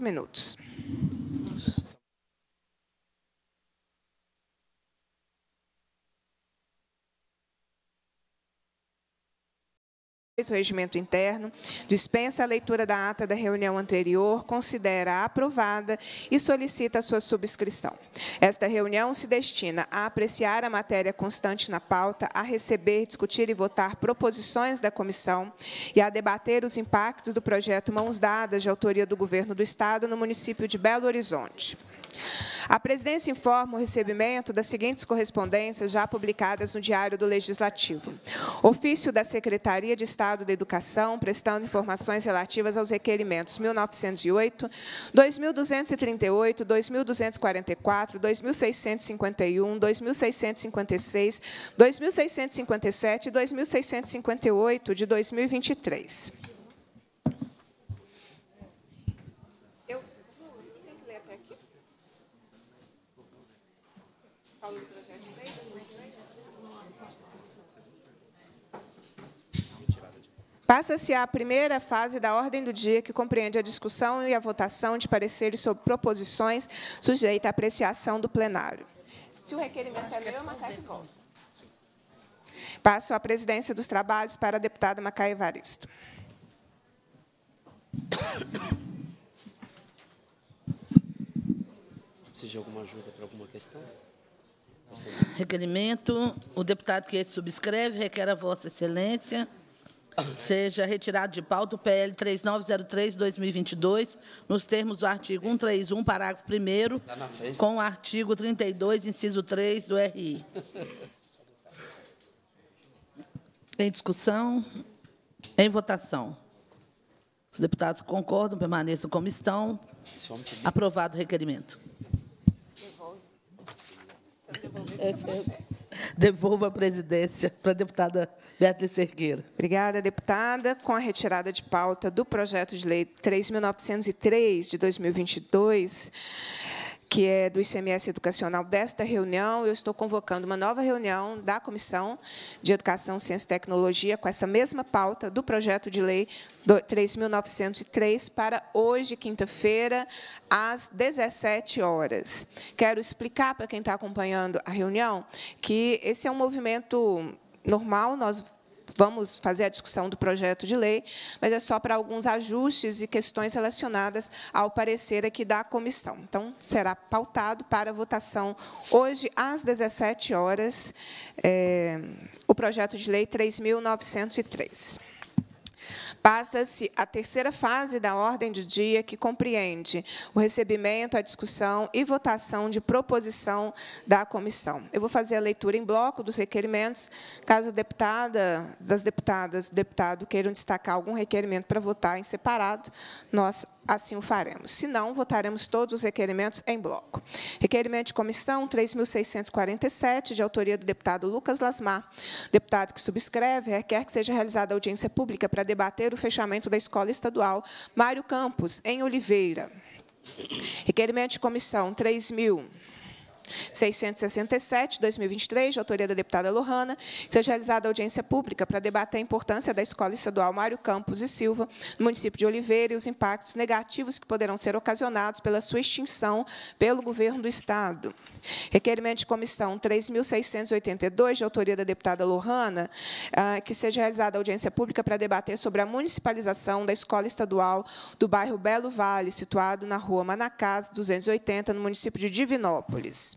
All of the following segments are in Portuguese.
minutos. o regimento interno, dispensa a leitura da ata da reunião anterior, considera aprovada e solicita sua subscrição. Esta reunião se destina a apreciar a matéria constante na pauta, a receber, discutir e votar proposições da comissão e a debater os impactos do projeto Mãos Dadas de autoria do Governo do Estado no município de Belo Horizonte. A presidência informa o recebimento das seguintes correspondências já publicadas no Diário do Legislativo. Ofício da Secretaria de Estado da Educação, prestando informações relativas aos requerimentos 1908, 2238, 2244, 2651, 2656, 2657 e 2658 de 2023. Passa-se à primeira fase da ordem do dia, que compreende a discussão e a votação de pareceres sobre proposições sujeita à apreciação do plenário. Se o requerimento é meu, eu que volta. Passo a presidência dos trabalhos para a deputada Macaia Evaristo. Precisa de alguma ajuda para alguma questão? Requerimento. O deputado que subscreve requer a Vossa Excelência seja retirado de pauta o PL 3903-2022, nos termos do artigo 131, parágrafo 1 tá com o artigo 32, inciso 3 do RI. Em discussão? Em votação. Os deputados concordam, permaneçam como estão. Aprovado o requerimento. É, é. Devolvo a presidência para a deputada Beatriz Cerqueira. Obrigada, deputada. Com a retirada de pauta do projeto de lei 3.903 de 2022, que é do ICMS Educacional desta reunião, eu estou convocando uma nova reunião da Comissão de Educação, Ciência e Tecnologia com essa mesma pauta do projeto de lei 3.903 para hoje, quinta-feira, às 17 horas. Quero explicar para quem está acompanhando a reunião que esse é um movimento normal, nós vamos fazer a discussão do projeto de lei, mas é só para alguns ajustes e questões relacionadas ao parecer aqui da comissão. Então, será pautado para votação hoje, às 17 horas, é, o projeto de lei 3.903. Passa-se a terceira fase da ordem do dia, que compreende o recebimento, a discussão e votação de proposição da comissão. Eu vou fazer a leitura em bloco dos requerimentos, caso a deputada, das deputadas, deputado queiram destacar algum requerimento para votar em separado, nós assim o faremos. Se não, votaremos todos os requerimentos em bloco. Requerimento de comissão 3.647, de autoria do deputado Lucas Lasmar. Deputado que subscreve, requer que seja realizada audiência pública para debater o fechamento da Escola Estadual Mário Campos, em Oliveira. Requerimento de comissão 3.000. 667, 2023, de autoria da deputada Lohana, seja realizada audiência pública para debater a importância da Escola Estadual Mário Campos e Silva, no município de Oliveira, e os impactos negativos que poderão ser ocasionados pela sua extinção pelo governo do Estado. Requerimento de comissão 3.682, de autoria da deputada Lohana, ah, que seja realizada audiência pública para debater sobre a municipalização da Escola Estadual do bairro Belo Vale, situado na rua Manacás, 280, no município de Divinópolis.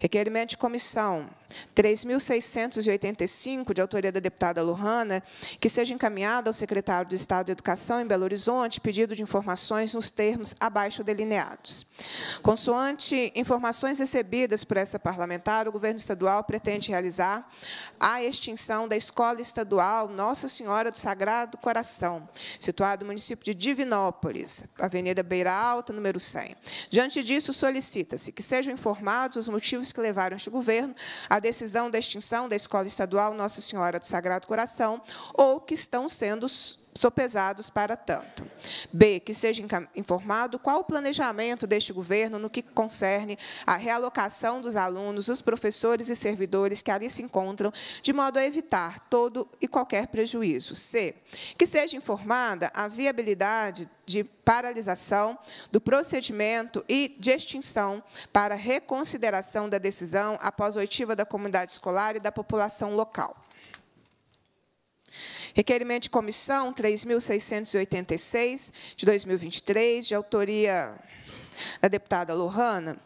Requerimento de comissão 3.685, de autoria da deputada Lohana, que seja encaminhado ao secretário do Estado de Educação em Belo Horizonte pedido de informações nos termos abaixo delineados. Consoante informações recebidas por esta parlamentar, o governo estadual pretende realizar a extinção da Escola Estadual Nossa Senhora do Sagrado Coração, situado no município de Divinópolis, Avenida Beira Alta, número 100. Diante disso, solicita-se que sejam informados os motivos que levaram este governo à decisão da extinção da Escola Estadual Nossa Senhora do Sagrado Coração, ou que estão sendo sopesados para tanto. B, que seja informado qual o planejamento deste governo no que concerne a realocação dos alunos, os professores e servidores que ali se encontram, de modo a evitar todo e qualquer prejuízo. C, que seja informada a viabilidade de paralisação do procedimento e de extinção para reconsideração da decisão após oitiva da comunidade escolar e da população local. Requerimento de comissão 3.686, de 2023, de autoria da deputada Lohana,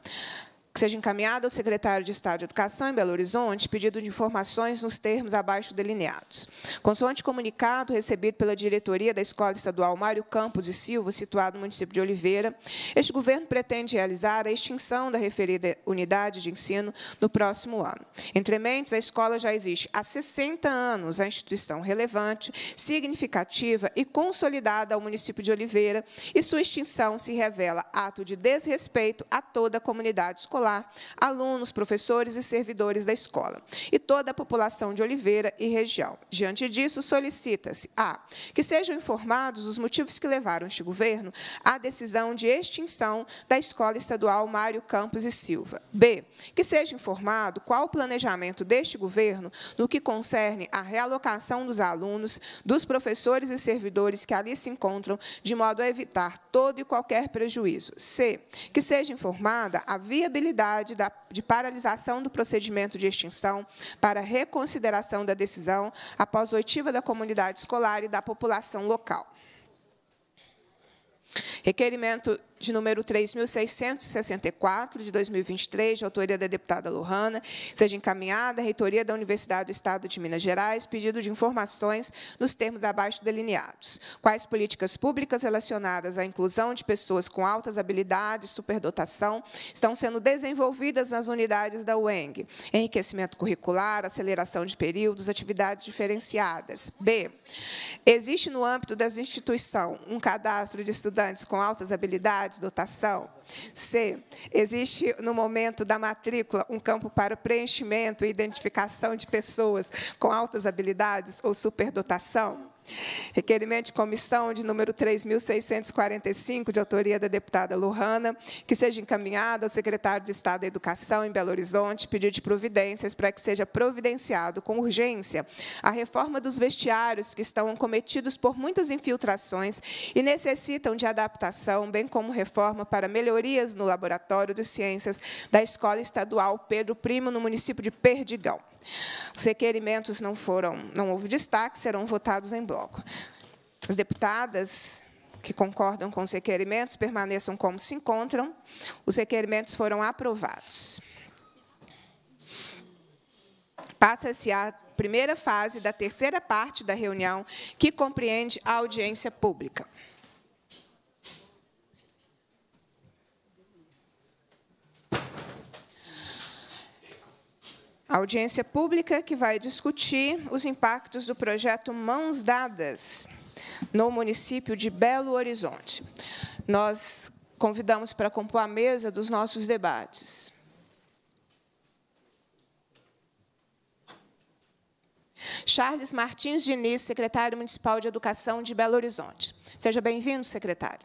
que seja encaminhado ao secretário de Estado de Educação em Belo Horizonte pedido de informações nos termos abaixo delineados. Consoante comunicado recebido pela diretoria da Escola Estadual Mário Campos e Silva, situado no município de Oliveira, este governo pretende realizar a extinção da referida unidade de ensino no próximo ano. Entre mentes, a escola já existe há 60 anos, a instituição relevante, significativa e consolidada ao município de Oliveira, e sua extinção se revela ato de desrespeito a toda a comunidade escolar escolar, alunos, professores e servidores da escola, e toda a população de Oliveira e região. Diante disso, solicita-se a que sejam informados os motivos que levaram este governo à decisão de extinção da Escola Estadual Mário Campos e Silva. B. Que seja informado qual o planejamento deste governo no que concerne à realocação dos alunos, dos professores e servidores que ali se encontram, de modo a evitar todo e qualquer prejuízo. C. Que seja informada a viabilidade possibilidade da, de paralisação do procedimento de extinção para reconsideração da decisão após oitiva da comunidade escolar e da população local. Requerimento de número 3.664, de 2023, de autoria da deputada Lohana, seja encaminhada à Reitoria da Universidade do Estado de Minas Gerais, pedido de informações nos termos abaixo delineados. Quais políticas públicas relacionadas à inclusão de pessoas com altas habilidades, superdotação, estão sendo desenvolvidas nas unidades da UENG? Enriquecimento curricular, aceleração de períodos, atividades diferenciadas. B. Existe no âmbito das instituições um cadastro de estudantes com altas habilidades a dotação? C. Existe no momento da matrícula um campo para preenchimento e identificação de pessoas com altas habilidades ou superdotação. Requerimento de comissão de número 3.645, de autoria da deputada Lohana, que seja encaminhado ao secretário de Estado da Educação em Belo Horizonte, pedido de providências para que seja providenciado com urgência a reforma dos vestiários que estão cometidos por muitas infiltrações e necessitam de adaptação, bem como reforma para melhorias no Laboratório de Ciências da Escola Estadual Pedro Primo, no município de Perdigão. Os requerimentos não foram, não houve destaque, serão votados em bloco. As deputadas que concordam com os requerimentos permaneçam como se encontram. Os requerimentos foram aprovados. Passa-se a primeira fase da terceira parte da reunião, que compreende a audiência pública. A audiência pública que vai discutir os impactos do projeto Mãos Dadas no município de Belo Horizonte. Nós convidamos para compor a mesa dos nossos debates. Charles Martins Diniz, secretário municipal de Educação de Belo Horizonte. Seja bem-vindo, secretário.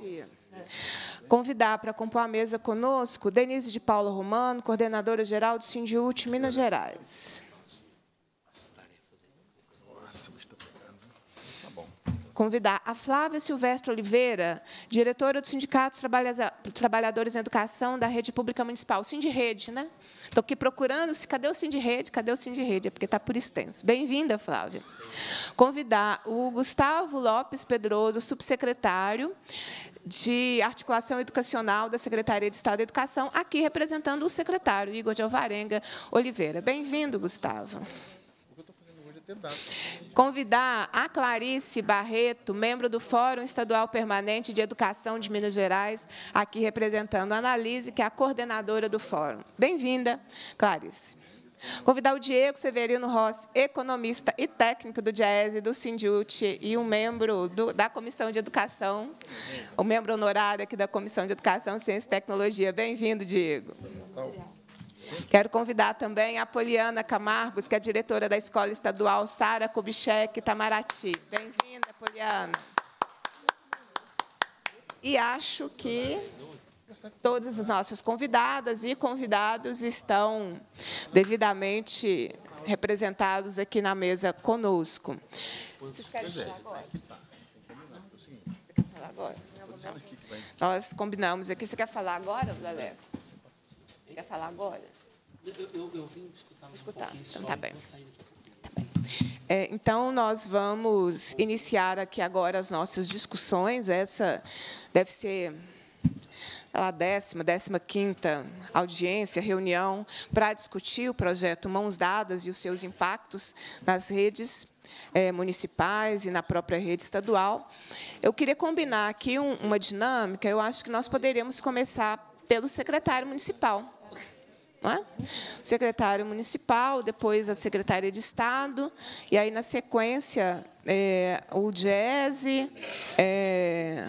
dia. Convidar para compor a mesa conosco Denise de Paula Romano, coordenadora geral do Sindiúte Minas é. Gerais. convidar a Flávia Silvestre Oliveira, diretora do Sindicato dos Trabalhadores em Educação da Rede Pública Municipal, Sindirede, né? Estou aqui procurando se cadê o Rede? cadê o Rede? é porque está por extenso. Bem-vinda, Flávia. Convidar o Gustavo Lopes Pedroso, subsecretário de Articulação Educacional da Secretaria de Estado da Educação, aqui representando o secretário Igor de Alvarenga Oliveira. Bem-vindo, Gustavo. Convidar a Clarice Barreto, membro do Fórum Estadual Permanente de Educação de Minas Gerais, aqui representando a Analise, que é a coordenadora do fórum. Bem-vinda, Clarice. Convidar o Diego Severino Rossi, economista e técnico do DIESE, do Sindiut e um membro do, da Comissão de Educação, o um membro honorário aqui da Comissão de Educação, Ciência e Tecnologia. Bem-vindo, Diego. Obrigado. Quero convidar também a Poliana Camargos, que é diretora da Escola Estadual Sara Kubitschek Itamaraty. Bem-vinda, Poliana. E acho que todas as nossas convidadas e convidados estão devidamente representados aqui na mesa conosco. Vocês querem falar agora? Você quer falar agora? Nós combinamos aqui. Você quer falar agora, Laleco? chega falar agora? Eu, eu, eu vim escutar, escutar. um pouquinho então, só, tá bem. Tá bem. É, então, nós vamos iniciar aqui agora as nossas discussões. Essa deve ser a décima, décima quinta audiência, reunião, para discutir o projeto Mãos Dadas e os seus impactos nas redes é, municipais e na própria rede estadual. Eu queria combinar aqui um, uma dinâmica, eu acho que nós poderíamos começar pelo secretário municipal. É? o secretário municipal, depois a secretária de Estado, e aí, na sequência, é, o DIESE, é,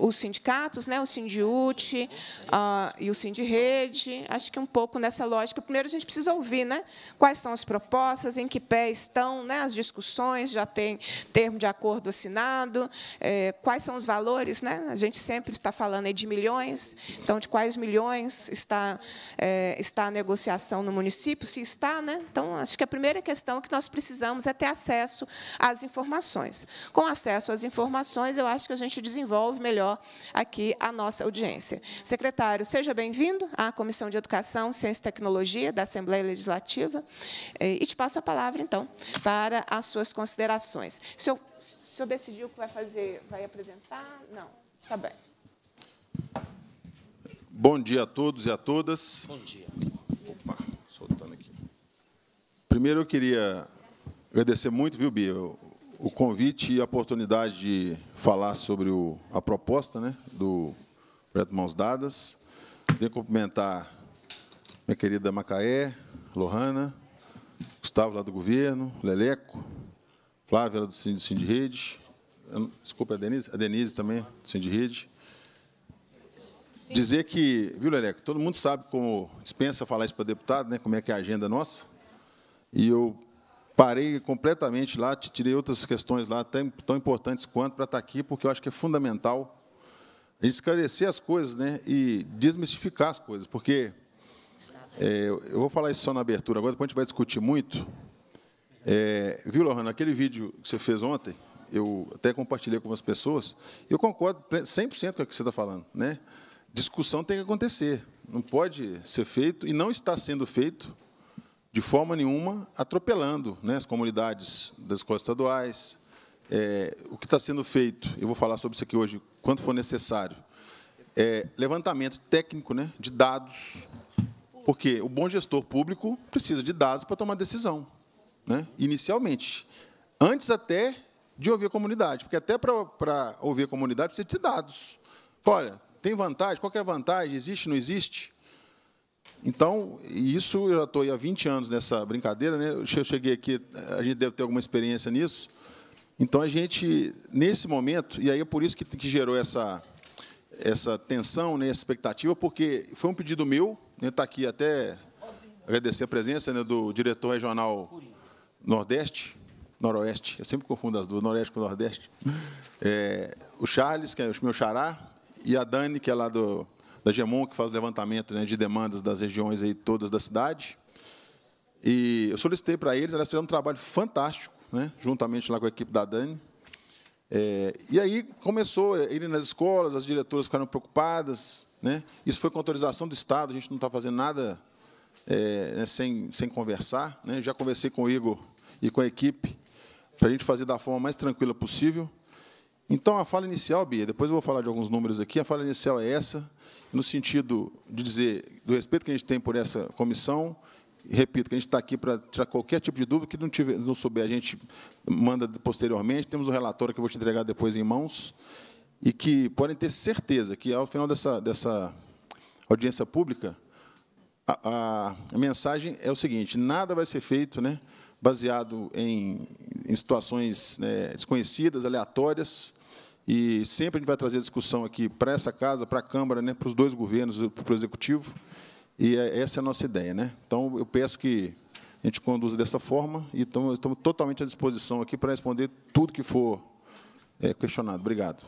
os sindicatos, né, o Sindiut uh, ah, e o Sindirede, acho que um pouco nessa lógica. Primeiro, a gente precisa ouvir né, quais são as propostas, em que pé estão né, as discussões, já tem termo de acordo assinado, é, quais são os valores. Né? A gente sempre está falando de milhões, então, de quais milhões está, é, está a negociação no município, se está. Né? Então, acho que a primeira questão que nós precisamos é ter acesso às informações. Com acesso às informações, eu acho que a gente desenvolve melhor melhor aqui a nossa audiência. Secretário, seja bem-vindo à Comissão de Educação, Ciência e Tecnologia da Assembleia Legislativa. Eh, e te passo a palavra, então, para as suas considerações. O senhor, o senhor decidiu que vai fazer, vai apresentar? Não. Está bem. Bom dia a todos e a todas. Bom dia. Opa, soltando aqui. Primeiro eu queria agradecer muito, viu, Bia, o convite e a oportunidade de falar sobre o, a proposta né, do projeto Mãos Dadas. Queria cumprimentar minha querida Macaé, Lohana, Gustavo lá do governo, Leleco, Flávia lá do Cine, Rede, desculpa, é a Denise, a Denise também, do Cine Rede. Dizer que, viu, Leleco, todo mundo sabe como dispensa falar isso para deputado, né, como é que é a agenda nossa, e eu Parei completamente lá, tirei outras questões lá, tão, importantes quanto, para estar tá aqui, porque eu acho que é fundamental esclarecer as coisas né, e desmistificar as coisas, porque é, eu vou falar isso só na abertura agora, depois a gente vai discutir muito. É, viu, Lohan, aquele vídeo que você fez ontem, eu até compartilhei com algumas pessoas, eu concordo 100% com o que você está falando. Né? Discussão tem que acontecer, não pode ser feito, e não está sendo feito, de forma nenhuma atropelando né, as comunidades das escolas estaduais. É, o que está sendo feito, eu vou falar sobre isso aqui hoje, quando for necessário, é, levantamento técnico né, de dados, porque o bom gestor público precisa de dados para tomar decisão, né, inicialmente. Antes até de ouvir a comunidade, porque até para, para ouvir a comunidade precisa de dados. Olha, tem vantagem? Qual é a vantagem? Existe, não existe? Então, isso eu já estou há 20 anos nessa brincadeira, né? Eu cheguei aqui, a gente deve ter alguma experiência nisso. Então, a gente, nesse momento, e aí é por isso que, que gerou essa, essa tensão, né, essa expectativa, porque foi um pedido meu, né, está aqui até agradecer a presença né, do diretor regional Nordeste, Noroeste, eu sempre confundo as duas, Noroeste com Nordeste, é, o Charles, que é o meu xará, e a Dani, que é lá do da Gemon, que faz o levantamento né, de demandas das regiões aí todas da cidade. E eu solicitei para eles, elas fizeram um trabalho fantástico, né, juntamente lá com a equipe da Dani. É, e aí começou ele nas escolas, as diretoras ficaram preocupadas. Né? Isso foi com autorização do Estado, a gente não está fazendo nada é, né, sem, sem conversar. Né? Já conversei com o Igor e com a equipe para a gente fazer da forma mais tranquila possível. Então, a fala inicial, Bia, depois eu vou falar de alguns números aqui, a fala inicial é essa no sentido de dizer do respeito que a gente tem por essa comissão, repito, que a gente está aqui para tirar qualquer tipo de dúvida, que não, tiver, não souber, a gente manda posteriormente, temos um relatório que eu vou te entregar depois em mãos, e que podem ter certeza que, ao final dessa, dessa audiência pública, a, a, a mensagem é o seguinte, nada vai ser feito né, baseado em, em situações né, desconhecidas, aleatórias, e sempre a gente vai trazer discussão aqui para essa casa, para a Câmara, né, para os dois governos, para o Executivo, e é, essa é a nossa ideia. Né? Então, eu peço que a gente conduza dessa forma e estamos, totalmente à disposição aqui para responder tudo que for é, questionado. Obrigado.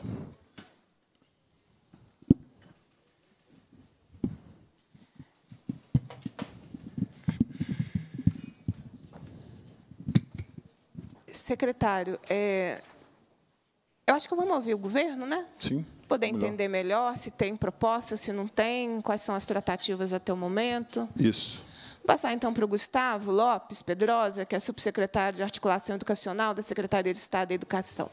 Secretário, é, eu acho que vamos ouvir o governo, né? Sim. Poder melhor. entender melhor se tem proposta, se não tem, quais são as tratativas até o momento. Isso. Vou passar então para o Gustavo Lopes Pedrosa, que é subsecretário de Articulação Educacional da Secretaria de Estado da Educação.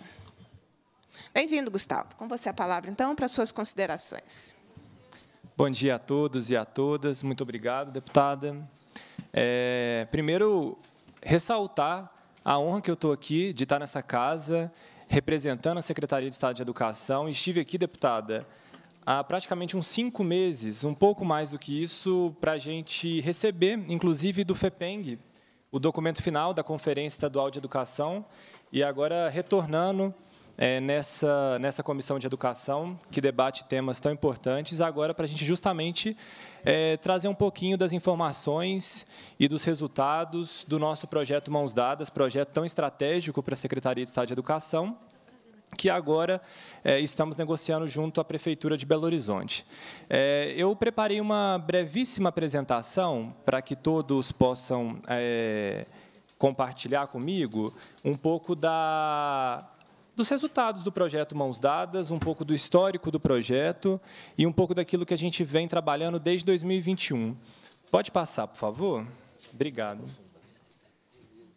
Bem-vindo, Gustavo. Com você a palavra, então, para suas considerações. Bom dia a todos e a todas. Muito obrigado, deputada. É, primeiro, ressaltar a honra que eu estou aqui de estar nessa casa representando a Secretaria de Estado de Educação, estive aqui, deputada, há praticamente uns cinco meses, um pouco mais do que isso, para a gente receber, inclusive do FEPENG, o documento final da Conferência Estadual de Educação, e agora retornando é, nessa, nessa comissão de educação, que debate temas tão importantes, agora para a gente justamente é, trazer um pouquinho das informações e dos resultados do nosso projeto Mãos Dadas, projeto tão estratégico para a Secretaria de Estado de Educação, que agora é, estamos negociando junto à Prefeitura de Belo Horizonte. É, eu preparei uma brevíssima apresentação para que todos possam é, compartilhar comigo um pouco da, dos resultados do projeto Mãos Dadas, um pouco do histórico do projeto e um pouco daquilo que a gente vem trabalhando desde 2021. Pode passar, por favor? Obrigado.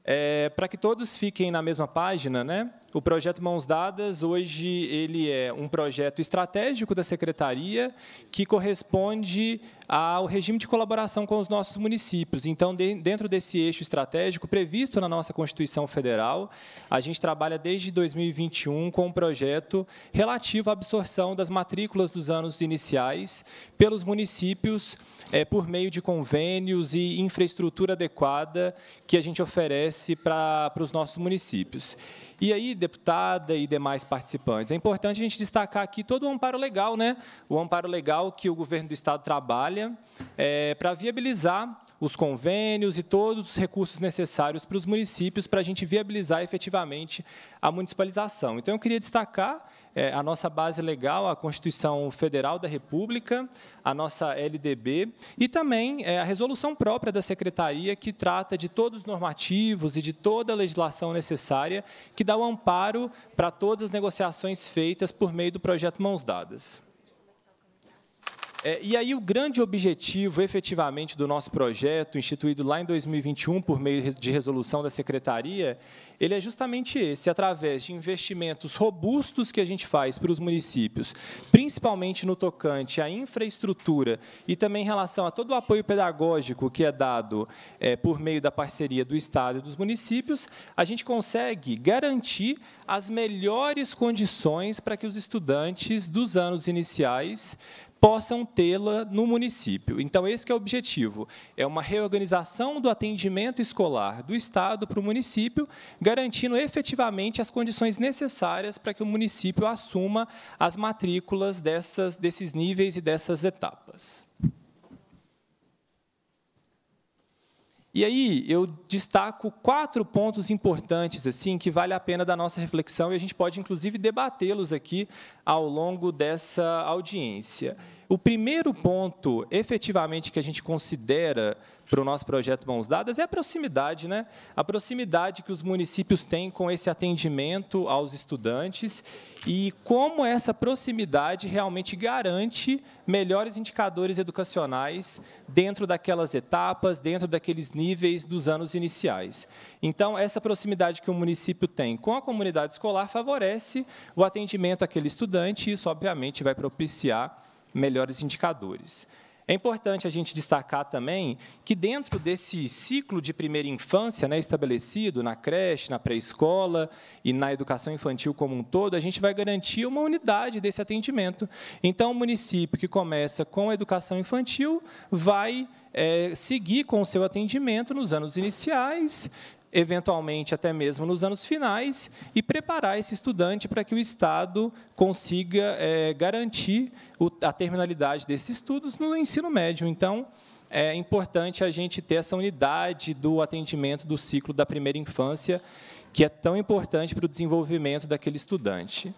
É, Para que todos fiquem na mesma página, né? O projeto Mãos Dadas, hoje, ele é um projeto estratégico da Secretaria que corresponde ao regime de colaboração com os nossos municípios. Então, dentro desse eixo estratégico previsto na nossa Constituição Federal, a gente trabalha desde 2021 com um projeto relativo à absorção das matrículas dos anos iniciais pelos municípios é, por meio de convênios e infraestrutura adequada que a gente oferece para, para os nossos municípios. E aí, deputada e demais participantes, é importante a gente destacar aqui todo o amparo legal, né? o amparo legal que o governo do Estado trabalha é, para viabilizar os convênios e todos os recursos necessários para os municípios para a gente viabilizar efetivamente a municipalização. Então, eu queria destacar é, a nossa base legal, a Constituição Federal da República, a nossa LDB e também é, a resolução própria da Secretaria, que trata de todos os normativos e de toda a legislação necessária que dá o um amparo para todas as negociações feitas por meio do projeto Mãos Dadas. É, e aí, o grande objetivo, efetivamente, do nosso projeto, instituído lá em 2021 por meio de resolução da secretaria, ele é justamente esse, através de investimentos robustos que a gente faz para os municípios, principalmente no tocante à infraestrutura e também em relação a todo o apoio pedagógico que é dado é, por meio da parceria do Estado e dos municípios, a gente consegue garantir as melhores condições para que os estudantes dos anos iniciais possam tê-la no município. Então, esse é o objetivo, é uma reorganização do atendimento escolar do Estado para o município, garantindo efetivamente as condições necessárias para que o município assuma as matrículas dessas, desses níveis e dessas etapas. E aí eu destaco quatro pontos importantes assim que vale a pena da nossa reflexão e a gente pode inclusive debatê-los aqui ao longo dessa audiência. O primeiro ponto, efetivamente, que a gente considera para o nosso projeto Mãos Dadas é a proximidade, né? A proximidade que os municípios têm com esse atendimento aos estudantes e como essa proximidade realmente garante melhores indicadores educacionais dentro daquelas etapas, dentro daqueles níveis dos anos iniciais. Então, essa proximidade que o município tem com a comunidade escolar favorece o atendimento àquele estudante e isso, obviamente, vai propiciar melhores indicadores. É importante a gente destacar também que, dentro desse ciclo de primeira infância né, estabelecido na creche, na pré-escola e na educação infantil como um todo, a gente vai garantir uma unidade desse atendimento. Então, o município que começa com a educação infantil vai é, seguir com o seu atendimento nos anos iniciais, eventualmente até mesmo nos anos finais, e preparar esse estudante para que o Estado consiga é, garantir o, a terminalidade desses estudos no ensino médio. Então, é importante a gente ter essa unidade do atendimento do ciclo da primeira infância, que é tão importante para o desenvolvimento daquele estudante.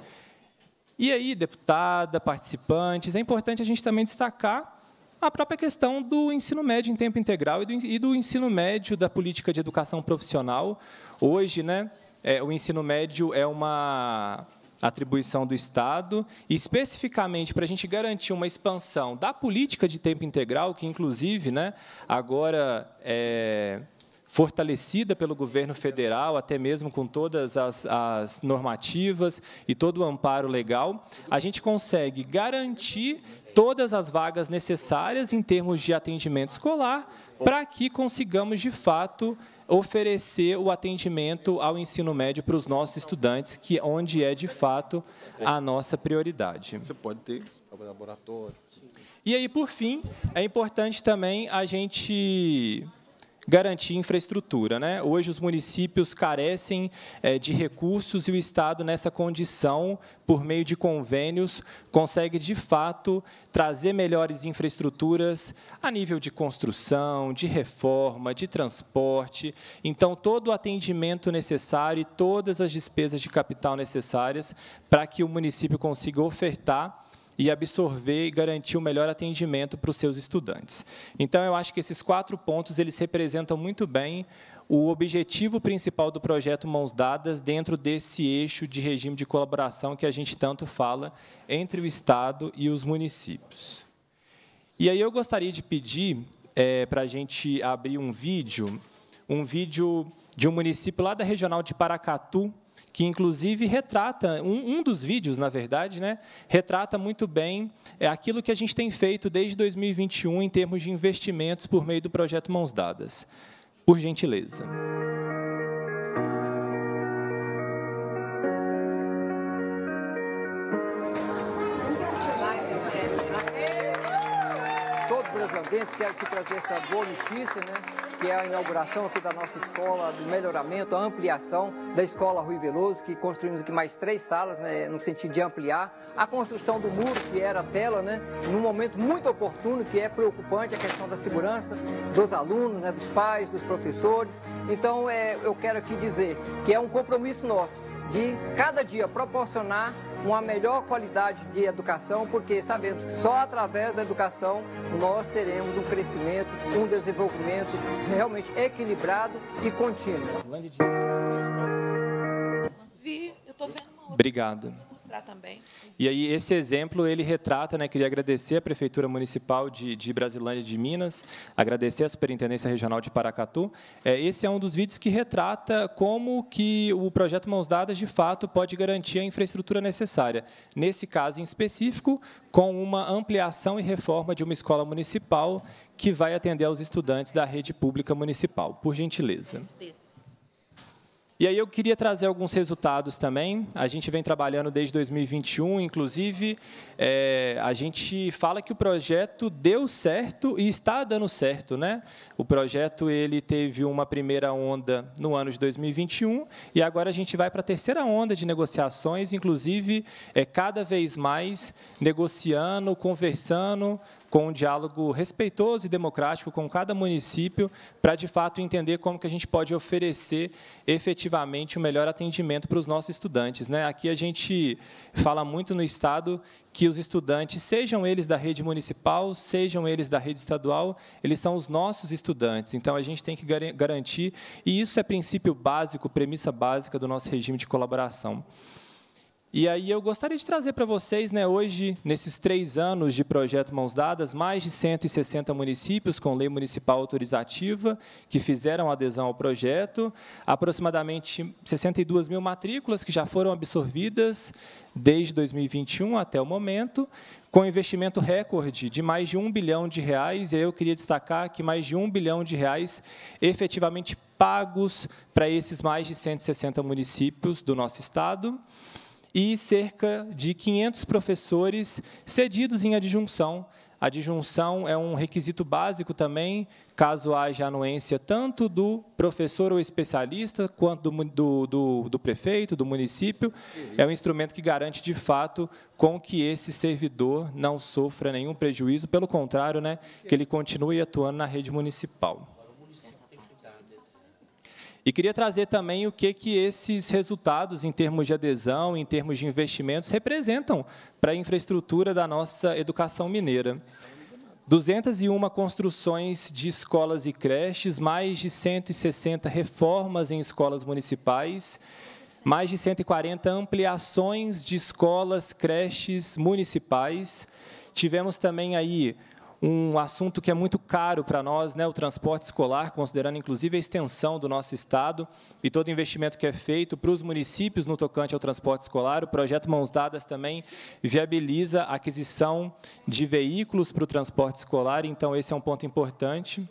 E aí, deputada, participantes, é importante a gente também destacar a própria questão do ensino médio em tempo integral e do, ensino médio da política de educação profissional. Hoje, né, é, o ensino médio é uma atribuição do Estado, e especificamente para a gente garantir uma expansão da política de tempo integral, que inclusive né, agora é, fortalecida pelo governo federal, até mesmo com todas as, as, normativas e todo o amparo legal, a gente consegue garantir todas as vagas necessárias em termos de atendimento escolar, para que consigamos, de fato, oferecer o atendimento ao ensino médio para os nossos estudantes, que é onde é, de fato, a nossa prioridade. Você pode ter laboratório. E aí, por fim, é importante também a gente garantir infraestrutura. Né? Hoje, os municípios carecem eh, de recursos e o Estado, nessa condição, por meio de convênios, consegue, de fato, trazer melhores infraestruturas a nível de construção, de reforma, de transporte. Então, todo o atendimento necessário e todas as despesas de capital necessárias para que o município consiga ofertar e absorver e garantir o melhor atendimento para os seus estudantes. Então, eu acho que esses quatro pontos eles representam muito bem o objetivo principal do projeto Mãos Dadas dentro desse eixo de regime de colaboração que a gente tanto fala entre o Estado e os municípios. E aí eu gostaria de pedir é, para a gente abrir um vídeo, um vídeo de um município lá da regional de Paracatu, que inclusive retrata, um, um dos vídeos, na verdade, né, retrata muito bem é, aquilo que a gente tem feito desde 2021 em termos de investimentos por meio do projeto Mãos Dadas. Por gentileza. quero aqui trazer essa boa notícia, né? Que é a inauguração aqui da nossa escola, do melhoramento, a ampliação da escola Rui Veloso, que construímos aqui mais três salas, né? No sentido de ampliar. A construção do muro, que era a tela, né? Num momento muito oportuno, que é preocupante, a questão da segurança dos alunos, né? Dos pais, dos professores. Então, é, eu quero aqui dizer que é um compromisso nosso de cada dia proporcionar uma melhor qualidade de educação, porque sabemos que só através da educação nós teremos um crescimento, um desenvolvimento realmente equilibrado e contínuo. Obrigado mostrar também. E aí esse exemplo ele retrata, né? Queria agradecer a prefeitura municipal de, de Brasilândia de Minas, agradecer a superintendência regional de Paracatu. É, esse é um dos vídeos que retrata como que o projeto Mãos Dadas de fato pode garantir a infraestrutura necessária. Nesse caso em específico, com uma ampliação e reforma de uma escola municipal que vai atender aos estudantes da rede pública municipal. Por gentileza. Desse. E aí eu queria trazer alguns resultados também. A gente vem trabalhando desde 2021, inclusive é, a gente fala que o projeto deu certo e está dando certo, né? O projeto ele teve uma primeira onda no ano de 2021 e agora a gente vai para a terceira onda de negociações, inclusive é cada vez mais negociando, conversando com um diálogo respeitoso e democrático com cada município, para, de fato, entender como que a gente pode oferecer efetivamente o melhor atendimento para os nossos estudantes. Né? Aqui a gente fala muito no Estado que os estudantes, sejam eles da rede municipal, sejam eles da rede estadual, eles são os nossos estudantes. Então, a gente tem que garantir, e isso é princípio básico, premissa básica do nosso regime de colaboração. E aí eu gostaria de trazer para vocês, né, hoje, nesses três anos de projeto Mãos Dadas, mais de 160 municípios com lei municipal autorizativa que fizeram adesão ao projeto, aproximadamente 62 mil matrículas que já foram absorvidas desde 2021 até o momento, com investimento recorde de mais de um bilhão de reais. E aí eu queria destacar que mais de um bilhão de reais efetivamente pagos para esses mais de 160 municípios do nosso estado e cerca de 500 professores cedidos em adjunção. A adjunção é um requisito básico também, caso haja anuência tanto do professor ou especialista, quanto do, do, do, do prefeito, do município. É um instrumento que garante, de fato, com que esse servidor não sofra nenhum prejuízo, pelo contrário, né, que ele continue atuando na rede municipal. E queria trazer também o que, que esses resultados, em termos de adesão, em termos de investimentos, representam para a infraestrutura da nossa educação mineira. 201 construções de escolas e creches, mais de 160 reformas em escolas municipais, mais de 140 ampliações de escolas, creches municipais. Tivemos também aí um assunto que é muito caro para nós, né, o transporte escolar, considerando inclusive a extensão do nosso estado e todo investimento que é feito para os municípios no tocante ao transporte escolar. O projeto Mãos Dadas também viabiliza a aquisição de veículos para o transporte escolar, então esse é um ponto importante.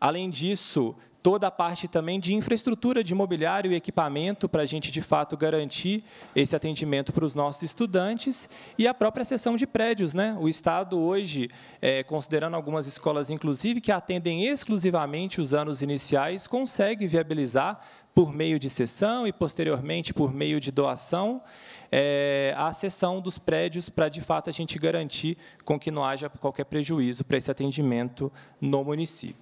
Além disso, toda a parte também de infraestrutura, de mobiliário e equipamento para a gente, de fato, garantir esse atendimento para os nossos estudantes e a própria cessão de prédios. Né? O Estado hoje, é, considerando algumas escolas, inclusive, que atendem exclusivamente os anos iniciais, consegue viabilizar por meio de sessão e, posteriormente, por meio de doação, é, a sessão dos prédios para, de fato, a gente garantir com que não haja qualquer prejuízo para esse atendimento no município.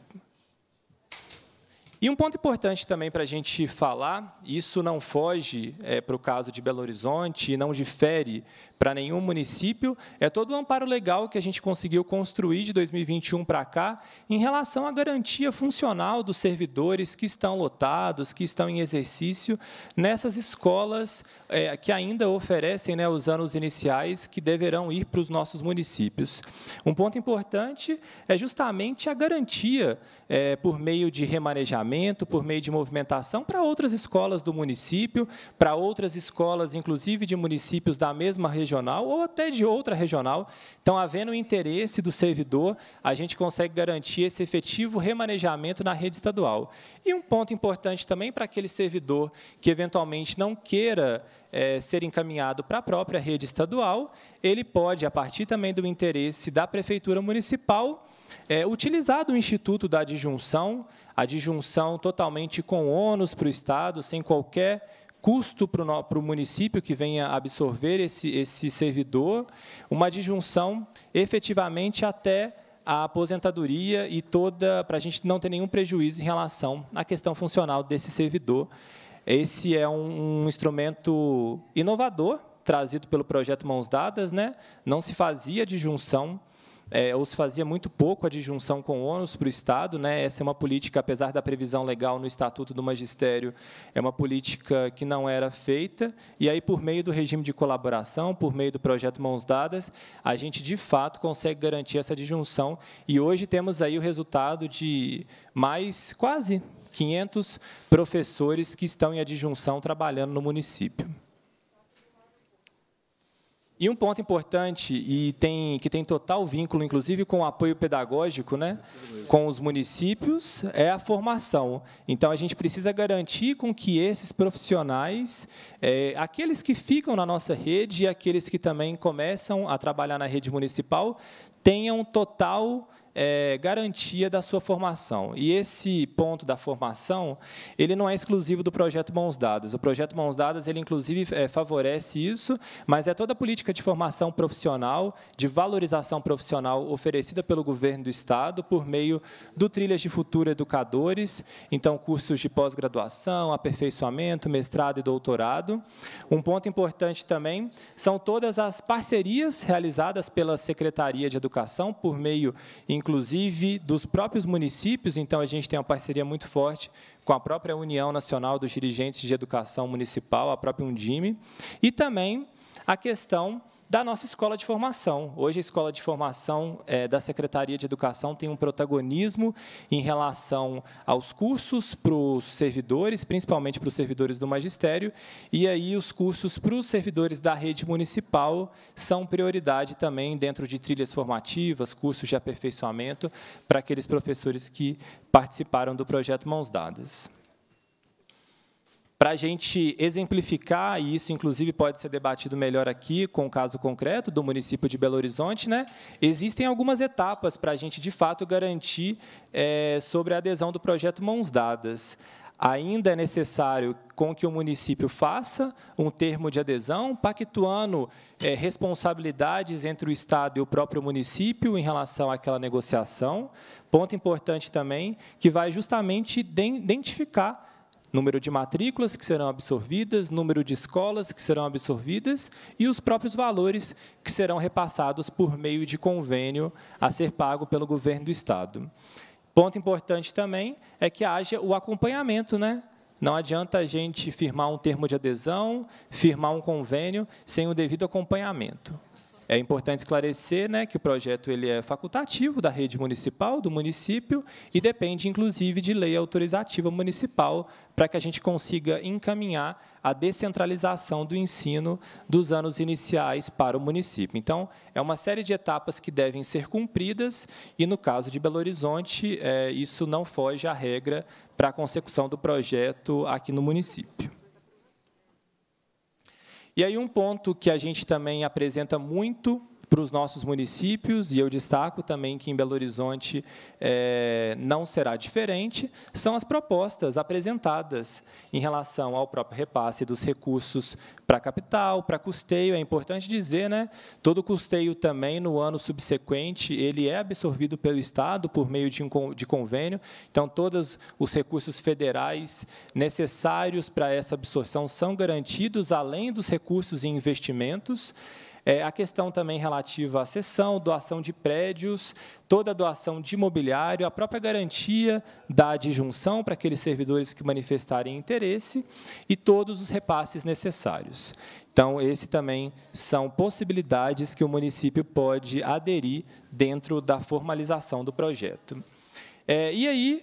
E um ponto importante também para a gente falar, isso não foge é, eh, para o caso de Belo Horizonte não difere para nenhum município. É todo o um amparo legal que a gente conseguiu construir de 2021 para cá em relação à garantia funcional dos servidores que estão lotados, que estão em exercício nessas escolas é, que ainda oferecem né, os anos iniciais que deverão ir para os nossos municípios. Um ponto importante é justamente a garantia é, por meio de remanejamento, por meio de movimentação para outras escolas do município, para outras escolas, inclusive de municípios da mesma região regional ou até de outra regional. Então, havendo interesse do servidor, a gente consegue garantir esse efetivo remanejamento na rede estadual. E um ponto importante também para aquele servidor que eventualmente não queira é, ser encaminhado para a própria rede estadual, ele pode, a partir também do interesse da prefeitura municipal, é, utilizar do Instituto da Adjunção, a adjunção totalmente com ônus para o Estado, sem qualquer custo para o município que venha absorver esse, esse servidor, uma disjunção efetivamente até a aposentadoria e toda, para a gente não ter nenhum prejuízo em relação à questão funcional desse servidor. Esse é um, um instrumento inovador, trazido pelo projeto Mãos Dadas, né? não se fazia disjunção é, ou se fazia muito pouco a disjunção com o ônus para o Estado. Né? Essa é uma política, apesar da previsão legal no Estatuto do Magistério, é uma política que não era feita. E aí, por meio do regime de colaboração, por meio do projeto Mãos Dadas, a gente, de fato, consegue garantir essa disjunção. E hoje temos aí o resultado de mais quase 500 professores que estão em adjunção trabalhando no município. E um ponto importante e tem, que tem total vínculo, inclusive, com o apoio pedagógico, né, com os municípios, é a formação. Então, a gente precisa garantir com que esses profissionais, é, aqueles que ficam na nossa rede e aqueles que também começam a trabalhar na rede municipal, tenham total é, garantia da sua formação. E esse ponto da formação, ele não é exclusivo do projeto Mãos Dadas. O projeto Mãos Dadas, ele inclusive é, favorece isso, mas é toda a política de formação profissional, de valorização profissional oferecida pelo governo do estado por meio do Trilhas de Futuro Educadores, então cursos de pós-graduação, aperfeiçoamento, mestrado e doutorado. Um ponto importante também são todas as parcerias realizadas pela Secretaria de Educação por meio, inclusive dos próprios municípios. Então, a gente tem uma parceria muito forte com a própria União Nacional dos Dirigentes de Educação Municipal, a própria Undime, e também a questão da nossa escola de formação. Hoje, a escola de formação é, da Secretaria de Educação tem um protagonismo em relação aos cursos para os servidores, principalmente para os servidores do magistério, e aí os cursos para os servidores da rede municipal são prioridade também dentro de trilhas formativas, cursos de aperfeiçoamento, para aqueles professores que participaram do projeto Mãos Dadas. Para a gente exemplificar, e isso inclusive pode ser debatido melhor aqui com o um caso concreto do município de Belo Horizonte, né, existem algumas etapas para a gente, de fato, garantir é, sobre a adesão do projeto Mãos Dadas. Ainda é necessário com que o município faça um termo de adesão, pactuando é, responsabilidades entre o Estado e o próprio município em relação àquela negociação. Ponto importante também, que vai justamente identificar número de matrículas que serão absorvidas, número de escolas que serão absorvidas e os próprios valores que serão repassados por meio de convênio a ser pago pelo governo do Estado. Ponto importante também é que haja o acompanhamento, né? Não adianta a gente firmar um termo de adesão, firmar um convênio sem o devido acompanhamento. É importante esclarecer né, que o projeto ele é facultativo da rede municipal, do município, e depende, inclusive, de lei autorizativa municipal para que a gente consiga encaminhar a descentralização do ensino dos anos iniciais para o município. Então, é uma série de etapas que devem ser cumpridas, e, no caso de Belo Horizonte, é, isso não foge à regra para a consecução do projeto aqui no município. E aí um ponto que a gente também apresenta muito para os nossos municípios, e eu destaco também que em Belo Horizonte é, não será diferente, são as propostas apresentadas em relação ao próprio repasse dos recursos para capital, para custeio. É importante dizer, né, todo custeio também no ano subsequente ele é absorvido pelo Estado por meio de, um, de convênio. Então, todos os recursos federais necessários para essa absorção são garantidos, além dos recursos e investimentos. É, a questão também relativa à cessão, doação de prédios, toda a doação de imobiliário, a própria garantia da adjunção para aqueles servidores que manifestarem interesse e todos os repasses necessários. Então, esse também são possibilidades que o município pode aderir dentro da formalização do projeto. É, e aí,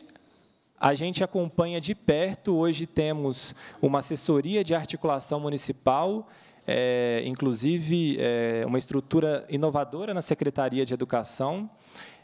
a gente acompanha de perto, hoje temos uma assessoria de articulação municipal, é, inclusive, é, uma estrutura inovadora na Secretaria de Educação.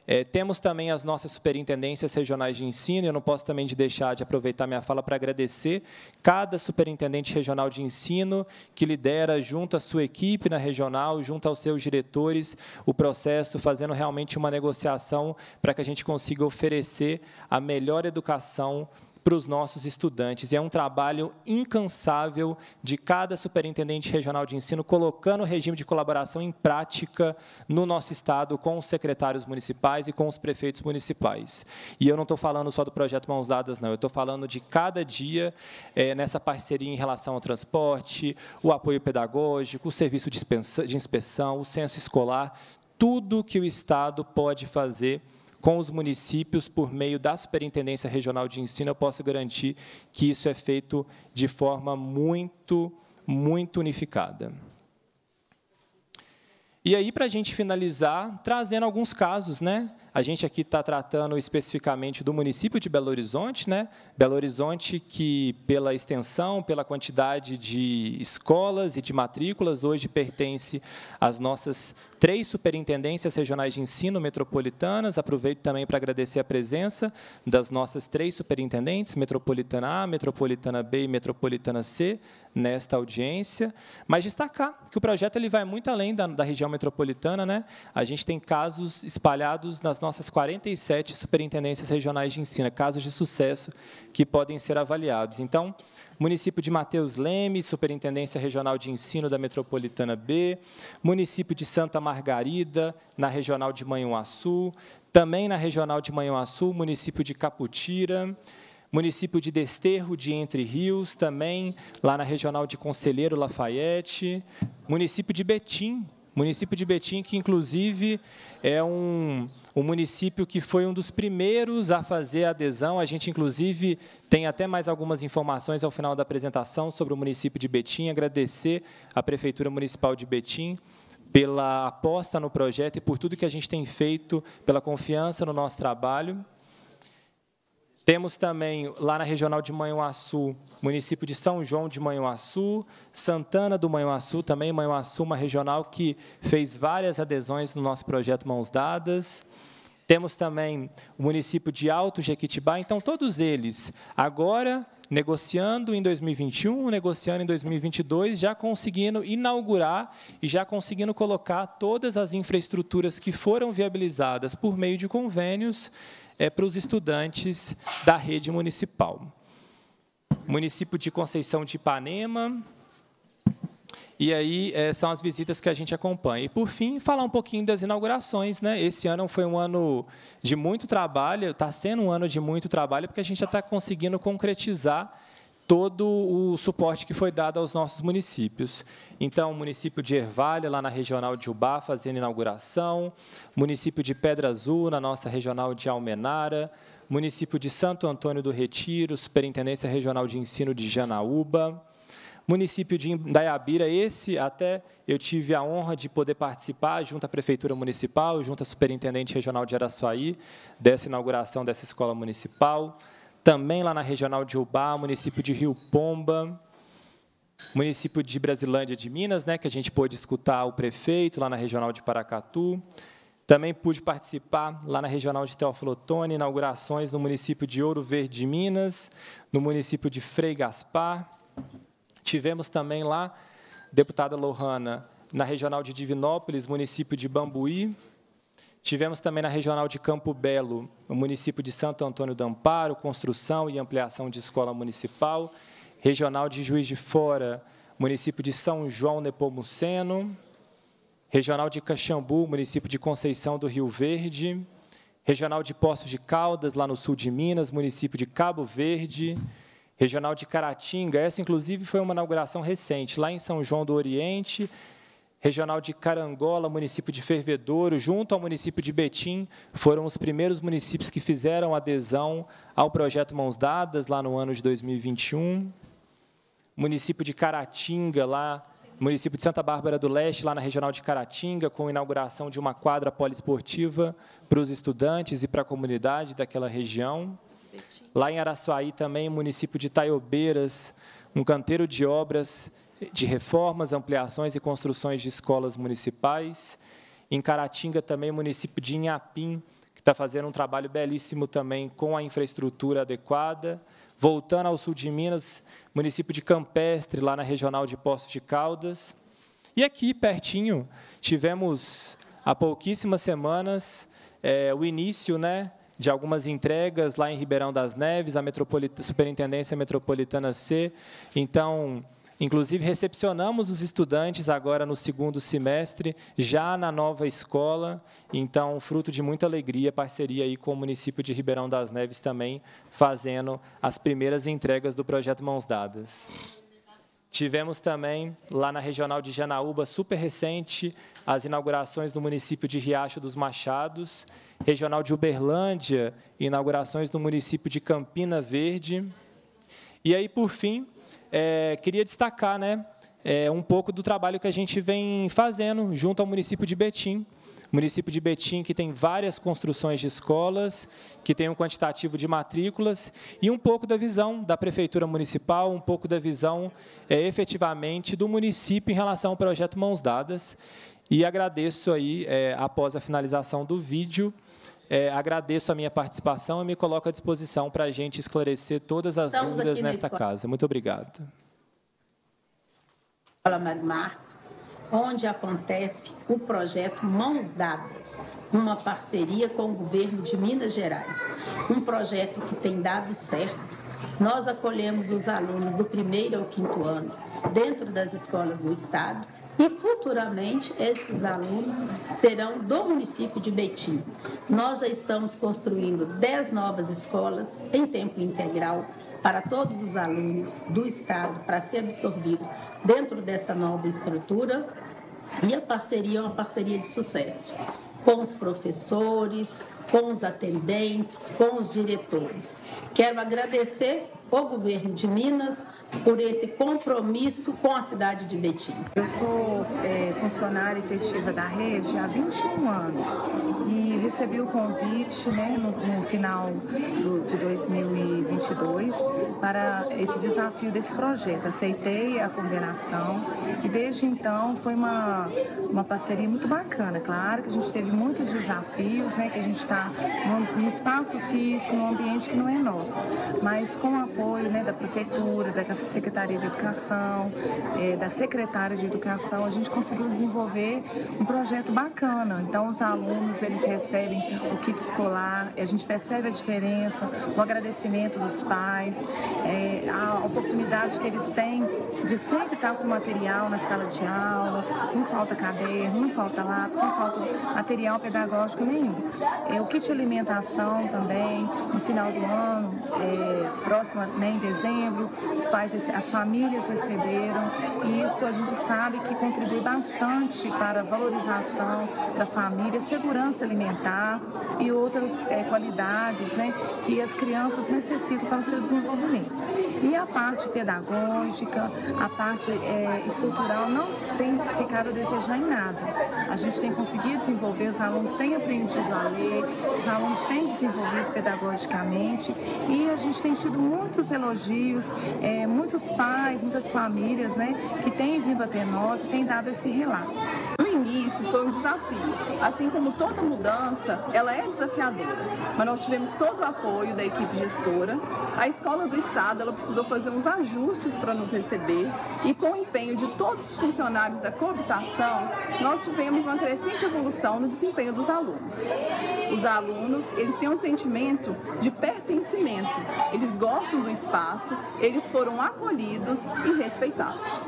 É, temos também as nossas superintendências regionais de ensino, eu não posso também de deixar de aproveitar minha fala para agradecer cada superintendente regional de ensino que lidera, junto à sua equipe na regional, junto aos seus diretores, o processo, fazendo realmente uma negociação para que a gente consiga oferecer a melhor educação para os nossos estudantes. E é um trabalho incansável de cada superintendente regional de ensino, colocando o regime de colaboração em prática no nosso Estado, com os secretários municipais e com os prefeitos municipais. E eu não estou falando só do projeto Mãos Dadas, não. Eu estou falando de cada dia é, nessa parceria em relação ao transporte, o apoio pedagógico, o serviço de inspeção, o censo escolar, tudo que o Estado pode fazer com os municípios, por meio da Superintendência Regional de Ensino, eu posso garantir que isso é feito de forma muito, muito unificada. E aí, para a gente finalizar, trazendo alguns casos, né? A gente aqui está tratando especificamente do município de Belo Horizonte, né? Belo Horizonte que, pela extensão, pela quantidade de escolas e de matrículas, hoje pertence às nossas três superintendências regionais de ensino metropolitanas. Aproveito também para agradecer a presença das nossas três superintendentes, Metropolitana A, Metropolitana B e Metropolitana C, nesta audiência. Mas destacar que o projeto ele vai muito além da, da região metropolitana, né? A gente tem casos espalhados nas nossas 47 superintendências regionais de ensino, casos de sucesso que podem ser avaliados. Então, município de Mateus Leme, Superintendência Regional de Ensino da Metropolitana B, município de Santa Margarida, na Regional de Manhuaçu, também na Regional de Manhuaçu, município de Caputira, município de Desterro de Entre Rios, também lá na regional de Conselheiro Lafayette, município de Betim, Município de Betim, que inclusive é um, um município que foi um dos primeiros a fazer a adesão. A gente, inclusive, tem até mais algumas informações ao final da apresentação sobre o município de Betim. Agradecer à Prefeitura Municipal de Betim pela aposta no projeto e por tudo que a gente tem feito, pela confiança no nosso trabalho. Temos também, lá na regional de Manhuaçu, município de São João de Manhuaçu, Santana do Manhuaçu, também Manhuaçu, uma regional que fez várias adesões no nosso projeto Mãos Dadas. Temos também o município de Alto Jequitibá. Então, todos eles, agora negociando em 2021, negociando em 2022, já conseguindo inaugurar e já conseguindo colocar todas as infraestruturas que foram viabilizadas por meio de convênios é, para os estudantes da rede municipal. Município de Conceição de Ipanema, e aí é, são as visitas que a gente acompanha. E, por fim, falar um pouquinho das inaugurações. Né? Esse ano foi um ano de muito trabalho, está sendo um ano de muito trabalho, porque a gente já está conseguindo concretizar todo o suporte que foi dado aos nossos municípios. Então, o município de Ervalha, lá na regional de Ubá, fazendo inauguração, município de Pedra Azul, na nossa regional de Almenara, município de Santo Antônio do Retiro, Superintendência Regional de Ensino de Janaúba, município de Dayabira, esse até eu tive a honra de poder participar junto à Prefeitura Municipal, junto à Superintendente Regional de Araçuaí, dessa inauguração dessa escola municipal, também lá na regional de Ubá, município de Rio Pomba, município de Brasilândia de Minas, né, que a gente pôde escutar o prefeito lá na regional de Paracatu. Também pude participar lá na regional de Teófilo Otoni, inaugurações no município de Ouro Verde de Minas, no município de Frei Gaspar. Tivemos também lá, deputada Lohana, na regional de Divinópolis, município de Bambuí, Tivemos também na regional de Campo Belo, município de Santo Antônio do Amparo, construção e ampliação de escola municipal. Regional de Juiz de Fora, município de São João Nepomuceno. Regional de Caxambu, município de Conceição do Rio Verde. Regional de Poços de Caldas, lá no sul de Minas, município de Cabo Verde. Regional de Caratinga, essa inclusive foi uma inauguração recente, lá em São João do Oriente, regional de Carangola, município de Fervedouro, junto ao município de Betim, foram os primeiros municípios que fizeram adesão ao projeto Mãos Dadas, lá no ano de 2021. Município de Caratinga, lá, município de Santa Bárbara do Leste, lá na regional de Caratinga, com a inauguração de uma quadra poliesportiva para os estudantes e para a comunidade daquela região. Lá em Araçuaí também, município de Taiobeiras, um canteiro de obras de reformas, ampliações e construções de escolas municipais. Em Caratinga, também, o município de Inhapim, que está fazendo um trabalho belíssimo também com a infraestrutura adequada. Voltando ao sul de Minas, município de Campestre, lá na regional de Poços de Caldas. E aqui, pertinho, tivemos, há pouquíssimas semanas, é, o início né, de algumas entregas lá em Ribeirão das Neves, a Superintendência Metropolitana C. Então, Inclusive, recepcionamos os estudantes agora no segundo semestre, já na nova escola. Então, fruto de muita alegria, parceria aí com o município de Ribeirão das Neves também, fazendo as primeiras entregas do projeto Mãos Dadas. Tivemos também, lá na regional de Janaúba, super recente, as inaugurações no município de Riacho dos Machados, regional de Uberlândia, inaugurações no município de Campina Verde. E aí, por fim, é, queria destacar né, é, um pouco do trabalho que a gente vem fazendo junto ao município de Betim. Município de Betim, que tem várias construções de escolas, que tem um quantitativo de matrículas, e um pouco da visão da Prefeitura Municipal, um pouco da visão, é, efetivamente, do município em relação ao projeto Mãos Dadas. E agradeço aí, é, após a finalização do vídeo, é, agradeço a minha participação e me coloco à disposição para a gente esclarecer todas as Estamos dúvidas nesta casa. Muito obrigado. Mário Marcos, onde acontece o projeto Mãos Dadas, uma parceria com o governo de Minas Gerais. Um projeto que tem dado certo. Nós acolhemos os alunos do primeiro ao quinto ano dentro das escolas do Estado e futuramente esses alunos serão do município de Betim. Nós já estamos construindo 10 novas escolas em tempo integral para todos os alunos do estado para ser absorvido dentro dessa nova estrutura e a parceria é uma parceria de sucesso com os professores, com os atendentes, com os diretores. Quero agradecer o governo de Minas por esse compromisso com a cidade de Betim. Eu sou é, funcionária efetiva da rede há 21 anos e recebi o convite né, no, no final do, de 2022 para esse desafio desse projeto. Aceitei a coordenação e desde então foi uma, uma parceria muito bacana. Claro que a gente teve muitos desafios né, que a gente está estar num espaço físico, num ambiente que não é nosso, mas com o apoio né, da prefeitura, da Secretaria de Educação, é, da Secretária de Educação, a gente conseguiu desenvolver um projeto bacana. Então os alunos eles recebem o kit escolar, a gente percebe a diferença, o agradecimento dos pais, é, a oportunidade que eles têm de sempre estar com material na sala de aula, não falta caderno, não falta lápis, não falta material pedagógico nenhum. É, o kit alimentação também no final do ano, é, próximo né, em dezembro, os pais, as famílias receberam e isso a gente sabe que contribui bastante para a valorização da família, segurança alimentar e outras é, qualidades né, que as crianças necessitam para o seu desenvolvimento. E a parte pedagógica, a parte é, estrutural não tem ficado a desejar em nada. A gente tem conseguido desenvolver, os alunos têm aprendido a ler, os alunos têm desenvolvido pedagogicamente e a gente tem tido muitos elogios, é, muitos pais, muitas famílias né, que têm vindo até nós e têm dado esse relato. No início foi um desafio, assim como toda mudança, ela é desafiadora, mas nós tivemos todo o apoio da equipe gestora. A escola do estado ela precisou fazer uns ajustes para nos receber e com o empenho de todos os funcionários da coabitação, nós tivemos uma crescente evolução no desempenho dos alunos. Os os alunos, eles têm um sentimento de pertencimento. Eles gostam do espaço, eles foram acolhidos e respeitados.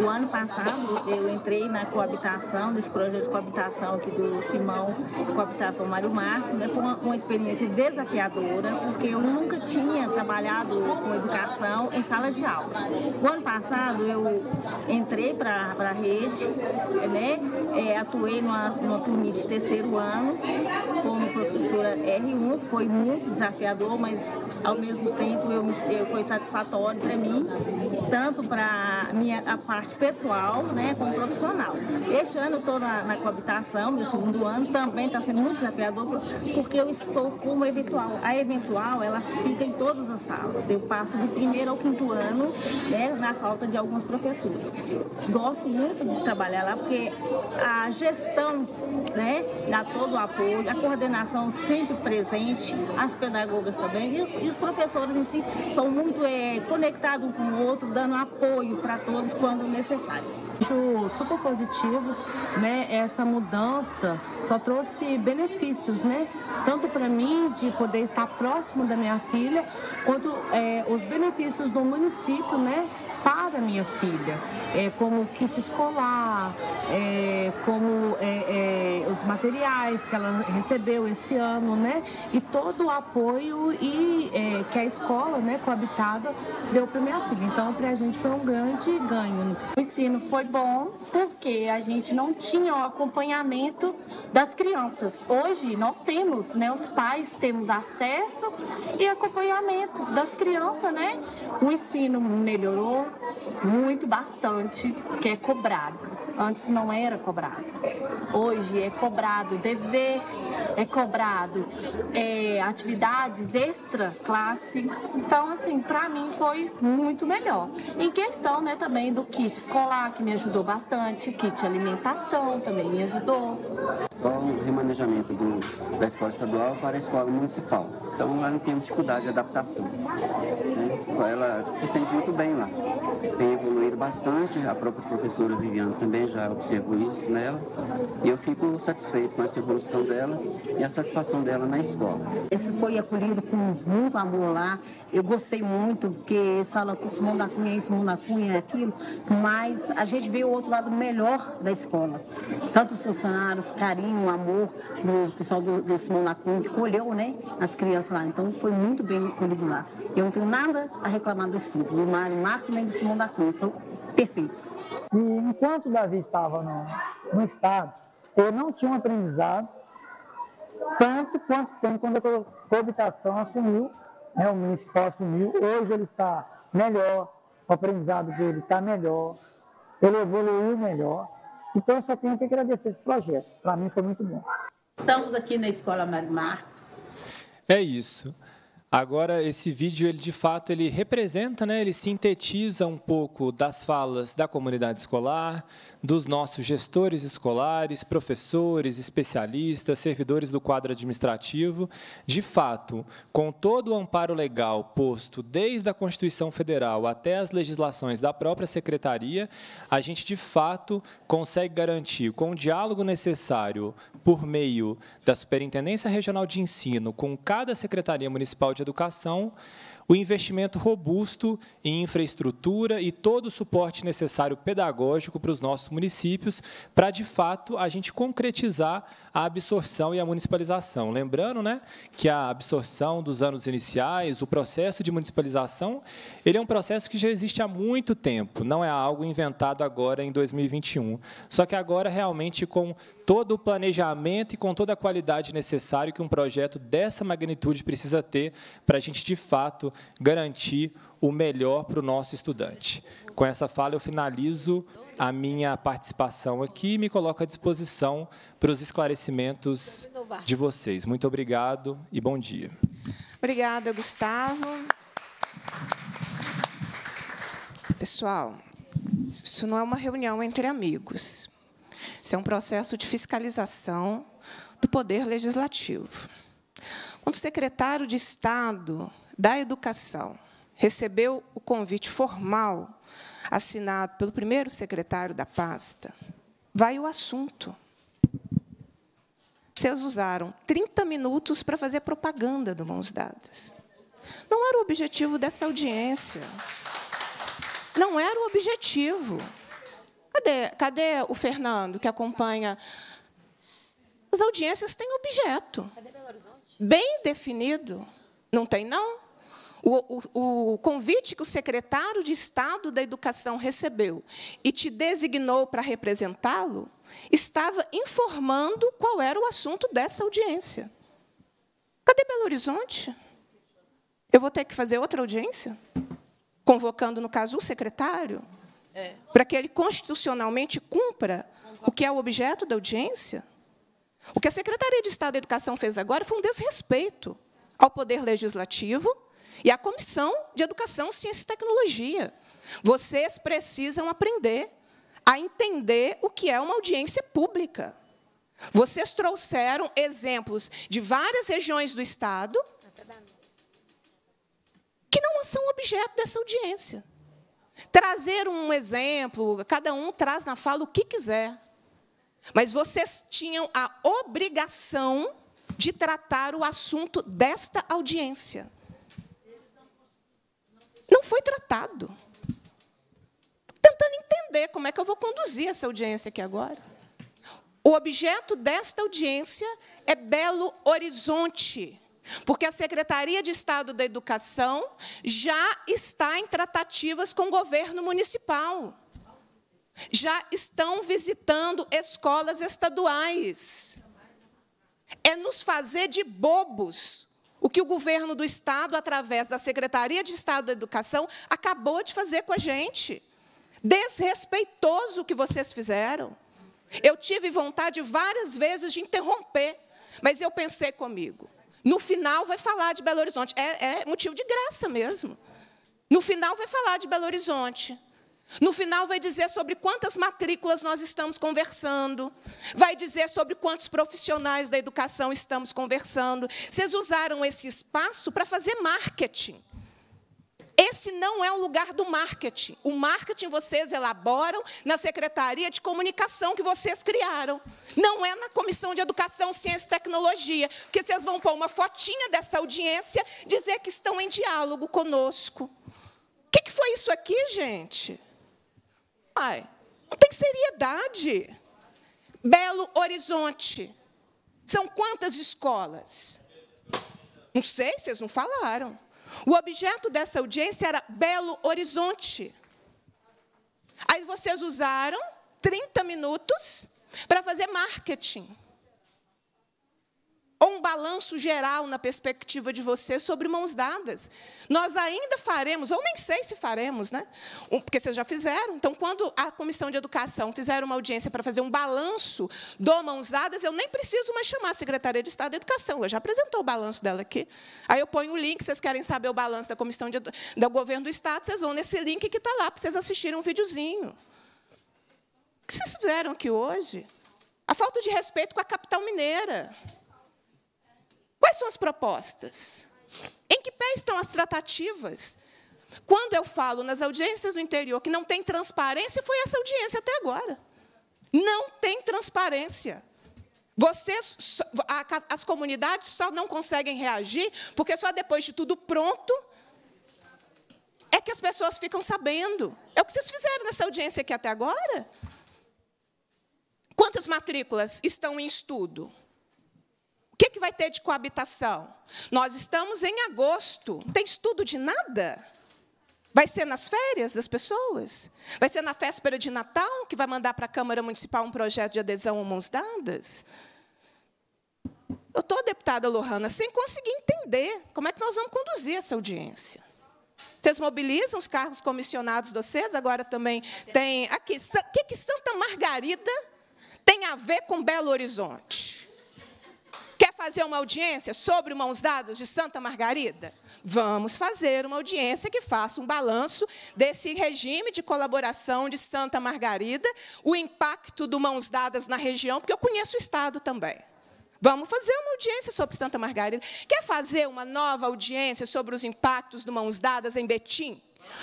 O ano passado eu entrei na coabitação, nesse projeto de coabitação aqui do Simão, coabitação Mário Marco, né? foi uma, uma experiência desafiadora, porque eu nunca tinha trabalhado com educação em sala de aula. O ano passado eu entrei para a rede, né? É, atuei numa, numa turminha de terceiro ano, como professora R1 foi muito desafiador, mas ao mesmo tempo eu, eu foi satisfatório para mim, tanto para minha a parte pessoal, né, como profissional. Este ano eu estou na, na coabitação, meu segundo ano, também está sendo muito desafiador, porque eu estou como eventual. A eventual ela fica em todas as salas. Eu passo do primeiro ao quinto ano, né, na falta de alguns professores. Gosto muito de trabalhar lá porque a gestão, né, dá todo o apoio, a coordenação coordenação sempre presente, as pedagogas também, e os, e os professores em si são muito é, conectados um com o outro, dando apoio para todos quando necessário. Acho super positivo, né? Essa mudança só trouxe benefícios, né? Tanto para mim de poder estar próximo da minha filha, quanto é, os benefícios do município, né? para minha filha, é, como kit escolar, é, como é, é, os materiais que ela recebeu esse ano, né? E todo o apoio e, é, que a escola, né, coabitada, deu para minha filha. Então, para a gente foi um grande ganho. O ensino foi bom porque a gente não tinha o acompanhamento das crianças. Hoje nós temos, né, os pais temos acesso e acompanhamento das crianças, né? O ensino melhorou, muito bastante que é cobrado. Antes não era cobrado. Hoje é cobrado dever, é cobrado é, atividades extra classe. Então, assim, para mim foi muito melhor. Em questão, né, também do kit escolar, que me ajudou bastante, kit alimentação também me ajudou. Só um remanejamento do, da escola estadual para a escola municipal. Então, ela não tem dificuldade de adaptação. Né? Ela se sente muito bem lá tem evoluído bastante, a própria professora Viviana também já observou isso nela, e eu fico satisfeito com essa evolução dela e a satisfação dela na escola. Esse foi acolhido com muito amor lá, eu gostei muito, porque eles falam que esse mundo da cunha é isso, mundo da cunha é aquilo, mas a gente vê o outro lado melhor da escola. Tanto os funcionários, carinho, amor do pessoal do, do Simão da Cunha, que colheu né, as crianças lá. Então foi muito bem colhido lá. Eu não tenho nada a reclamar do estudo, do Mário Marcos nem do Simão da Cunha. São perfeitos. E enquanto Davi estava no, no Estado, eu não tinha um aprendizado tanto quanto tempo quando a coabitação assumiu realmente próximo mil. Hoje ele está melhor, o aprendizado dele está melhor, ele evoluiu melhor. Então eu só tenho que agradecer esse projeto. Para mim foi muito bom. Estamos aqui na Escola Mário Marcos. É isso. Agora, esse vídeo, ele de fato, ele representa, né, ele sintetiza um pouco das falas da comunidade escolar, dos nossos gestores escolares, professores, especialistas, servidores do quadro administrativo. De fato, com todo o amparo legal posto desde a Constituição Federal até as legislações da própria Secretaria, a gente, de fato, consegue garantir, com o diálogo necessário por meio da Superintendência Regional de Ensino, com cada Secretaria Municipal de de educação, o investimento robusto em infraestrutura e todo o suporte necessário pedagógico para os nossos municípios, para, de fato, a gente concretizar a absorção e a municipalização. Lembrando né, que a absorção dos anos iniciais, o processo de municipalização, ele é um processo que já existe há muito tempo, não é algo inventado agora em 2021. Só que agora, realmente, com todo o planejamento e com toda a qualidade necessária que um projeto dessa magnitude precisa ter para a gente, de fato, garantir o melhor para o nosso estudante. Com essa fala, eu finalizo a minha participação aqui e me coloco à disposição para os esclarecimentos de vocês. Muito obrigado e bom dia. Obrigada, Gustavo. Pessoal, isso não é uma reunião entre amigos. Isso é um processo de fiscalização do Poder Legislativo. Quando o secretário de Estado da Educação recebeu o convite formal assinado pelo primeiro secretário da pasta, vai o assunto. Vocês usaram 30 minutos para fazer propaganda do Mãos Dadas. Não era o objetivo dessa audiência. Não era o objetivo. Cadê, cadê o Fernando, que acompanha? As audiências têm objeto. Bem definido. Não tem, não? O, o, o, convite que o secretário de Estado da Educação recebeu e te designou para representá-lo, estava informando qual era o assunto dessa audiência. Cadê Belo Horizonte? Eu vou ter que fazer outra audiência? Convocando, no caso, o secretário? É. Para que ele constitucionalmente cumpra o que é o objeto da audiência? O que a Secretaria de Estado da Educação fez agora foi um desrespeito ao Poder Legislativo e à Comissão de Educação, Ciência e Tecnologia. Vocês precisam aprender a entender o que é uma audiência pública. Vocês trouxeram exemplos de várias regiões do Estado que não são objeto dessa audiência. Trazer um exemplo, cada um traz na fala o que quiser. Mas vocês tinham a obrigação de tratar o assunto desta audiência. Não foi tratado. Tentando entender como é que eu vou conduzir essa audiência aqui agora. O objeto desta audiência é Belo Horizonte. Porque a Secretaria de Estado da Educação já está em tratativas com o governo municipal. Já estão visitando escolas estaduais. É nos fazer de bobos o que o governo do Estado, através da Secretaria de Estado da Educação, acabou de fazer com a gente. Desrespeitoso o que vocês fizeram. Eu tive vontade várias vezes de interromper, mas eu pensei comigo: no final vai falar de Belo Horizonte. É, é motivo de graça mesmo. No final vai falar de Belo Horizonte. No final vai dizer sobre quantas matrículas nós estamos conversando, vai dizer sobre quantos profissionais da educação estamos conversando. Vocês usaram esse espaço para fazer marketing. Esse não é o lugar do marketing. O marketing vocês elaboram na Secretaria de Comunicação que vocês criaram. Não é na Comissão de Educação, Ciência e Tecnologia, porque vocês vão pôr uma fotinha dessa audiência, dizer que estão em diálogo conosco. O que, que foi isso aqui, gente? Ai, não tem seriedade. Belo Horizonte. São quantas escolas? Não sei, vocês não falaram. O objeto dessa audiência era Belo Horizonte. Aí vocês usaram 30 minutos para fazer marketing ou um balanço geral na perspectiva de você sobre mãos dadas. Nós ainda faremos, ou nem sei se faremos, né? porque vocês já fizeram. Então, quando a Comissão de Educação fizer uma audiência para fazer um balanço do mãos dadas, eu nem preciso mais chamar a Secretaria de Estado da Educação, ela já apresentou o balanço dela aqui. Aí eu ponho o link, vocês querem saber o balanço da Comissão de, do Governo do Estado, vocês vão nesse link que está lá, para vocês assistirem um videozinho. O que vocês fizeram aqui hoje? A falta de respeito com a capital mineira. Quais são as propostas? Em que pé estão as tratativas? Quando eu falo nas audiências do interior que não tem transparência, foi essa audiência até agora. Não tem transparência. Vocês, as comunidades só não conseguem reagir porque só depois de tudo pronto é que as pessoas ficam sabendo. É o que vocês fizeram nessa audiência aqui até agora. Quantas matrículas estão em estudo? que, que vai ter de coabitação? Nós estamos em agosto, não tem estudo de nada. Vai ser nas férias das pessoas? Vai ser na véspera de Natal que vai mandar para a Câmara Municipal um projeto de adesão a mãos dadas? Eu estou, deputada Lohana, sem conseguir entender como é que nós vamos conduzir essa audiência. Vocês mobilizam os cargos comissionados de vocês, agora também tem. Aqui, o que, que Santa Margarida tem a ver com Belo Horizonte? fazer uma audiência sobre mãos dadas de Santa Margarida? Vamos fazer uma audiência que faça um balanço desse regime de colaboração de Santa Margarida, o impacto do mãos dadas na região, porque eu conheço o Estado também. Vamos fazer uma audiência sobre Santa Margarida. Quer fazer uma nova audiência sobre os impactos do Mãos Dadas em Betim?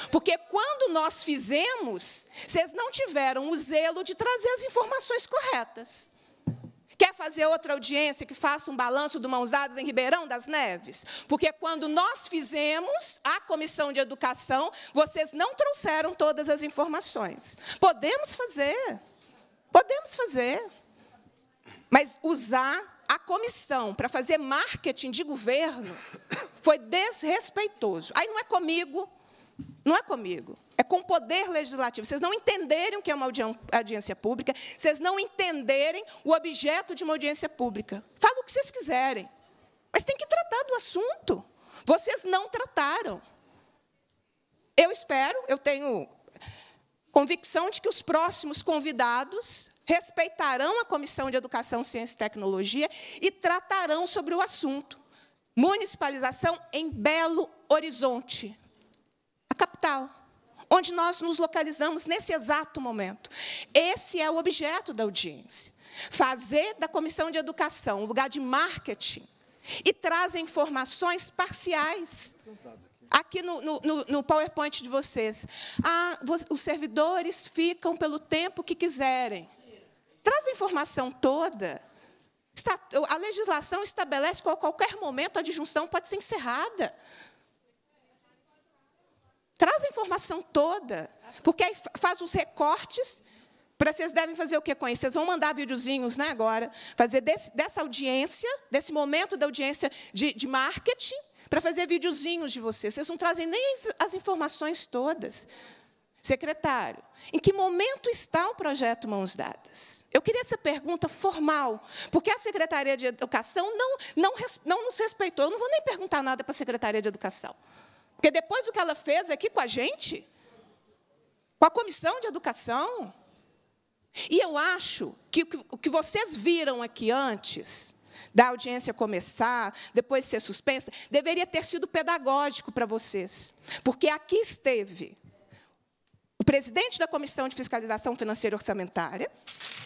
Porque quando nós fizemos, vocês não tiveram o zelo de trazer as informações corretas. Quer fazer outra audiência que faça um balanço do Mãos Dadas em Ribeirão das Neves? Porque quando nós fizemos a comissão de educação, vocês não trouxeram todas as informações. Podemos fazer, podemos fazer. Mas usar a comissão para fazer marketing de governo foi desrespeitoso. Aí não é comigo, não é comigo, é com o poder legislativo. Vocês não entenderem o que é uma audiência pública, vocês não entenderem o objeto de uma audiência pública. Fala o que vocês quiserem, mas tem que tratar do assunto. Vocês não trataram. Eu espero, eu tenho convicção de que os próximos convidados respeitarão a Comissão de Educação, Ciência e Tecnologia e tratarão sobre o assunto. Municipalização em Belo Horizonte, capital, onde nós nos localizamos nesse exato momento. Esse é o objeto da audiência. Fazer da comissão de educação um lugar de marketing e trazer informações parciais. Aqui no, no, no, PowerPoint de vocês. Ah, os servidores ficam pelo tempo que quiserem. Traz a informação toda. a legislação estabelece que a qualquer momento a disjunção pode ser encerrada. Traz a informação toda, porque aí faz os recortes. Para vocês devem fazer o que com isso? Vocês vão mandar videozinhos né, agora, fazer desse, dessa audiência, desse momento da audiência de, de marketing, para fazer videozinhos de vocês. Vocês não trazem nem as, as informações todas. Secretário, em que momento está o projeto Mãos Dadas? Eu queria essa pergunta formal, porque a Secretaria de Educação não, não, não nos respeitou. Eu não vou nem perguntar nada para a Secretaria de Educação. Porque depois do que ela fez aqui é com a gente, com a comissão de educação, e eu acho que o que vocês viram aqui antes, da audiência começar, depois ser suspensa, deveria ter sido pedagógico para vocês. Porque aqui esteve o presidente da Comissão de Fiscalização Financeira e Orçamentária,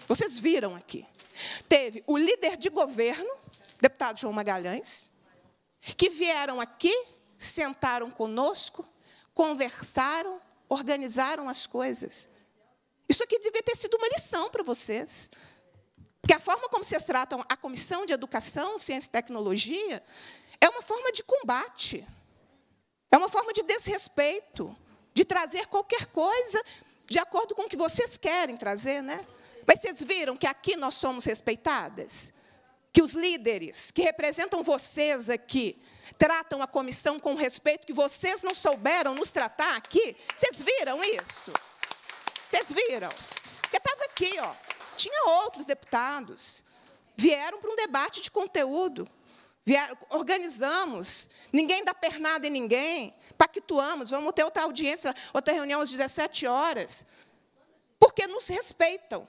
vocês viram aqui. Teve o líder de governo, deputado João Magalhães, que vieram aqui sentaram conosco, conversaram, organizaram as coisas. Isso aqui devia ter sido uma lição para vocês. Porque a forma como vocês tratam a Comissão de Educação, Ciência e Tecnologia é uma forma de combate, é uma forma de desrespeito, de trazer qualquer coisa de acordo com o que vocês querem trazer, né? Mas vocês viram que aqui nós somos respeitadas? que os líderes que representam vocês aqui tratam a comissão com respeito que vocês não souberam nos tratar aqui? Vocês viram isso? Vocês viram? Porque estava aqui, ó. Tinha outros deputados. Vieram para um debate de conteúdo. Vieram, organizamos. Ninguém dá pernada em ninguém. Pactuamos. Vamos ter outra audiência, outra reunião às 17 horas. Porque nos respeitam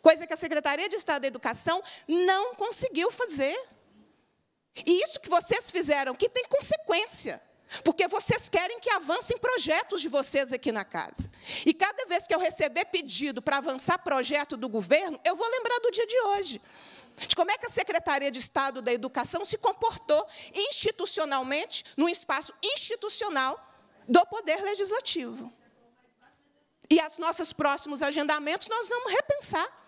coisa que a Secretaria de Estado da Educação não conseguiu fazer. E isso que vocês fizeram que tem consequência. Porque vocês querem que avancem projetos de vocês aqui na casa. E cada vez que eu receber pedido para avançar projeto do governo, eu vou lembrar do dia de hoje. De como é que a Secretaria de Estado da Educação se comportou institucionalmente, num espaço institucional do Poder Legislativo. E as nossos próximos agendamentos nós vamos repensar.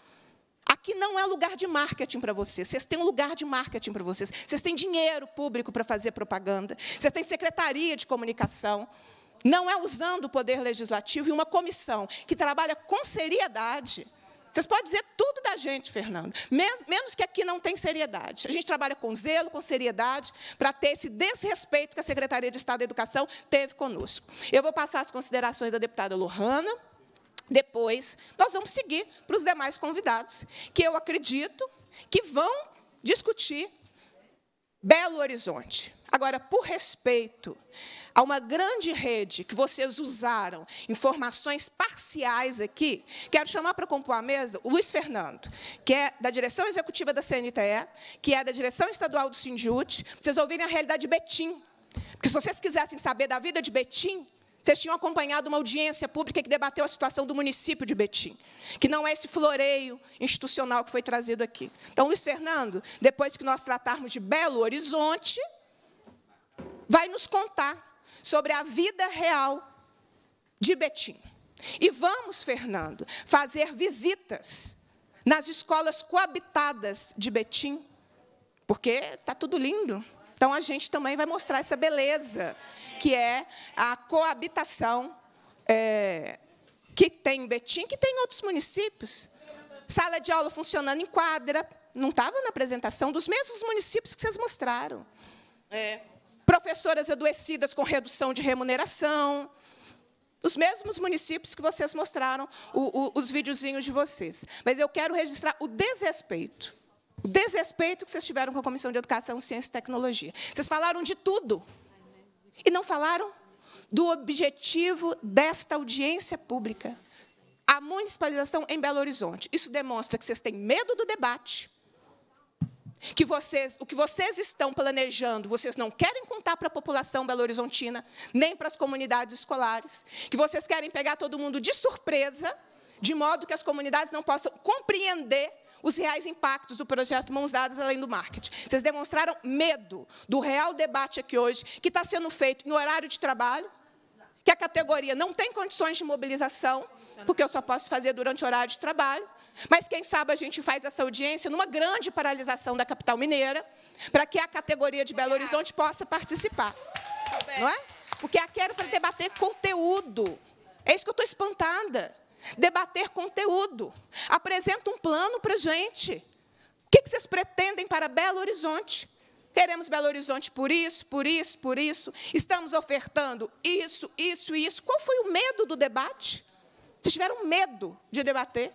Aqui não é lugar de marketing para vocês. Vocês têm um lugar de marketing para vocês. Vocês têm dinheiro público para fazer propaganda. Vocês têm secretaria de comunicação. Não é usando o poder legislativo e uma comissão que trabalha com seriedade. Vocês podem dizer tudo da gente, Fernando, menos que aqui não tem seriedade. A gente trabalha com zelo, com seriedade, para ter esse desrespeito que a Secretaria de Estado da Educação teve conosco. Eu vou passar as considerações da deputada Lohana depois, nós vamos seguir para os demais convidados, que eu acredito que vão discutir Belo Horizonte. Agora, por respeito a uma grande rede que vocês usaram informações parciais aqui, quero chamar para compor a mesa o Luiz Fernando, que é da direção executiva da CNTE, que é da direção estadual do Sindjute, vocês ouvirem a realidade de Betim. Porque se vocês quisessem saber da vida de Betim, vocês tinham acompanhado uma audiência pública que debateu a situação do município de Betim, que não é esse floreio institucional que foi trazido aqui. Então, Luiz Fernando, depois que nós tratarmos de Belo Horizonte, vai nos contar sobre a vida real de Betim. E vamos, Fernando, fazer visitas nas escolas coabitadas de Betim, porque está tudo lindo. Então a gente também vai mostrar essa beleza, que é a coabitação é, que tem em Betim, que tem em outros municípios. Sala de aula funcionando em quadra, não estava na apresentação, dos mesmos municípios que vocês mostraram. É. Professoras adoecidas com redução de remuneração. Os mesmos municípios que vocês mostraram o, o, os videozinhos de vocês. Mas eu quero registrar o desrespeito o desrespeito que vocês tiveram com a Comissão de Educação, Ciência e Tecnologia. Vocês falaram de tudo. E não falaram do objetivo desta audiência pública. A municipalização em Belo Horizonte. Isso demonstra que vocês têm medo do debate, que vocês, o que vocês estão planejando, vocês não querem contar para a população belo-horizontina, nem para as comunidades escolares, que vocês querem pegar todo mundo de surpresa, de modo que as comunidades não possam compreender os reais impactos do projeto Mãos Dadas Além do Marketing. Vocês demonstraram medo do real debate aqui hoje, que está sendo feito no horário de trabalho, que a categoria não tem condições de mobilização, porque eu só posso fazer durante o horário de trabalho, mas quem sabe a gente faz essa audiência numa grande paralisação da capital mineira, para que a categoria de Belo Horizonte possa participar. Não é? Porque aqui era para debater conteúdo. É isso que eu estou espantada debater conteúdo. Apresenta um plano para a gente. O que vocês pretendem para Belo Horizonte? Queremos Belo Horizonte por isso, por isso, por isso. Estamos ofertando isso, isso e isso. Qual foi o medo do debate? Vocês tiveram medo de debater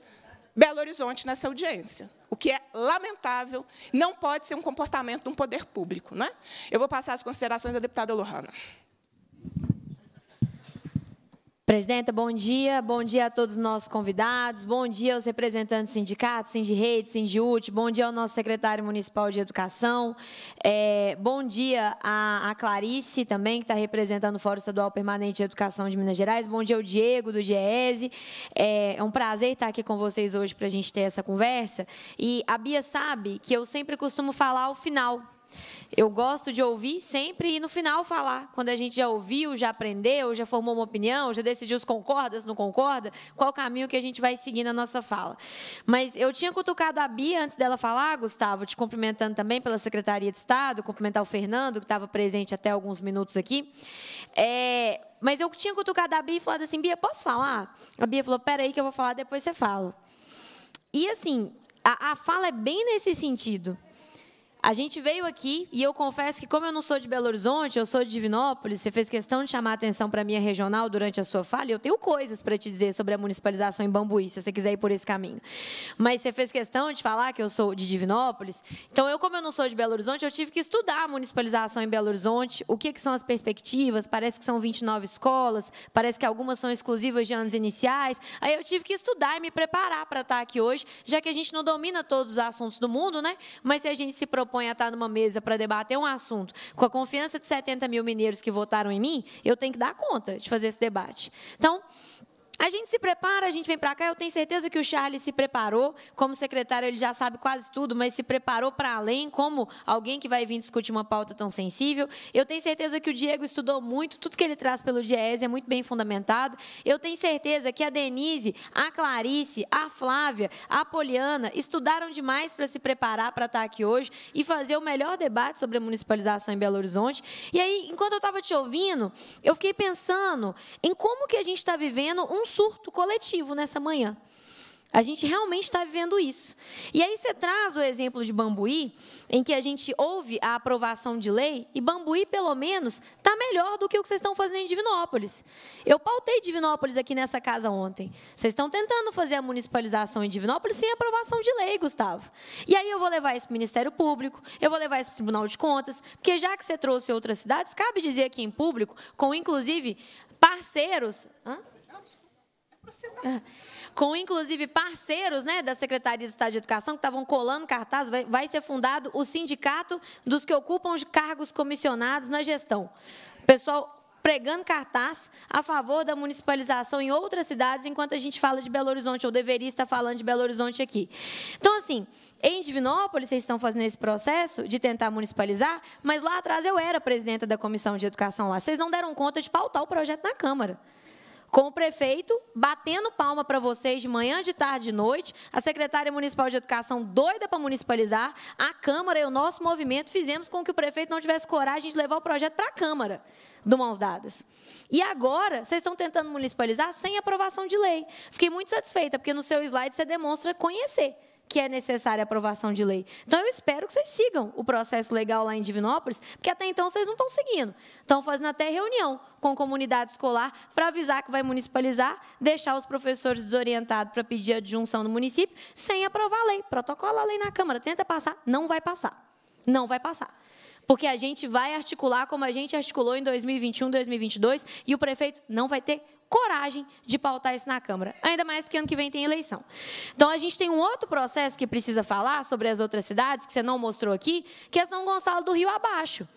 Belo Horizonte nessa audiência, o que é lamentável, não pode ser um comportamento de um poder público. Não é? Eu vou passar as considerações à deputada Lohana. Presidenta, bom dia. Bom dia a todos os nossos convidados. Bom dia aos representantes do sindicato, Sindirrede, Sindiúte. Bom dia ao nosso secretário municipal de Educação. É, bom dia a, a, Clarice, também, que está representando o Fórum Estadual Permanente de Educação de Minas Gerais. Bom dia ao Diego, do Diese. É, é um prazer estar aqui com vocês hoje para a gente ter essa conversa. E a Bia sabe que eu sempre costumo falar ao final eu gosto de ouvir sempre e no final falar. Quando a gente já ouviu, já aprendeu, já formou uma opinião, já decidiu se concorda, se não concorda, qual caminho que a gente vai seguir na nossa fala. Mas eu tinha cutucado a Bia antes dela falar, Gustavo, te cumprimentando também pela Secretaria de Estado, cumprimentar o Fernando, que estava presente até alguns minutos aqui. É, mas eu tinha cutucado a Bia e falado assim, Bia, posso falar? A Bia falou, peraí que eu vou falar, depois você fala. E assim, a, a fala é bem nesse sentido. A gente veio aqui e eu confesso que, como eu não sou de Belo Horizonte, eu sou de Divinópolis, você fez questão de chamar a atenção para a minha regional durante a sua fala, e eu tenho coisas para te dizer sobre a municipalização em Bambuí, se você quiser ir por esse caminho. Mas você fez questão de falar que eu sou de Divinópolis. Então, eu, como eu não sou de Belo Horizonte, eu tive que estudar a municipalização em Belo Horizonte, o que, que são as perspectivas, parece que são 29 escolas, parece que algumas são exclusivas de anos iniciais. Aí eu tive que estudar e me preparar para estar aqui hoje, já que a gente não domina todos os assuntos do mundo, né? Mas se a gente se propõe propõe a estar numa mesa para debater um assunto com a confiança de 70 mil mineiros que votaram em mim, eu tenho que dar conta de fazer esse debate. Então, a gente se prepara, a gente vem para cá. Eu tenho certeza que o Charles se preparou. Como secretário, ele já sabe quase tudo, mas se preparou para além, como alguém que vai vir discutir uma pauta tão sensível. Eu tenho certeza que o Diego estudou muito. Tudo que ele traz pelo Diese é muito bem fundamentado. Eu tenho certeza que a Denise, a Clarice, a Flávia, a Poliana estudaram demais para se preparar para estar tá aqui hoje e fazer o melhor debate sobre a municipalização em Belo Horizonte. E aí, enquanto eu estava te ouvindo, eu fiquei pensando em como que a gente está vivendo um surto coletivo nessa manhã. A gente realmente está vivendo isso. E aí você traz o exemplo de Bambuí, em que a gente ouve a aprovação de lei, e Bambuí, pelo menos, está melhor do que o que vocês estão fazendo em Divinópolis. Eu pautei Divinópolis aqui nessa casa ontem. Vocês estão tentando fazer a municipalização em Divinópolis sem aprovação de lei, Gustavo. E aí eu vou levar isso para o Ministério Público, eu vou levar isso para o Tribunal de Contas, porque já que você trouxe outras cidades, cabe dizer aqui em público, com inclusive parceiros. Hã? Com, inclusive, parceiros né, da Secretaria de Estado de Educação que estavam colando cartaz, vai, vai ser fundado o Sindicato dos que ocupam cargos comissionados na gestão. O pessoal pregando cartaz a favor da municipalização em outras cidades, enquanto a gente fala de Belo Horizonte, ou deveria estar falando de Belo Horizonte aqui. Então, assim, em Divinópolis, vocês estão fazendo esse processo de tentar municipalizar, mas lá atrás eu era presidenta da Comissão de Educação lá. Vocês não deram conta de pautar o projeto na Câmara com o prefeito batendo palma para vocês de manhã, de tarde, de noite, a secretária municipal de educação doida para municipalizar, a Câmara e o nosso movimento fizemos com que o prefeito não tivesse coragem de levar o projeto para a Câmara do Mãos Dadas. E agora, vocês estão tentando municipalizar sem aprovação de lei. Fiquei muito satisfeita, porque no seu slide você demonstra conhecer que é necessária a aprovação de lei. Então, eu espero que vocês sigam o processo legal lá em Divinópolis, porque até então vocês não estão seguindo. Estão fazendo até reunião com comunidade escolar para avisar que vai municipalizar, deixar os professores desorientados para pedir a adjunção do município, sem aprovar a lei. Protocola a lei na Câmara, tenta passar, não vai passar. Não vai passar. Porque a gente vai articular como a gente articulou em 2021, 2022, e o prefeito não vai ter coragem de pautar isso na Câmara, ainda mais porque ano que vem tem eleição. Então, a gente tem um outro processo que precisa falar sobre as outras cidades, que você não mostrou aqui, que é São Gonçalo do Rio abaixo.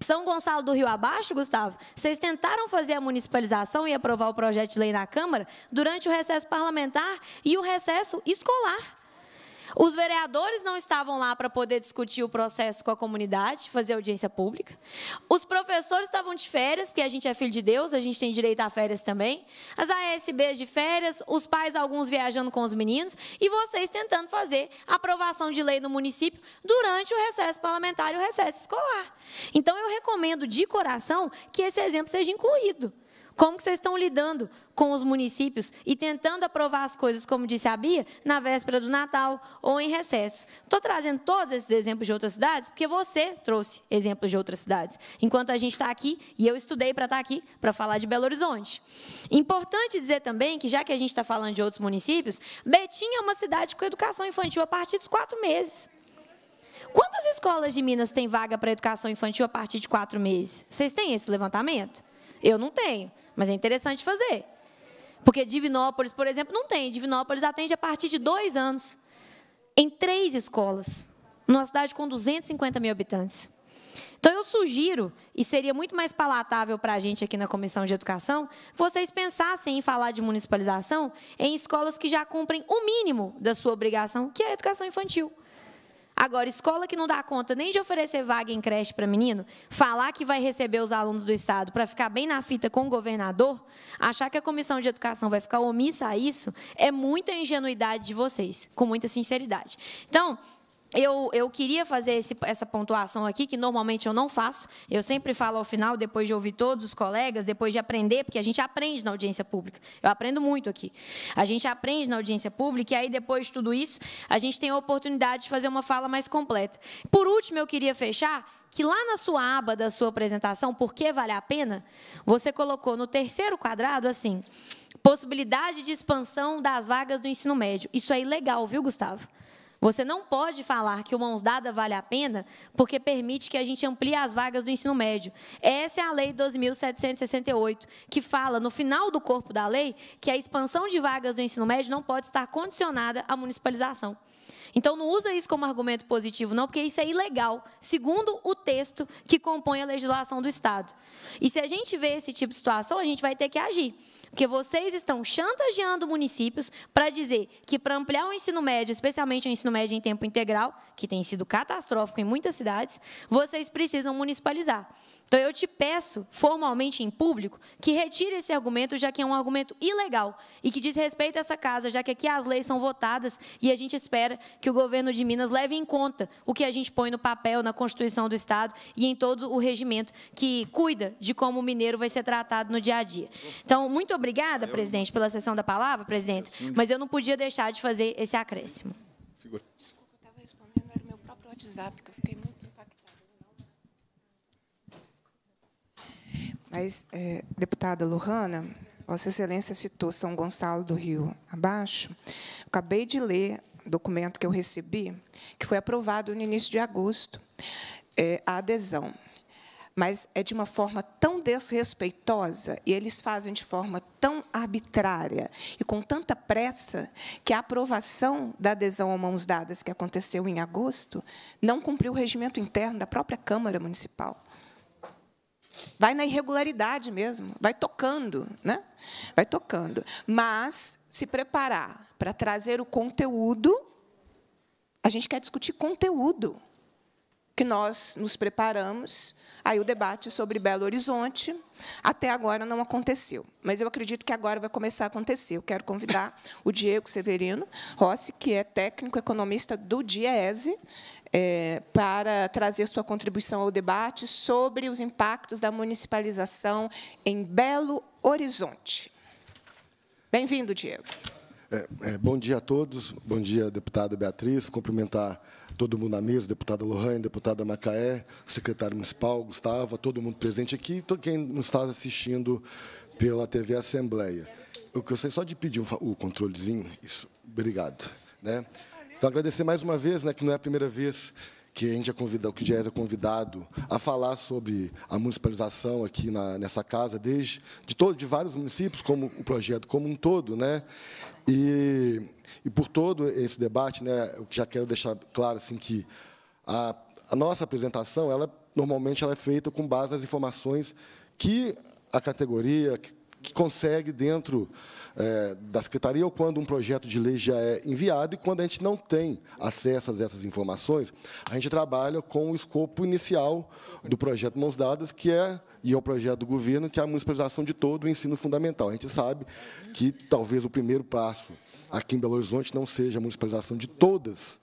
São Gonçalo do Rio abaixo, Gustavo, vocês tentaram fazer a municipalização e aprovar o projeto de lei na Câmara durante o recesso parlamentar e o recesso escolar. Os vereadores não estavam lá para poder discutir o processo com a comunidade, fazer audiência pública. Os professores estavam de férias, porque a gente é filho de Deus, a gente tem direito a férias também. As ASBs de férias, os pais, alguns viajando com os meninos, e vocês tentando fazer aprovação de lei no município durante o recesso parlamentar e o recesso escolar. Então, eu recomendo de coração que esse exemplo seja incluído. Como que vocês estão lidando com os municípios e tentando aprovar as coisas, como disse a Bia, na véspera do Natal ou em recesso? Estou trazendo todos esses exemplos de outras cidades, porque você trouxe exemplos de outras cidades, enquanto a gente está aqui, e eu estudei para estar tá aqui, para falar de Belo Horizonte. Importante dizer também que, já que a gente está falando de outros municípios, Betim é uma cidade com educação infantil a partir dos quatro meses. Quantas escolas de Minas têm vaga para educação infantil a partir de quatro meses? Vocês têm esse levantamento? Eu não tenho. Mas é interessante fazer. Porque Divinópolis, por exemplo, não tem. Divinópolis atende a partir de dois anos. Em três escolas. Numa cidade com 250 mil habitantes. Então, eu sugiro, e seria muito mais palatável para a gente aqui na Comissão de Educação, vocês pensassem em falar de municipalização em escolas que já cumprem o mínimo da sua obrigação, que é a educação infantil. Agora, escola que não dá conta nem de oferecer vaga em creche para menino, falar que vai receber os alunos do Estado para ficar bem na fita com o governador, achar que a Comissão de Educação vai ficar omissa a isso, é muita ingenuidade de vocês, com muita sinceridade. Então, eu, eu, queria fazer esse, essa pontuação aqui, que normalmente eu não faço. Eu sempre falo ao final, depois de ouvir todos os colegas, depois de aprender, porque a gente aprende na audiência pública. Eu aprendo muito aqui. A gente aprende na audiência pública e aí, depois de tudo isso, a gente tem a oportunidade de fazer uma fala mais completa. Por último, eu queria fechar que lá na sua aba da sua apresentação, por que vale a pena, você colocou no terceiro quadrado assim, possibilidade de expansão das vagas do ensino médio. Isso aí é legal, viu, Gustavo? Você não pode falar que o mãos dada vale a pena, porque permite que a gente amplie as vagas do ensino médio. Essa é a Lei 12.768, que fala, no final do corpo da lei, que a expansão de vagas do ensino médio não pode estar condicionada à municipalização. Então não usa isso como argumento positivo, não, porque isso é ilegal, segundo o texto que compõe a legislação do Estado. E se a gente vê esse tipo de situação, a gente vai ter que agir. Porque vocês estão chantageando municípios para dizer que para ampliar o ensino médio, especialmente o ensino médio em tempo integral, que tem sido catastrófico em muitas cidades, vocês precisam municipalizar. Então eu te peço, formalmente em público, que retire esse argumento, já que é um argumento ilegal e que diz respeito a essa casa, já que aqui as leis são votadas e a gente espera que o governo de Minas leve em conta o que a gente põe no papel, na Constituição do Estado e em todo o regimento que cuida de como o mineiro vai ser tratado no dia a dia. Então, muito obrigada, presidente, pela sessão da palavra, presidente, mas eu não podia deixar de fazer esse acréscimo. Desculpa, eu estava respondendo, era meu próprio WhatsApp, que eu fiquei muito. Mas, é, deputada Lohana, Vossa Excelência citou São Gonçalo do Rio abaixo. Acabei de ler documento que eu recebi, que foi aprovado no início de agosto, é, a adesão. Mas é de uma forma tão desrespeitosa, e eles fazem de forma tão arbitrária e com tanta pressa, que a aprovação da adesão a mãos dadas que aconteceu em agosto não cumpriu o regimento interno da própria Câmara Municipal. Vai na irregularidade mesmo, vai tocando, né? Vai tocando. Mas se preparar para trazer o conteúdo, a gente quer discutir conteúdo. Que nós nos preparamos, aí o debate sobre Belo Horizonte, até agora não aconteceu. Mas eu acredito que agora vai começar a acontecer. Eu quero convidar o Diego Severino Rossi, que é técnico economista do DIEESE, é, para trazer sua contribuição ao debate sobre os impactos da municipalização em Belo Horizonte. Bem-vindo, Diego. É, é, bom dia a todos. Bom dia, deputada Beatriz. Cumprimentar todo mundo na mesa, deputada Lohan, deputada Macaé, secretário municipal, Gustavo, todo mundo presente aqui, todo quem nos está assistindo pela TV Assembleia. Eu sei só de pedir o controlezinho. Isso, obrigado. Né? Então, agradecer mais uma vez, né, que não é a primeira vez que a gente é convidado, que o Dias é convidado a falar sobre a municipalização aqui na, nessa casa, desde de, todo, de vários municípios, como o projeto como um todo. Né? E, e por todo esse debate, né, eu já quero deixar claro assim, que a, a nossa apresentação, ela normalmente ela é feita com base nas informações que a categoria, que consegue dentro é, da secretaria ou quando um projeto de lei já é enviado e quando a gente não tem acesso a essas informações, a gente trabalha com o escopo inicial do projeto Mãos Dadas, que é e é o projeto do governo, que é a municipalização de todo o ensino fundamental. A gente sabe que talvez o primeiro passo aqui em Belo Horizonte não seja a municipalização de todas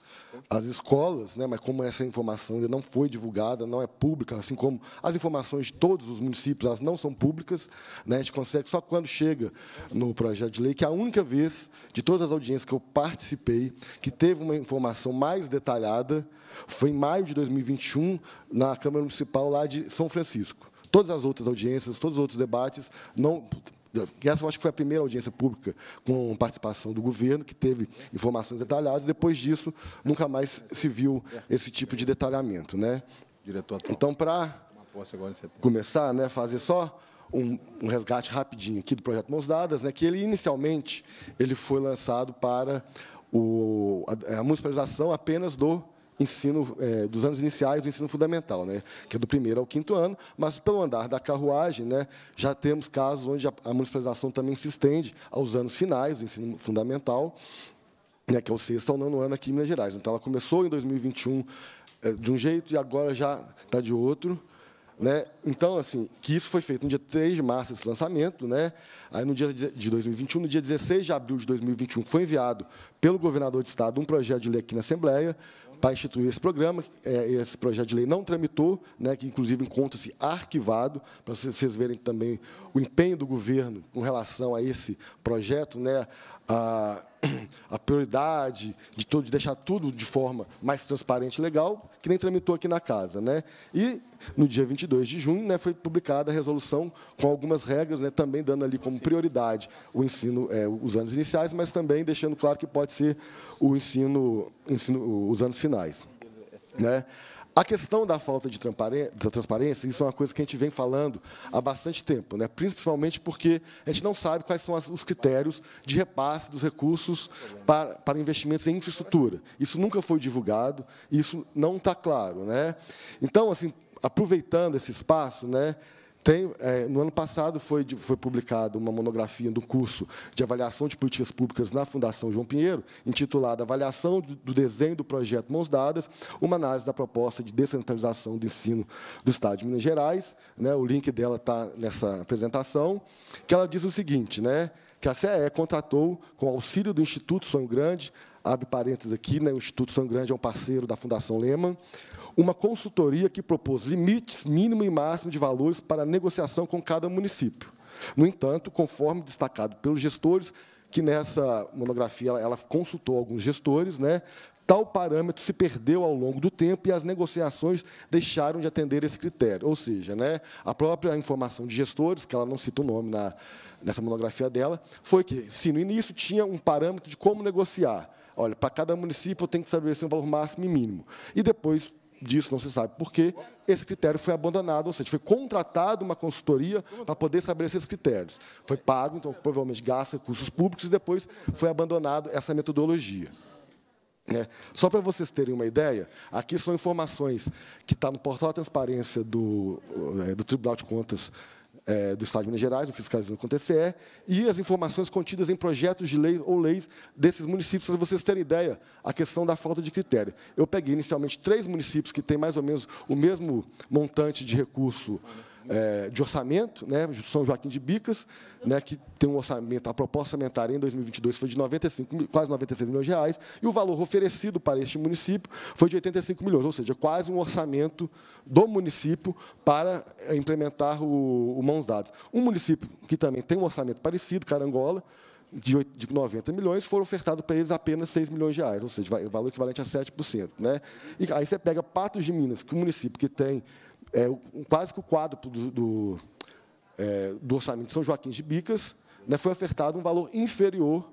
as escolas, né, mas como essa informação ainda não foi divulgada, não é pública, assim como as informações de todos os municípios, elas não são públicas, né, a gente consegue só quando chega no projeto de lei, que é a única vez de todas as audiências que eu participei que teve uma informação mais detalhada foi em maio de 2021, na Câmara Municipal lá de São Francisco. Todas as outras audiências, todos os outros debates, não essa eu acho que foi a primeira audiência pública com participação do governo, que teve informações detalhadas. Depois disso, nunca mais se viu esse tipo de detalhamento. Né? Então, para começar, né, fazer só um, um, resgate rapidinho aqui do projeto Mãos Dadas, né, que ele inicialmente ele foi lançado para o, a, a municipalização apenas do ensino é, dos anos iniciais do ensino fundamental, né, que é do primeiro ao quinto ano, mas pelo andar da carruagem, né, já temos casos onde a, a municipalização também se estende aos anos finais do ensino fundamental, né, que é o sexto ao nono ano aqui em Minas Gerais. Então, ela começou em 2021 é, de um jeito e agora já está de outro. Né? Então, assim, que isso foi feito no dia 3 de março, esse lançamento. Né? Aí, no dia de 2021, no dia 16 de abril de 2021, foi enviado pelo governador de Estado um projeto de lei aqui na Assembleia, para instituir esse programa. É, esse projeto de lei não tramitou, né, que inclusive encontra-se arquivado, para vocês verem também o empenho do governo com relação a esse projeto, né, a a prioridade de, tudo, de deixar tudo de forma mais transparente e legal, que nem tramitou aqui na casa. Né? E, no dia 22 de junho, né, foi publicada a resolução com algumas regras, né, também dando ali como prioridade o ensino, é, os anos iniciais, mas também deixando claro que pode ser o ensino, ensino os anos finais. Né? A questão da falta de transparência, isso é uma coisa que a gente vem falando há bastante tempo, né? principalmente porque a gente não sabe quais são os critérios de repasse dos recursos para, para investimentos em infraestrutura. Isso nunca foi divulgado, isso não está claro. Né? Então, assim, aproveitando esse espaço, né, tem, é, no ano passado foi, foi publicada uma monografia do curso de avaliação de políticas públicas na Fundação João Pinheiro, intitulada Avaliação do Desenho do Projeto Mãos Dadas, uma análise da proposta de descentralização do ensino do Estado de Minas Gerais. Né, o link dela está nessa apresentação, que ela diz o seguinte, né, que a CAE contratou, com auxílio do Instituto Sonho Grande, abre parênteses aqui, né, o Instituto Sonho Grande é um parceiro da Fundação Lehman, uma consultoria que propôs limites mínimo e máximo de valores para negociação com cada município. No entanto, conforme destacado pelos gestores, que nessa monografia ela, ela consultou alguns gestores, né, Tal parâmetro se perdeu ao longo do tempo e as negociações deixaram de atender esse critério. Ou seja, né, a própria informação de gestores, que ela não cita o nome na, nessa monografia dela, foi que, se no início tinha um parâmetro de como negociar, olha, para cada município eu tenho que estabelecer um valor máximo e mínimo. E depois disso, não se sabe porque esse critério foi abandonado, ou seja, foi contratado uma consultoria para poder estabelecer esses critérios. Foi pago, então provavelmente gasta recursos públicos e depois foi abandonado essa metodologia. É. Só para vocês terem uma ideia, aqui são informações que estão tá no portal da transparência do, eh, do Tribunal de Contas é, do Estado de Minas Gerais, o fiscalizando com o TCE, e as informações contidas em projetos de lei ou leis desses municípios, para vocês terem ideia, a questão da falta de critério. Eu peguei inicialmente três municípios que têm mais ou menos o mesmo montante de recurso é, de orçamento, né, São Joaquim de Bicas, né, que tem um orçamento, a proposta orçamentária em 2022 foi de 95, quase 96 milhões de reais, e o valor oferecido para este município foi de 85 milhões, ou seja, quase um orçamento do município para é, implementar o, o Mãos Dadas. Um município que também tem um orçamento parecido, Carangola, de, 90 milhões, foram ofertados para eles apenas 6 milhões de reais, ou seja, valor equivalente a 7%. Né? E aí você pega Patos de Minas, que é um município que tem é, quase que o quádruplo do, do, é, do, orçamento de São Joaquim de Bicas, né, foi ofertado um valor inferior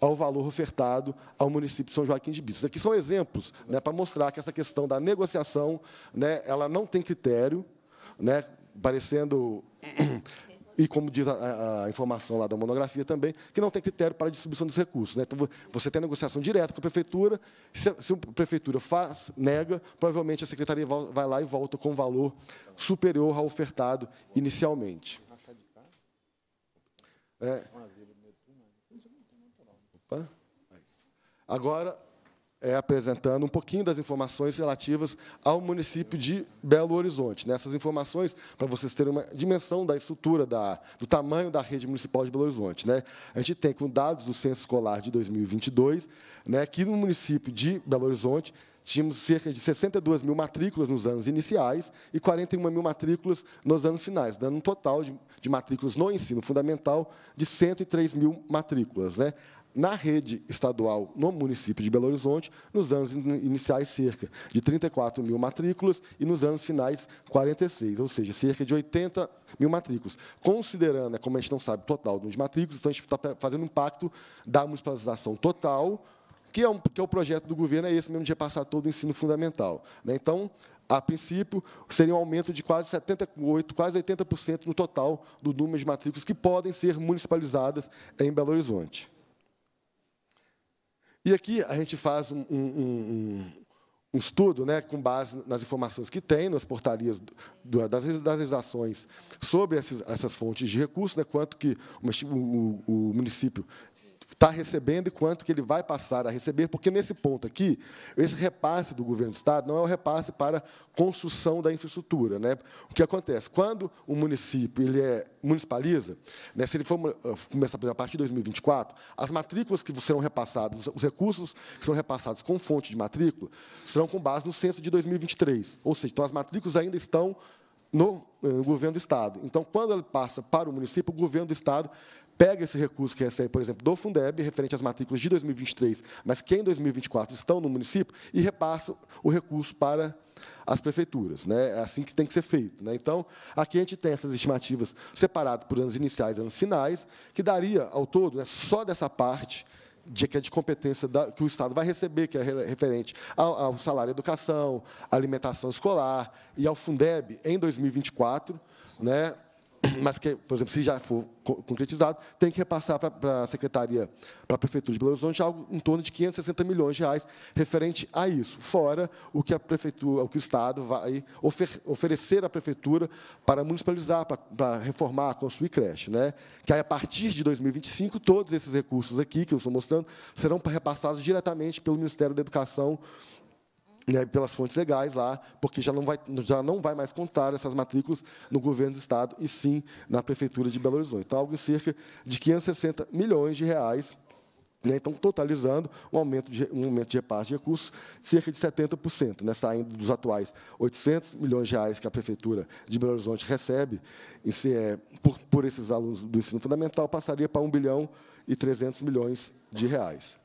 ao valor ofertado ao município de São Joaquim de Bicas. Aqui são exemplos né, para mostrar que essa questão da negociação, né, ela não tem critério, né, parecendo e como diz a, a, informação lá da monografia também, que não tem critério para distribuição dos recursos. Né? Então, você tem negociação direta com a prefeitura, se, se a prefeitura faz, nega, provavelmente a secretaria vai lá e volta com valor superior ao ofertado inicialmente. É. Agora, é, apresentando um pouquinho das informações relativas ao município de Belo Horizonte. Nessas informações, para vocês terem uma dimensão da estrutura, da, do tamanho da rede municipal de Belo Horizonte. Né? A gente tem, com dados do Censo Escolar de 2022, né, que no município de Belo Horizonte tínhamos cerca de 62 mil matrículas nos anos iniciais e 41 mil matrículas nos anos finais, dando um total de, de matrículas no ensino fundamental de 103 mil matrículas. Né? na rede estadual no município de Belo Horizonte, nos anos iniciais, cerca de 34 mil matrículas, e nos anos finais, 46, ou seja, cerca de 80 mil matrículas. Considerando, é como a gente não sabe o total de matrículas, então a gente está fazendo um impacto da municipalização total, que é, um, que é o projeto do governo, é esse mesmo de repassar todo o ensino fundamental. Né? Então, a princípio, seria um aumento de quase 78%, quase 80% no total do número de matrículas que podem ser municipalizadas em Belo Horizonte. E aqui a gente faz um, um, um, um estudo né, com base nas informações que tem, nas portarias do, das, legislações sobre essas, essas fontes de recursos, né, quanto que o, o, o município está recebendo e quanto que ele vai passar a receber, porque nesse ponto aqui, esse repasse do governo do Estado não é o repasse para construção da infraestrutura. Né? O que acontece? Quando o município ele é, municipaliza, né, se ele for eh, começar a partir de 2024, as matrículas que serão repassadas, os recursos que serão repassados com fonte de matrícula, serão com base no censo de 2023. Ou seja, então as matrículas ainda estão no, eh, no governo do Estado. Então, quando ele passa para o município, o governo do Estado pega esse recurso que recebe, por exemplo, do Fundeb, referente às matrículas de 2023, mas que em 2024 estão no município, e repassa o recurso para as prefeituras. Né? É assim que tem que ser feito. Né? Então, aqui a gente tem essas estimativas separadas por anos iniciais e anos finais, que daria, ao todo, né, só dessa parte, de, que é de competência da, que o Estado vai receber, que é referente ao, ao salário educação, alimentação escolar e ao Fundeb, em 2024, né, mas que, por exemplo, se já for concretizado, tem que repassar para a Secretaria, para a Prefeitura de Belo Horizonte, algo em torno de 560 milhões de reais referente a isso, fora o que a Prefeitura, o que o Estado vai ofer, oferecer à Prefeitura para municipalizar, para, para, reformar, construir creche. Né? Que aí, a partir de 2025, todos esses recursos aqui que eu estou mostrando serão repassados diretamente pelo Ministério da Educação né, pelas fontes legais lá, porque já não, vai, já não vai mais contar essas matrículas no governo do Estado, e sim na Prefeitura de Belo Horizonte. Então, algo em cerca de 560 milhões de reais né, então, totalizando um aumento de, um aumento de repasse de recursos cerca de 70%, né, saindo dos atuais 800 milhões de reais que a Prefeitura de Belo Horizonte recebe se, é, por, por esses alunos do ensino fundamental, passaria para 1 bilhão e 300 milhões de reais.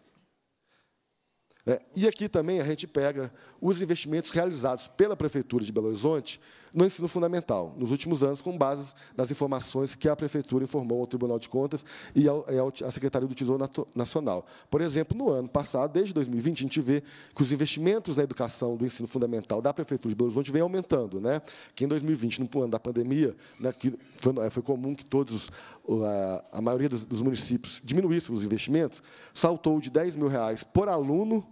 É, e aqui também a gente pega os investimentos realizados pela Prefeitura de Belo Horizonte no ensino fundamental, nos últimos anos, com base nas informações que a Prefeitura informou ao Tribunal de Contas e à Secretaria do Tesouro Nacional. Por exemplo, no ano passado, desde 2020, a gente vê que os investimentos na educação do ensino fundamental da Prefeitura de Belo Horizonte vem aumentando. Né? Que em 2020, no ano da pandemia, né, que foi, é, foi comum que todos, a, maioria dos, dos municípios diminuísse os investimentos, saltou de 10 mil reais por aluno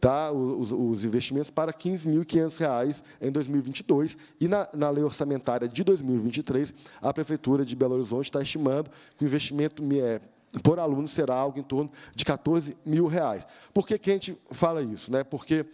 tá, os, os investimentos para R$ 15.500 em 2022. E na, na lei orçamentária de 2023, a Prefeitura de Belo Horizonte está estimando que o investimento é, por aluno será algo em torno de 14 mil reais. Por que, que a gente fala isso? Né? Porque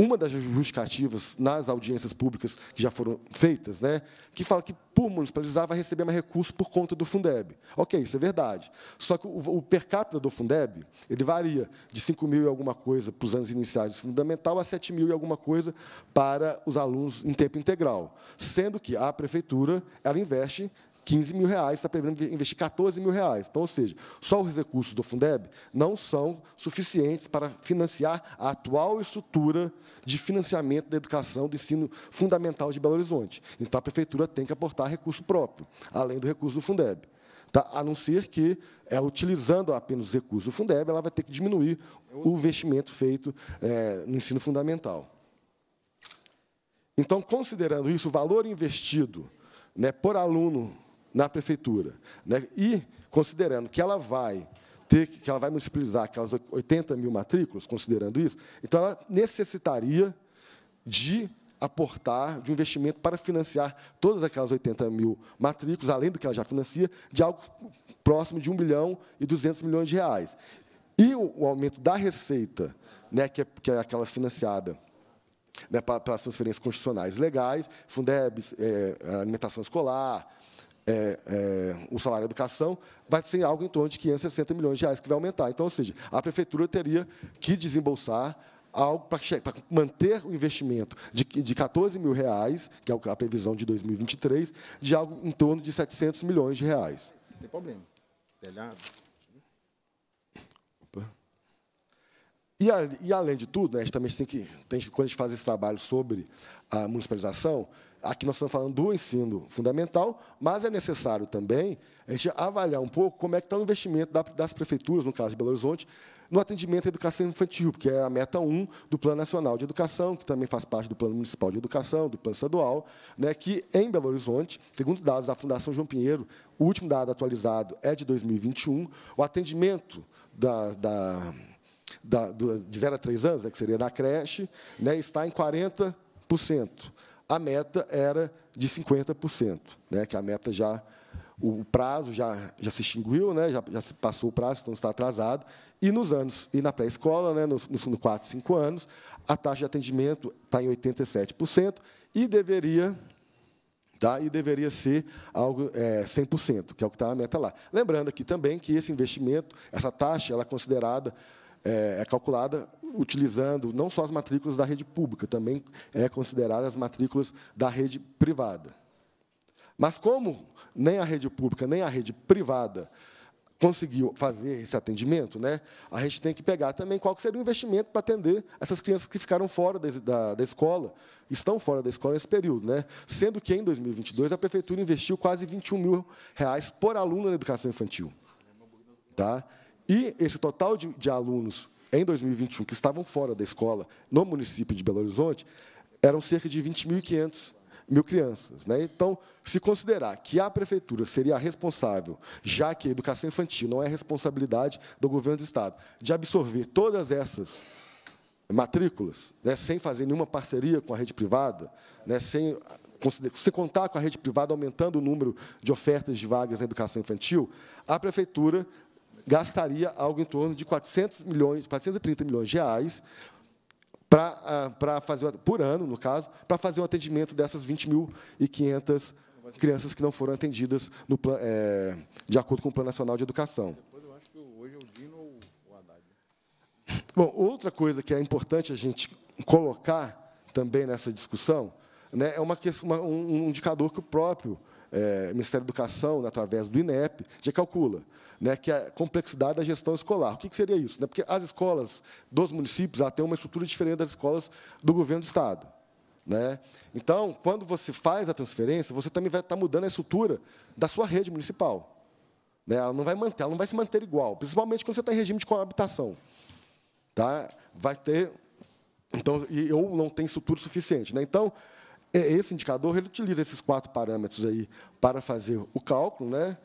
uma das justificativas nas audiências públicas que já foram feitas, né, que fala que por municipalizar vai receber mais recursos por conta do Fundeb. Ok, isso é verdade. Só que o, o per capita do Fundeb ele varia de 5 mil e alguma coisa para os anos iniciais do fundamental a 7 mil e alguma coisa para os alunos em tempo integral, sendo que a prefeitura ela investe 15 mil reais, está prevendo investir 14 mil reais. Então, ou seja, só os recursos do Fundeb não são suficientes para financiar a atual estrutura de financiamento da educação do ensino fundamental de Belo Horizonte. Então, a prefeitura tem que aportar recurso próprio, além do recurso do Fundeb. Tá? A não ser que, é, utilizando apenas os recursos do Fundeb, ela vai ter que diminuir o investimento feito é, no ensino fundamental. Então, considerando isso, o valor investido né, por aluno na prefeitura, né, e considerando que ela vai ter, que ela vai multiplicar aquelas 80 mil matrículas, considerando isso, então ela necessitaria de aportar, de um investimento para financiar todas aquelas 80 mil matrículas, além do que ela já financia, de algo próximo de 1 bilhão e 200 milhões de reais. E o, o aumento da receita, né, que, é, que é aquela financiada né, pelas transferências constitucionais legais, Fundeb, é, alimentação escolar, é, é, o salário educação, vai ser algo em torno de 560 milhões de reais, que vai aumentar. Então, ou seja, a prefeitura teria que desembolsar algo para manter o investimento de, de 14 mil reais, que é a previsão de 2023, de algo em torno de 700 milhões de reais. Não tem problema. Telhado. E, e, além de tudo, né, a gente também tem que, tem, quando a gente faz esse trabalho sobre a municipalização, Aqui nós estamos falando do ensino fundamental, mas é necessário também a gente avaliar um pouco como é que está o investimento das prefeituras, no caso de Belo Horizonte, no atendimento à educação infantil, porque é a meta 1 do Plano Nacional de Educação, que também faz parte do Plano Municipal de Educação, do Plano Estadual, né, que em Belo Horizonte, segundo dados da Fundação João Pinheiro, o último dado atualizado é de 2021, o atendimento da, da, da do, de 0 a 3 anos, é que seria na creche, né, está em 40% a meta era de 50%, né, que a meta já o prazo já, já se extinguiu, né? já, já passou o prazo, então está atrasado. E nos anos, e na pré-escola, né? nos, nos 4, 5 anos, a taxa de atendimento está em 87% e deveria, tá? e deveria ser algo é, 100%, que é o que está a meta lá. Lembrando aqui também que esse investimento, essa taxa, ela é considerada é, é, calculada utilizando não só as matrículas da rede pública, também é considerada as matrículas da rede privada. Mas como nem a rede pública nem a rede privada conseguiu fazer esse atendimento, né, a gente tem que pegar também qual seria o investimento para atender essas crianças que ficaram fora da, da escola, estão fora da escola nesse período. Né? Sendo que, em 2022, a prefeitura investiu quase 21 mil reais por aluno na educação infantil. Tá? E esse total de, de alunos em 2021 que estavam fora da escola no município de Belo Horizonte eram cerca de 20.500 mil crianças. Né? Então, se considerar que a prefeitura seria a responsável, já que a educação infantil não é responsabilidade do governo do Estado, de absorver todas essas matrículas, né, sem fazer nenhuma parceria com a rede privada, né, sem se contar com a rede privada aumentando o número de ofertas de vagas na educação infantil, a prefeitura gastaria algo em torno de 400 milhões, 430 milhões de reais para, ah, para fazer, por ano, no caso, para fazer o atendimento dessas 20.500 crianças que não foram atendidas no, é, de acordo com o Plano Nacional de Educação. É Bom, outra coisa que é importante a gente colocar também nessa discussão né, é uma, uma, um indicador que o próprio é, Ministério da Educação, né, através do INEP, já calcula né, que a complexidade da gestão escolar. O que, que seria isso? Né? Porque as escolas dos municípios têm uma estrutura diferente das escolas do governo do Estado. Né? Então, quando você faz a transferência, você também vai estar tá mudando a estrutura da sua rede municipal. Né? Ela não vai manter, ela não vai se manter igual, principalmente quando você está em regime de coabitação. Tá? Vai ter então, e não tem estrutura suficiente. Né? Então, é, esse indicador ele utiliza esses quatro parâmetros aí para fazer o cálculo, né?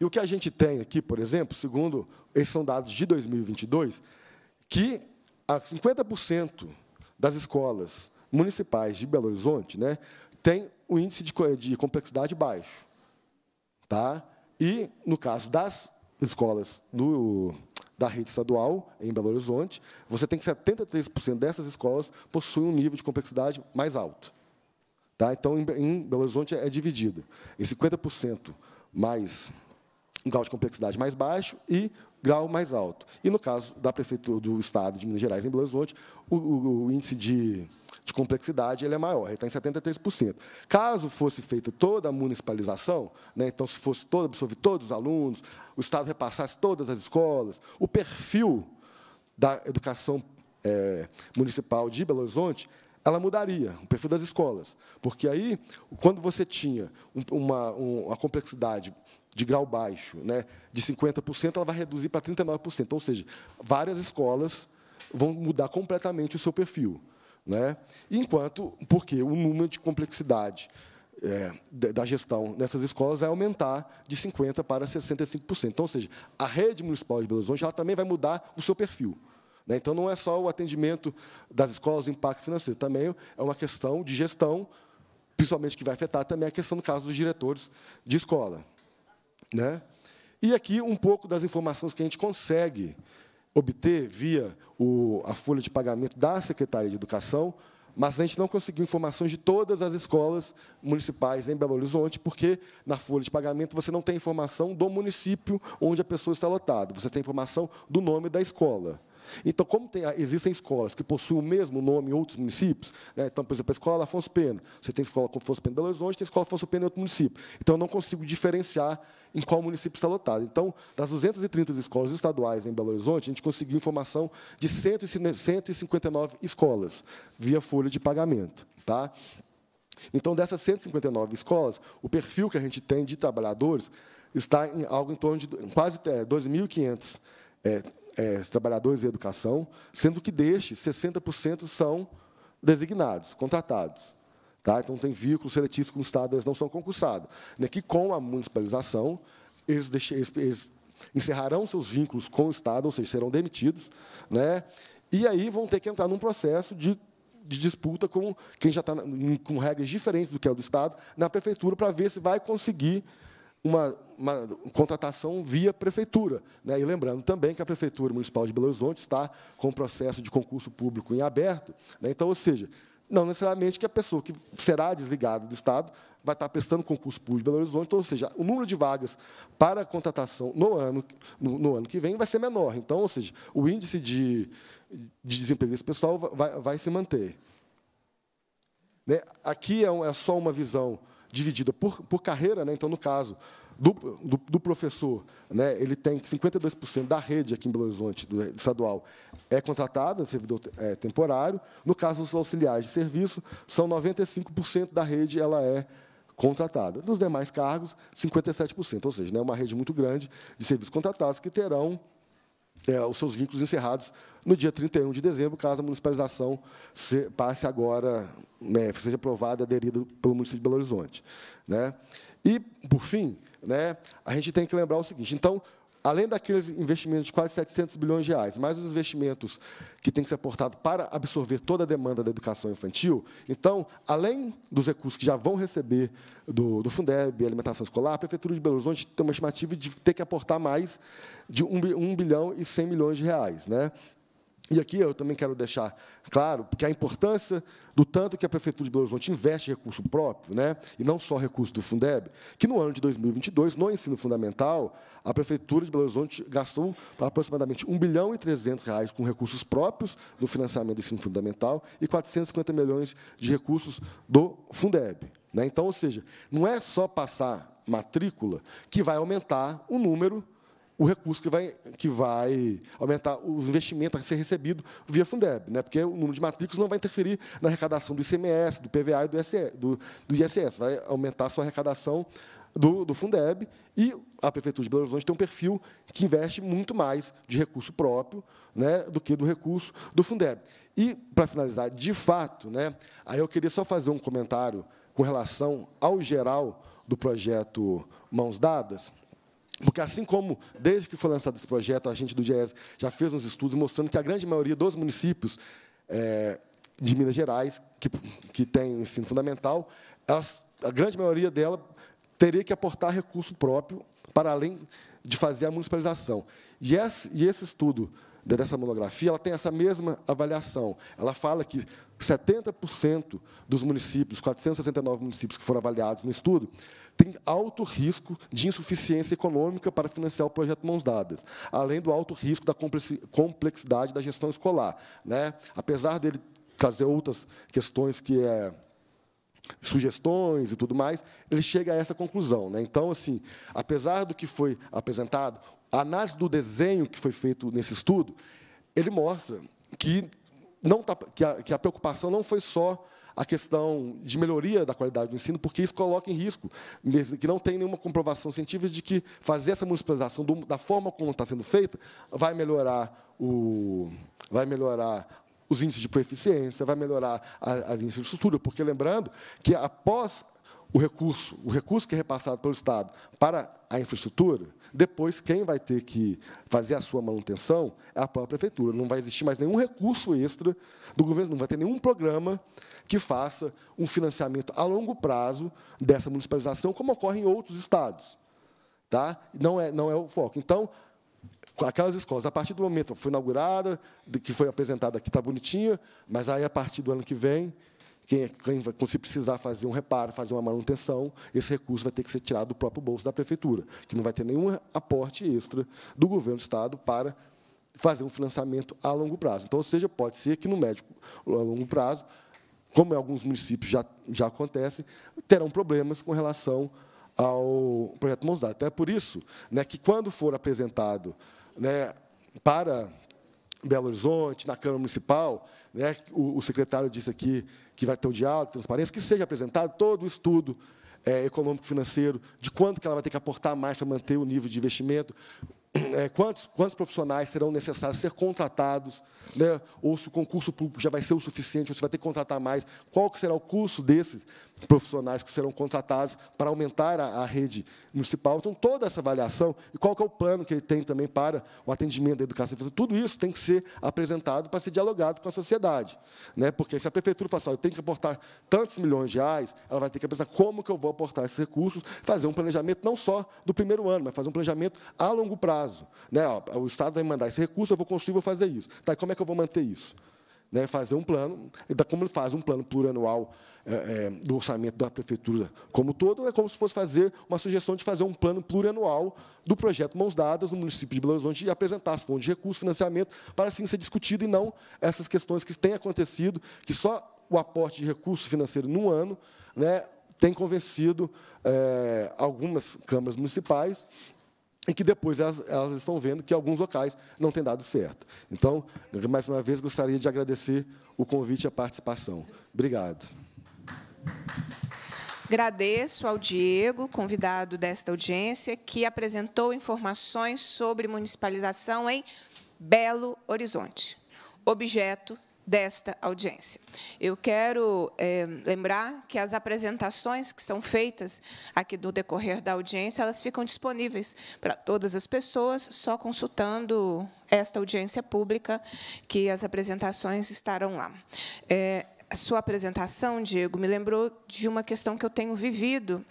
E o que a gente tem aqui, por exemplo, segundo esses são dados de 2022, que 50% das escolas municipais de Belo Horizonte, né, tem o índice de, de complexidade baixo, tá? E no caso das escolas do da rede estadual em Belo Horizonte, você tem que 73% dessas escolas possuem um nível de complexidade mais alto. Tá? Então, em Belo Horizonte é dividido em 50% mais um grau de complexidade mais baixo e grau mais alto. E no caso da prefeitura do estado de Minas Gerais em Belo Horizonte, o, o, o índice de, de, complexidade ele é maior, ele está em 73%. Caso fosse feita toda a municipalização, né, então se fosse todo, absorver todos os alunos, o Estado repassasse todas as escolas, o perfil da educação é, municipal de Belo Horizonte, ela mudaria, o perfil das escolas. Porque aí, quando você tinha uma, uma complexidade de grau baixo, né, de 50%, ela vai reduzir para 39%. Ou seja, várias escolas vão mudar completamente o seu perfil. Né? Enquanto, porque o número de complexidade é, da gestão nessas escolas vai aumentar de 50% para 65%. Então, ou seja, a rede municipal de Belo Horizonte ela também vai mudar o seu perfil. Né? Então, não é só o atendimento das escolas, o impacto financeiro, também é uma questão de gestão, principalmente que vai afetar também a questão, do caso, dos diretores de escola. Né? E aqui um pouco das informações que a gente consegue obter via o, a folha de pagamento da Secretaria de Educação, mas a gente não conseguiu informações de todas as escolas municipais em Belo Horizonte, porque na folha de pagamento você não tem informação do município onde a pessoa está lotada, você tem informação do nome da escola. Então, como tem, existem escolas que possuem o mesmo nome em outros municípios, né? então, por exemplo, a escola Afonso Pena, você tem escola Afonso Pena em Belo Horizonte, tem escola Afonso Pena em outro município. Então, eu não consigo diferenciar em qual município está lotado. Então, das 230 escolas estaduais em Belo Horizonte, a gente conseguiu informação de 159 escolas via folha de pagamento. Tá? Então, dessas 159 escolas, o perfil que a gente tem de trabalhadores está em algo em torno de quase 2.500 é, é é, trabalhadores em educação, sendo que destes, 60% são designados, contratados. Tá? Então, tem vínculos seletivos com o Estado, eles não são concursados. Né? Que, com a municipalização, eles, eles, eles encerrarão seus vínculos com o Estado, ou seja, serão demitidos, né? e aí vão ter que entrar num processo de de disputa com quem já está com regras diferentes do que é o do Estado na prefeitura para ver se vai conseguir uma, uma contratação via prefeitura. Né? E lembrando também que a Prefeitura Municipal de Belo Horizonte está com o processo de concurso público em aberto. Né? Então, ou seja, não necessariamente que a pessoa que será desligada do Estado vai estar prestando concurso público de Belo Horizonte, ou seja, o número de vagas para contratação no ano, no, no ano que vem vai ser menor. Então, ou seja, o índice de, de desemprego desse pessoal vai, vai se manter. Né? Aqui é, um, é só uma visão dividida por, por carreira, né? então, no caso do, do, do professor, né? ele tem 52% da rede aqui em Belo Horizonte, do estadual, é contratada, servidor é, temporário. No caso dos auxiliares de serviço, são 95% da rede ela é contratada. Dos demais cargos, 57%, ou seja, né, uma rede muito grande de serviços contratados que terão é, os seus vínculos encerrados no dia 31 de dezembro, caso a municipalização se, passe agora, né, seja aprovada e aderida pelo município de Belo Horizonte. Né? E, por fim, né, a gente tem que lembrar o seguinte, então, além daqueles investimentos de quase 700 bilhões de reais, mais os investimentos que têm que ser aportados para absorver toda a demanda da educação infantil, então, além dos recursos que já vão receber do, do Fundeb, alimentação escolar, a Prefeitura de Belo Horizonte tem uma estimativa de ter que aportar mais de 1, bilhão e 100 milhões de reais. Né? E aqui eu também quero deixar claro que a importância do tanto que a Prefeitura de Belo Horizonte investe em recurso próprio, né, e não só recurso do Fundeb, que no ano de 2022, no ensino fundamental, a Prefeitura de Belo Horizonte gastou aproximadamente 1 bilhão e 300 reais com recursos próprios no financiamento do ensino fundamental e 450 milhões de recursos do Fundeb. Né? Então, ou seja, não é só passar matrícula que vai aumentar o número o recurso que vai, que vai aumentar os investimentos a ser recebido via Fundeb, né? porque o número de matrículas não vai interferir na arrecadação do ICMS, do PVA e do, ISS, do, do ISS. vai aumentar a sua arrecadação do, do, Fundeb, e a Prefeitura de Belo Horizonte tem um perfil que investe muito mais de recurso próprio né, do que do recurso do Fundeb. E, para finalizar, de fato, né, aí eu queria só fazer um comentário com relação ao geral do projeto Mãos Dadas, porque assim como, desde que foi lançado esse projeto, a gente do GES já fez uns estudos mostrando que a grande maioria dos municípios é, de Minas Gerais, que, que tem ensino fundamental, elas, a grande maioria dela teria que aportar recurso próprio para além de fazer a municipalização. E esse, e esse estudo dessa monografia, ela tem essa mesma avaliação. Ela fala que 70% dos municípios, 469 municípios que foram avaliados no estudo, têm alto risco de insuficiência econômica para financiar o projeto Mãos Dadas, além do alto risco da complexidade da gestão escolar. Né? Apesar dele trazer outras questões que é sugestões e tudo mais, ele chega a essa conclusão. Né? Então, assim, apesar do que foi apresentado, a análise do desenho que foi feito nesse estudo, ele mostra que, não tá, que, a, que a preocupação não foi só a questão de melhoria da qualidade do ensino, porque isso coloca em risco, que não tem nenhuma comprovação científica de que fazer essa municipalização do, da forma como está sendo feita vai melhorar, o, vai melhorar os índices de proeficiência, vai melhorar as índices de estrutura, porque lembrando que após o recurso, o recurso que é repassado pelo Estado para a infraestrutura, depois, quem vai ter que fazer a sua manutenção é a própria prefeitura. Não vai existir mais nenhum recurso extra do governo, não vai ter nenhum programa que faça um financiamento a longo prazo dessa municipalização, como ocorre em outros estados. Tá? Não, é, não é o foco. Então, aquelas escolas, a partir do momento que foi inaugurada, que foi apresentada aqui, está bonitinha, mas aí, a partir do ano que vem, quem, quem, se precisar fazer um reparo, fazer uma manutenção, esse recurso vai ter que ser tirado do próprio bolso da prefeitura, que não vai ter nenhum aporte extra do governo do Estado para fazer um financiamento a longo prazo. Então, ou seja, pode ser que no médio a longo prazo, como em alguns municípios já, já acontece, terão problemas com relação ao projeto Mãos Dadas. Então, é por isso né, que, quando for apresentado né, para Belo Horizonte, na Câmara Municipal, né, o, o secretário disse aqui que vai ter o diálogo, transparência, que seja apresentado todo o estudo é, econômico financeiro, de quanto que ela vai ter que aportar mais para manter o nível de investimento, é, quantos, quantos profissionais serão necessários ser contratados, né? ou se o concurso público já vai ser o suficiente, ou se vai ter que contratar mais, qual que será o custo desses profissionais que serão contratados para aumentar a, a rede municipal. Então, toda essa avaliação, e qual que é o plano que ele tem também para o atendimento da educação, tudo isso tem que ser apresentado para ser dialogado com a sociedade. Né? Porque se a prefeitura fala assim, eu tenho que aportar tantos milhões de reais, ela vai ter que pensar como que eu vou aportar esses recursos, fazer um planejamento não só do primeiro ano, mas fazer um planejamento a longo prazo, prazo. Né? Ó, o Estado vai me mandar esse recurso, eu vou construir, vou fazer isso. Tá, como é que eu vou manter isso? Né? Fazer um plano, então, como ele faz um plano plurianual é, é, do orçamento da prefeitura como todo, é como se fosse fazer uma sugestão de fazer um plano plurianual do projeto Mãos Dadas no município de Belo Horizonte e apresentar as fontes de recursos, financiamento, para assim ser discutido e não essas questões que têm acontecido, que só o aporte de recurso financeiro num ano né, tem convencido é, algumas câmaras municipais e que depois elas, elas, estão vendo que alguns locais não tem dado certo. Então, mais uma vez, gostaria de agradecer o convite e a participação. Obrigado. Agradeço ao Diego, convidado desta audiência, que apresentou informações sobre municipalização em Belo Horizonte, objeto desta audiência. Eu quero é, lembrar que as apresentações que são feitas aqui no decorrer da audiência, elas ficam disponíveis para todas as pessoas, só consultando esta audiência pública, que as apresentações estarão lá. É, a sua apresentação, Diego, me lembrou de uma questão que eu tenho vivido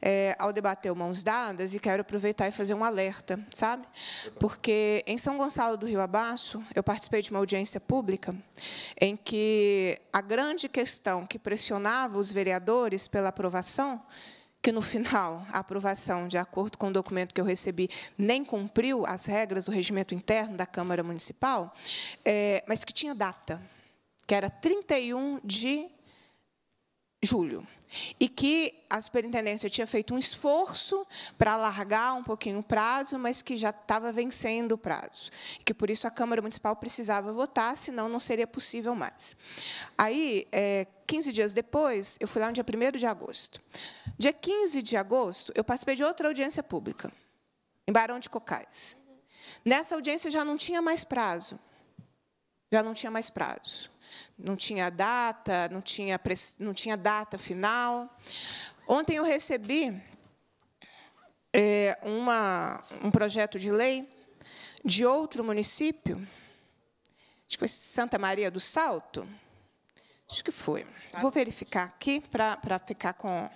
é, ao debater o Mãos Dadas, e quero aproveitar e fazer um alerta, sabe? Porque em São Gonçalo do Rio Abaixo, eu participei de uma audiência pública em que a grande questão que pressionava os vereadores pela aprovação que no final a aprovação, de acordo com o documento que eu recebi, nem cumpriu as regras do regimento interno da Câmara Municipal, é, mas que tinha data que era 31 de julho. E que a superintendência tinha feito um esforço para alargar um pouquinho o prazo, mas que já estava vencendo o prazo. e Que por isso a Câmara Municipal precisava votar, senão não seria possível mais. Aí, é, 15 dias depois, eu fui lá no dia 1 de agosto. Dia 15 de agosto, eu participei de outra audiência pública, em Barão de Cocais. Nessa audiência já não tinha mais prazo, já não tinha mais prazo. Não tinha data, não tinha, não tinha data final. Ontem eu recebi é, uma, um projeto de lei de outro município, acho que foi Santa Maria do Salto, acho que foi. Vou verificar aqui para, para ficar com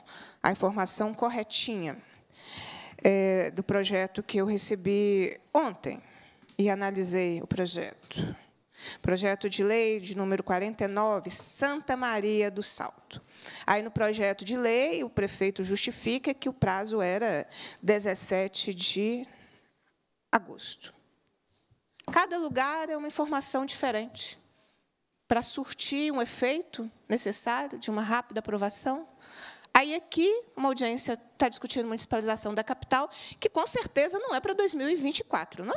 a informação corretinha é, do projeto que eu recebi ontem e analisei o projeto. Projeto de lei de número 49, Santa Maria do Salto. Aí, no projeto de lei, o prefeito justifica que o prazo era 17 de agosto. Cada lugar é uma informação diferente. Para surtir um efeito necessário de uma rápida aprovação, Aí aqui, uma audiência está discutindo municipalização da capital, que com certeza não é para 2024, não?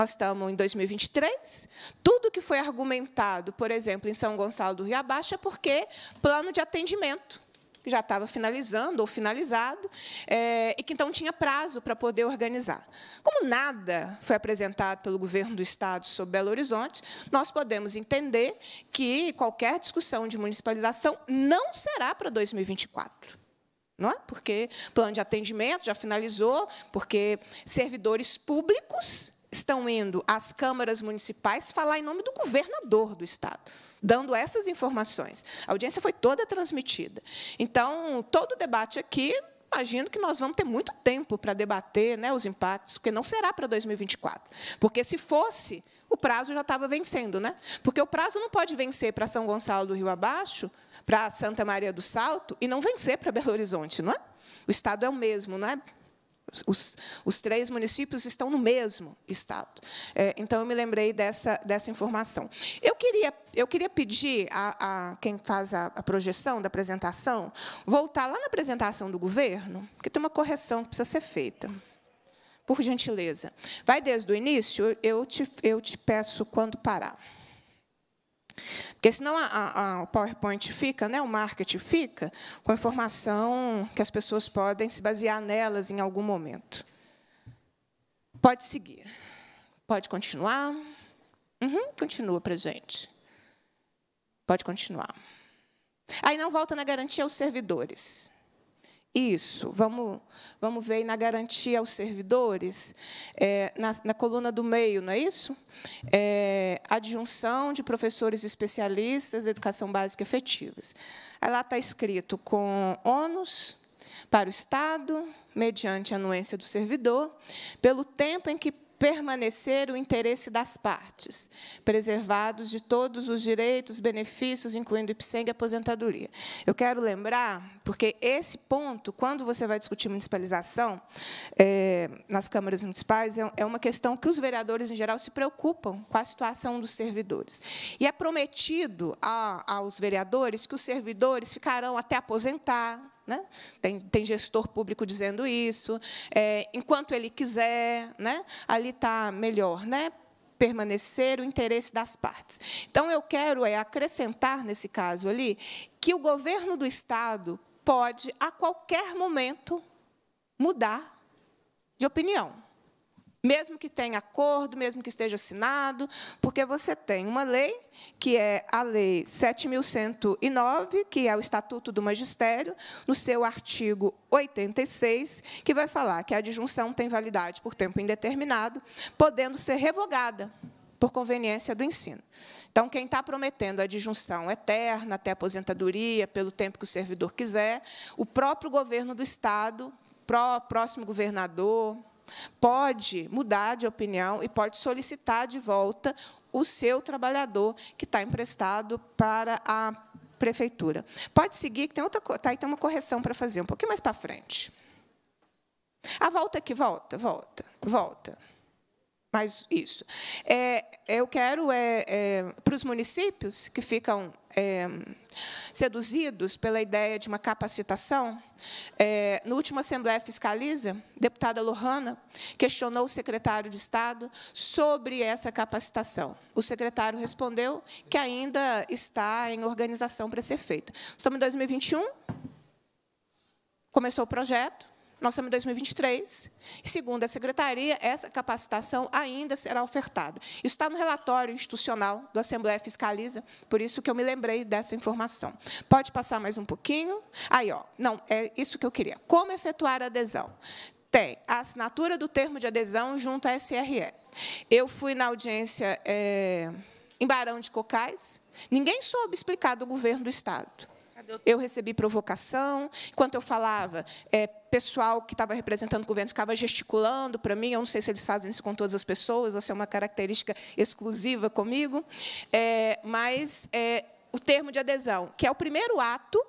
Nós estamos em 2023. Tudo que foi argumentado, por exemplo, em São Gonçalo do Rio Abaixo, é porque plano de atendimento que já estava finalizando ou finalizado, é, e que então tinha prazo para poder organizar. Como nada foi apresentado pelo governo do Estado sobre Belo Horizonte, nós podemos entender que qualquer discussão de municipalização não será para 2024. Não é? Porque plano de atendimento já finalizou, porque servidores públicos estão indo às câmaras municipais falar em nome do governador do Estado, dando essas informações. A audiência foi toda transmitida. Então, todo o debate aqui imagino que nós vamos ter muito tempo para debater né, os impactos, porque não será para 2024. Porque se fosse, o prazo já estava vencendo. Né? Porque o prazo não pode vencer para São Gonçalo do Rio Abaixo, para Santa Maria do Salto, e não vencer para Belo Horizonte, não é? O Estado é o mesmo, não é? os, os três municípios estão no mesmo estado. É, então, eu me lembrei dessa, dessa informação. Eu queria, eu queria pedir a, a quem faz a, a, projeção da apresentação voltar lá na apresentação do governo, porque tem uma correção que precisa ser feita. Por gentileza. Vai desde o início, eu te, eu te peço quando parar. Porque senão a, a, a, PowerPoint fica, né, o marketing fica com informação que as pessoas podem se basear nelas em algum momento. Pode seguir. Pode continuar. Uhum, continua para gente. Pode continuar. Aí não volta na garantia aos servidores. Isso, vamos, vamos ver na garantia aos servidores, é, na, na, coluna do meio, não é isso? É, adjunção de professores especialistas de educação básica efetivas. Aí lá está escrito com ônus para o Estado, mediante anuência do servidor, pelo tempo em que permanecer o interesse das partes, preservados de todos os direitos, benefícios, incluindo IPSEM e aposentadoria. Eu quero lembrar, porque esse ponto, quando você vai discutir municipalização é, nas câmaras municipais, é, é uma questão que os vereadores, em geral, se preocupam com a situação dos servidores. E é prometido a, aos vereadores que os servidores ficarão até aposentar, né? Tem, tem, gestor público dizendo isso, é, enquanto ele quiser, né? ali está melhor, né? permanecer o interesse das partes. Então, eu quero é, acrescentar, nesse caso ali, que o governo do Estado pode, a qualquer momento, mudar de opinião mesmo que tenha acordo, mesmo que esteja assinado, porque você tem uma lei, que é a Lei 7.109, que é o Estatuto do Magistério, no seu artigo 86, que vai falar que a adjunção tem validade por tempo indeterminado, podendo ser revogada por conveniência do ensino. Então, quem está prometendo a adjunção eterna até a aposentadoria, pelo tempo que o servidor quiser, o próprio governo do Estado, próximo governador, pode mudar de opinião e pode solicitar de volta o seu trabalhador que está emprestado para a prefeitura. Pode seguir, que tem outra, tá, tem uma correção para fazer um pouquinho mais para frente. Ah, volta aqui, é volta, volta, volta. Mas isso. É, eu quero é, é, para os municípios que ficam é, seduzidos pela ideia de uma capacitação. É, no último Assembleia Fiscaliza, a deputada Lohana questionou o secretário de Estado sobre essa capacitação. O secretário respondeu que ainda está em organização para ser feita. Estamos em 2021, começou o projeto, nós estamos em 2023, segundo a secretaria, essa capacitação ainda será ofertada. Isso está no relatório institucional do Assembleia Fiscaliza, por isso que eu me lembrei dessa informação. Pode passar mais um pouquinho? Aí, ó, não, é isso que eu queria. Como efetuar a adesão? Tem a assinatura do termo de adesão junto à SRE. Eu fui na audiência é, em Barão de Cocais, ninguém soube explicar do governo do Estado eu recebi provocação. Enquanto eu falava, é, pessoal que estava representando o governo ficava gesticulando para mim. Eu não sei se eles fazem isso com todas as pessoas, ou se é uma característica exclusiva comigo. É, mas é, o termo de adesão, que é o primeiro ato,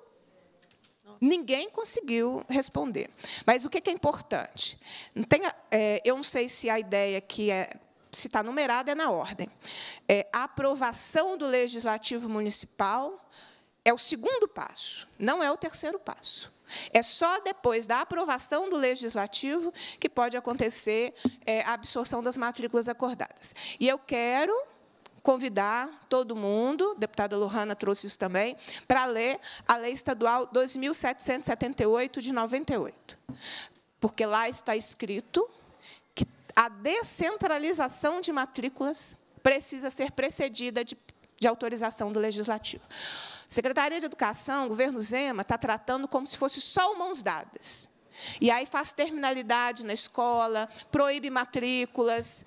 ninguém conseguiu responder. Mas o que é importante? Não tem, é, eu não sei se a ideia que é se está numerada, é na ordem. É, a aprovação do Legislativo Municipal é o segundo passo, não é o terceiro passo. É só depois da aprovação do legislativo que pode acontecer é, a absorção das matrículas acordadas. E eu quero convidar todo mundo, a deputada Lohana trouxe isso também, para ler a Lei Estadual 2778 de 98. Porque lá está escrito que a descentralização de matrículas precisa ser precedida de, de autorização do legislativo. Secretaria de Educação, governo Zema, está tratando como se fosse só mãos dadas. E aí faz terminalidade na escola, proíbe matrículas.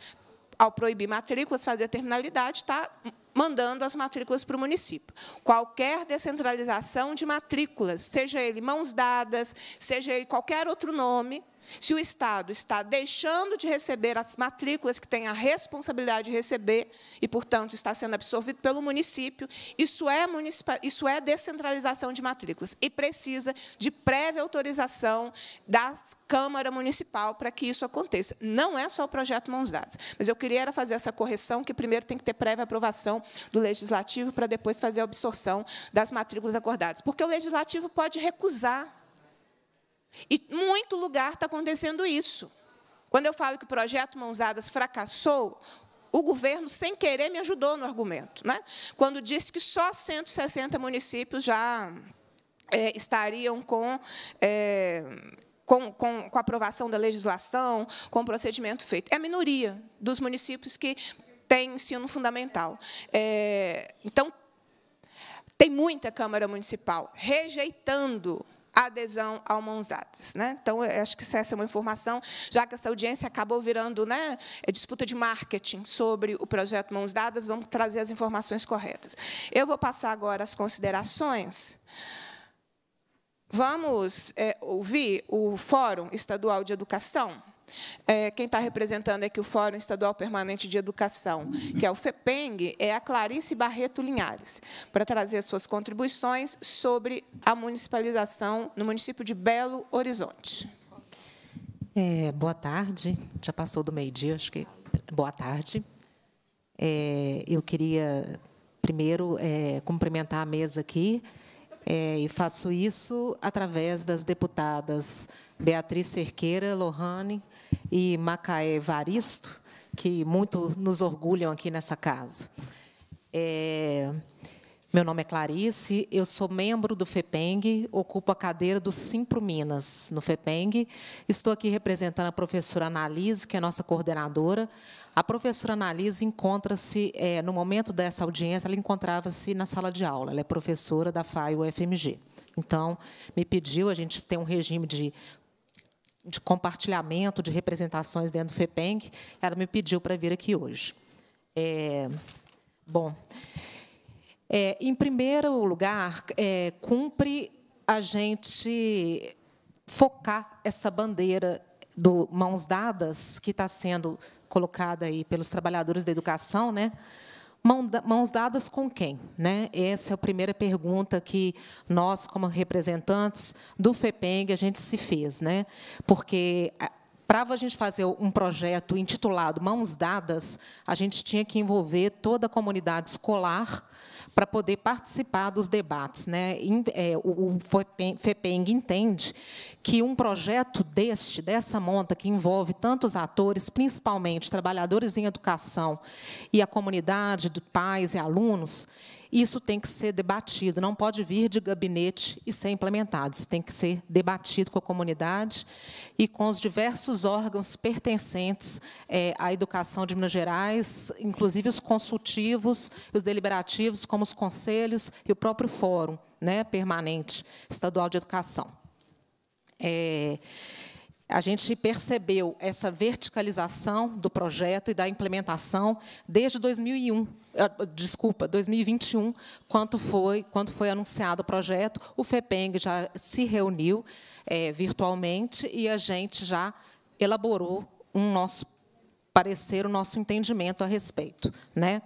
Ao proibir matrículas, fazer terminalidade, está mandando as matrículas para o município. Qualquer descentralização de matrículas, seja ele mãos dadas, seja ele qualquer outro nome, se o Estado está deixando de receber as matrículas que tem a responsabilidade de receber e, portanto, está sendo absorvido pelo município, isso é, municipal, isso é descentralização de matrículas e precisa de prévia autorização da Câmara Municipal para que isso aconteça. Não é só o projeto Mãos Dadas, mas eu queria fazer essa correção, que primeiro tem que ter prévia aprovação do Legislativo para depois fazer a absorção das matrículas acordadas, porque o Legislativo pode recusar e muito lugar está acontecendo isso. Quando eu falo que o projeto Mãozadas fracassou, o governo, sem querer, me ajudou no argumento. Né? Quando disse que só 160 municípios já é, estariam com, é, com, com, com a aprovação da legislação, com o procedimento feito. É a minoria dos municípios que tem ensino fundamental. É, então, tem muita Câmara Municipal rejeitando adesão ao mãos dadas. Né? Então, acho que essa é uma informação, já que essa audiência acabou virando né, é disputa de marketing sobre o projeto Mãos Dadas, vamos trazer as informações corretas. Eu vou passar agora as considerações. Vamos é, ouvir o Fórum Estadual de Educação. É, quem está representando aqui o Fórum Estadual Permanente de Educação, que é o FEPENG, é a Clarice Barreto Linhares, para trazer as suas contribuições sobre a municipalização no município de Belo Horizonte. É, boa tarde, já passou do meio-dia, acho que. Boa tarde. É, eu queria, primeiro, é, cumprimentar a mesa aqui, é, e faço isso através das deputadas Beatriz Cerqueira, Lohane e Macaé Varisto, que muito nos orgulham aqui nessa casa. É, meu nome é Clarice, eu sou membro do FEPENG, ocupo a cadeira do Simpro Minas no FEPENG. Estou aqui representando a professora Analise, que é nossa coordenadora. A professora Analise encontra-se, é, no momento dessa audiência, ela encontrava-se na sala de aula, ela é professora da FAI UFMG. Então, me pediu, a gente tem um regime de de compartilhamento de representações dentro do FEPENG, ela me pediu para vir aqui hoje. É, bom, é, em primeiro lugar, é, cumpre a gente focar essa bandeira do mãos dadas que está sendo colocada aí pelos trabalhadores da educação, né? mãos dadas com quem? Né? Essa é a primeira pergunta que nós, como representantes do FEPENG, a gente se fez. Né? Porque para a gente fazer um projeto intitulado Mãos Dadas, a gente tinha que envolver toda a comunidade escolar, para poder participar dos debates. Né? É, o FEPENG entende que um projeto deste, dessa monta, que envolve tantos atores, principalmente trabalhadores em educação e a comunidade de pais e alunos, isso tem que ser debatido, não pode vir de gabinete e ser implementado. Isso tem que ser debatido com a comunidade e com os diversos órgãos pertencentes é, à educação de Minas Gerais, inclusive os consultivos, os deliberativos, como os conselhos e o próprio fórum né, permanente estadual de educação. É, a gente percebeu essa verticalização do projeto e da implementação desde 2001, ah, desculpa, 2021, quanto foi, quando foi anunciado o projeto, o FEPENG já se reuniu é, virtualmente e a gente já elaborou um nosso parecer, o nosso entendimento a respeito. Né?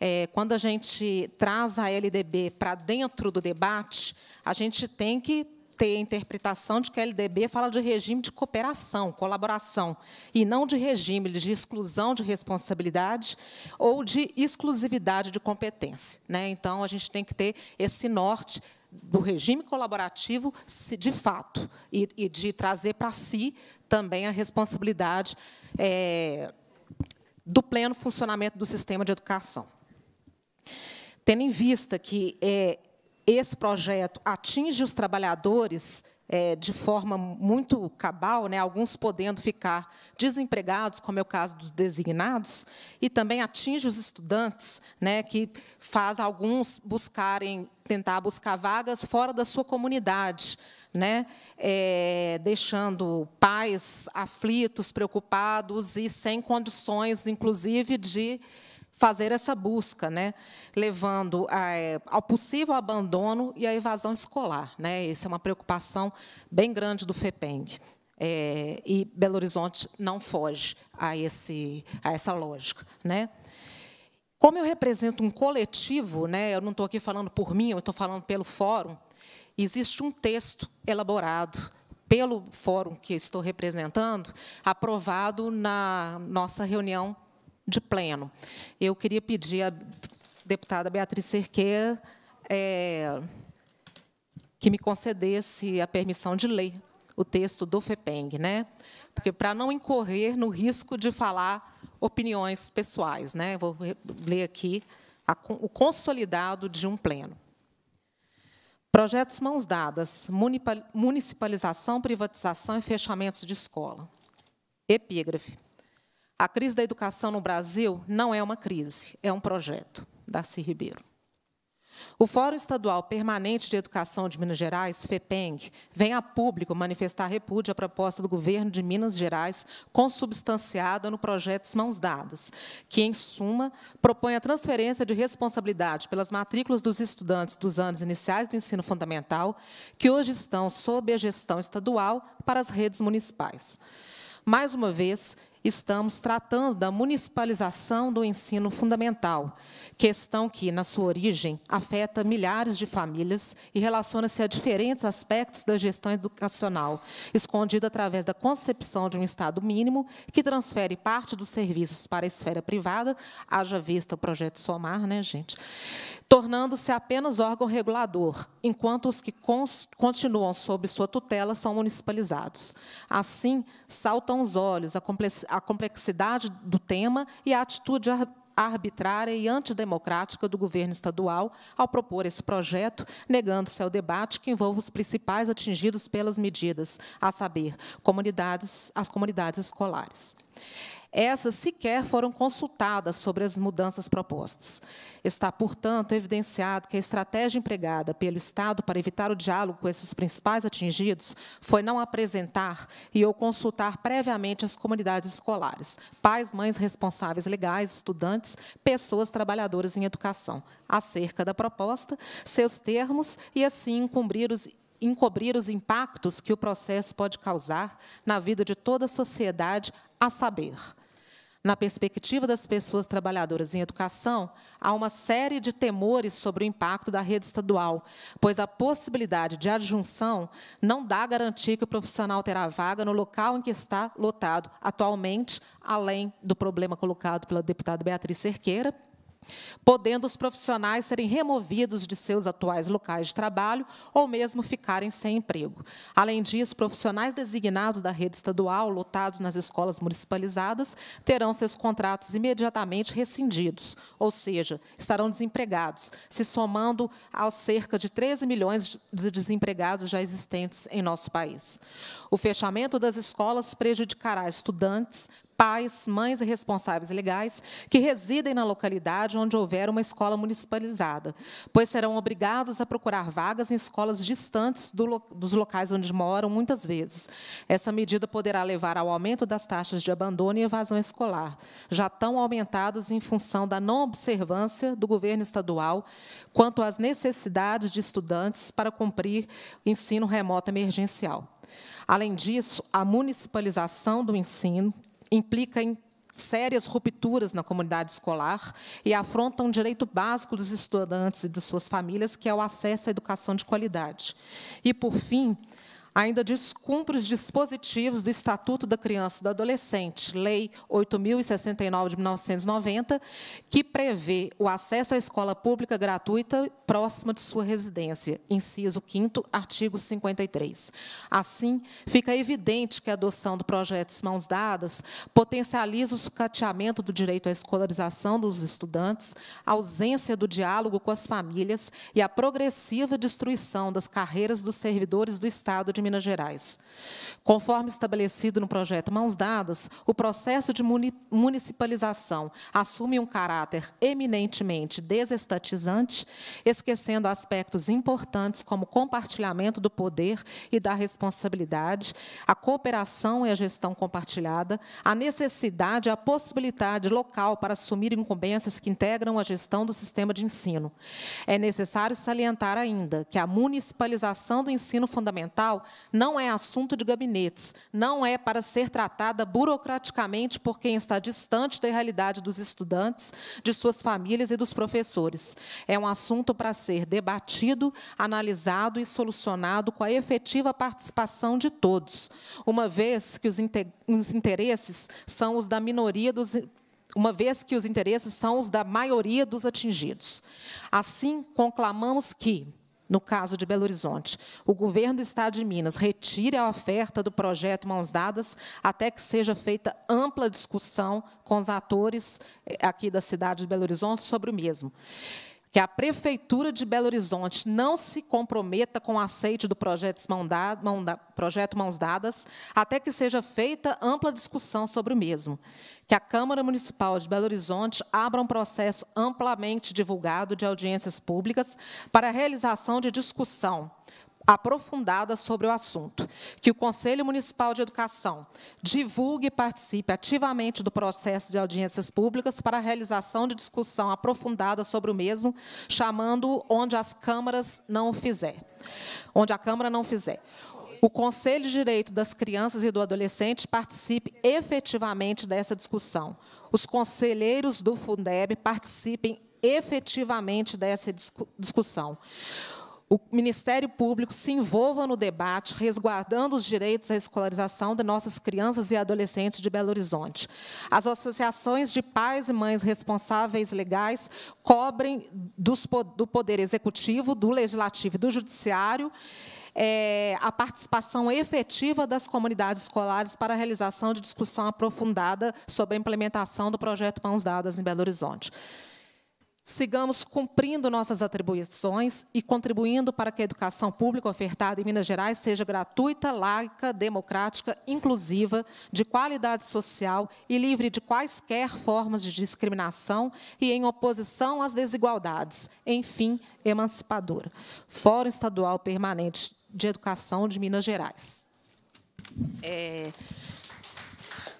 É, quando a gente traz a LDB para dentro do debate, a gente tem que ter a interpretação de que a LDB fala de regime de cooperação, colaboração, e não de regime de exclusão de responsabilidade ou de exclusividade de competência. Né? Então, a gente tem que ter esse norte do regime colaborativo, de fato, e, e de trazer para si também a responsabilidade é, do pleno funcionamento do sistema de educação. Tendo em vista que é, esse projeto atinge os trabalhadores é, de forma muito cabal, né, alguns podendo ficar desempregados, como é o caso dos designados, e também atinge os estudantes, né, que faz alguns buscarem, tentar buscar vagas fora da sua comunidade, né, é, deixando pais aflitos, preocupados e sem condições, inclusive, de fazer essa busca, né, levando é, ao possível abandono e à evasão escolar. Né? Essa é uma preocupação bem grande do FEPENG. É, e Belo Horizonte não foge a, esse, a essa lógica. Né? Como eu represento um coletivo, né, eu não estou aqui falando por mim, eu estou falando pelo fórum, existe um texto elaborado pelo fórum que estou representando, aprovado na nossa reunião de pleno. Eu queria pedir à deputada Beatriz Cerqueira é, que me concedesse a permissão de ler o texto do FEPENG, né? Porque para não incorrer no risco de falar opiniões pessoais, né? Vou ler aqui a, o consolidado de um pleno. Projetos mãos dadas, municipalização, privatização e fechamentos de escola. Epígrafe. A crise da educação no Brasil não é uma crise, é um projeto. Darcy Ribeiro. O Fórum Estadual Permanente de Educação de Minas Gerais, FEPENG, vem a público manifestar repúdio à proposta do governo de Minas Gerais, consubstanciada no projeto Mãos Dadas, que, em suma, propõe a transferência de responsabilidade pelas matrículas dos estudantes dos anos iniciais do ensino fundamental, que hoje estão sob a gestão estadual, para as redes municipais. Mais uma vez, estamos tratando da municipalização do ensino fundamental, questão que, na sua origem, afeta milhares de famílias e relaciona-se a diferentes aspectos da gestão educacional, escondida através da concepção de um Estado mínimo que transfere parte dos serviços para a esfera privada, haja vista o projeto SOMAR, né, gente? tornando-se apenas órgão regulador, enquanto os que continuam sob sua tutela são municipalizados. Assim, saltam os olhos a a complexidade do tema e a atitude arbitrária e antidemocrática do governo estadual ao propor esse projeto, negando-se ao debate que envolve os principais atingidos pelas medidas, a saber, comunidades, as comunidades escolares essas sequer foram consultadas sobre as mudanças propostas. Está, portanto, evidenciado que a estratégia empregada pelo Estado para evitar o diálogo com esses principais atingidos foi não apresentar e ou consultar previamente as comunidades escolares, pais, mães responsáveis legais, estudantes, pessoas trabalhadoras em educação, acerca da proposta, seus termos e, assim, os encobrir os impactos que o processo pode causar na vida de toda a sociedade, a saber, na perspectiva das pessoas trabalhadoras em educação, há uma série de temores sobre o impacto da rede estadual, pois a possibilidade de adjunção não dá garantia que o profissional terá vaga no local em que está lotado atualmente, além do problema colocado pela deputada Beatriz Cerqueira, podendo os profissionais serem removidos de seus atuais locais de trabalho ou mesmo ficarem sem emprego. Além disso, profissionais designados da rede estadual, lotados nas escolas municipalizadas, terão seus contratos imediatamente rescindidos, ou seja, estarão desempregados, se somando aos cerca de 13 milhões de desempregados já existentes em nosso país. O fechamento das escolas prejudicará estudantes, pais, mães e responsáveis legais que residem na localidade onde houver uma escola municipalizada, pois serão obrigados a procurar vagas em escolas distantes do, dos locais onde moram, muitas vezes. Essa medida poderá levar ao aumento das taxas de abandono e evasão escolar, já tão aumentadas em função da não observância do governo estadual quanto às necessidades de estudantes para cumprir ensino remoto emergencial. Além disso, a municipalização do ensino implica em sérias rupturas na comunidade escolar e afronta um direito básico dos estudantes e de suas famílias, que é o acesso à educação de qualidade. E, por fim, ainda descumpre os dispositivos do Estatuto da Criança e do Adolescente, Lei 8.069 de 1990, que prevê o acesso à escola pública gratuita próxima de sua residência, inciso 5 artigo 53. Assim, fica evidente que a adoção do projeto Mãos Dadas potencializa o sucateamento do direito à escolarização dos estudantes, a ausência do diálogo com as famílias e a progressiva destruição das carreiras dos servidores do Estado de Minas Gerais. Conforme estabelecido no projeto Mãos Dadas, o processo de municipalização assume um caráter eminentemente desestatizante, esquecendo aspectos importantes como compartilhamento do poder e da responsabilidade, a cooperação e a gestão compartilhada, a necessidade e a possibilidade local para assumir incumbências que integram a gestão do sistema de ensino. É necessário salientar ainda que a municipalização do ensino fundamental não é assunto de gabinetes, não é para ser tratada burocraticamente por quem está distante da realidade dos estudantes, de suas famílias e dos professores. É um assunto para ser debatido, analisado e solucionado com a efetiva participação de todos, uma vez que os interesses são os da minoria dos uma vez que os interesses são os da maioria dos atingidos. Assim, conclamamos que no caso de Belo Horizonte. O governo do Estado de Minas retire a oferta do projeto Mãos Dadas até que seja feita ampla discussão com os atores eh, aqui da cidade de Belo Horizonte sobre o mesmo que a Prefeitura de Belo Horizonte não se comprometa com o aceite do projeto, Mãos Dadas até que seja feita ampla discussão sobre o mesmo. Que a Câmara Municipal de Belo Horizonte abra um processo amplamente divulgado de audiências públicas para a realização de discussão aprofundada sobre o assunto. Que o Conselho Municipal de Educação divulgue e participe ativamente do processo de audiências públicas para a realização de discussão aprofundada sobre o mesmo, chamando onde as câmaras não fizer. Onde a Câmara não fizer. O Conselho de Direito das Crianças e do Adolescente participe efetivamente dessa discussão. Os conselheiros do Fundeb participem efetivamente dessa discussão o Ministério Público se envolva no debate, resguardando os direitos à escolarização de nossas crianças e adolescentes de Belo Horizonte. As associações de pais e mães responsáveis legais cobrem dos, do Poder Executivo, do Legislativo e do Judiciário é, a participação efetiva das comunidades escolares para a realização de discussão aprofundada sobre a implementação do projeto Mãos Dadas em Belo Horizonte sigamos cumprindo nossas atribuições e contribuindo para que a educação pública ofertada em Minas Gerais seja gratuita, laica, democrática, inclusiva, de qualidade social e livre de quaisquer formas de discriminação e em oposição às desigualdades, enfim, emancipadora. Fórum Estadual Permanente de Educação de Minas Gerais. É...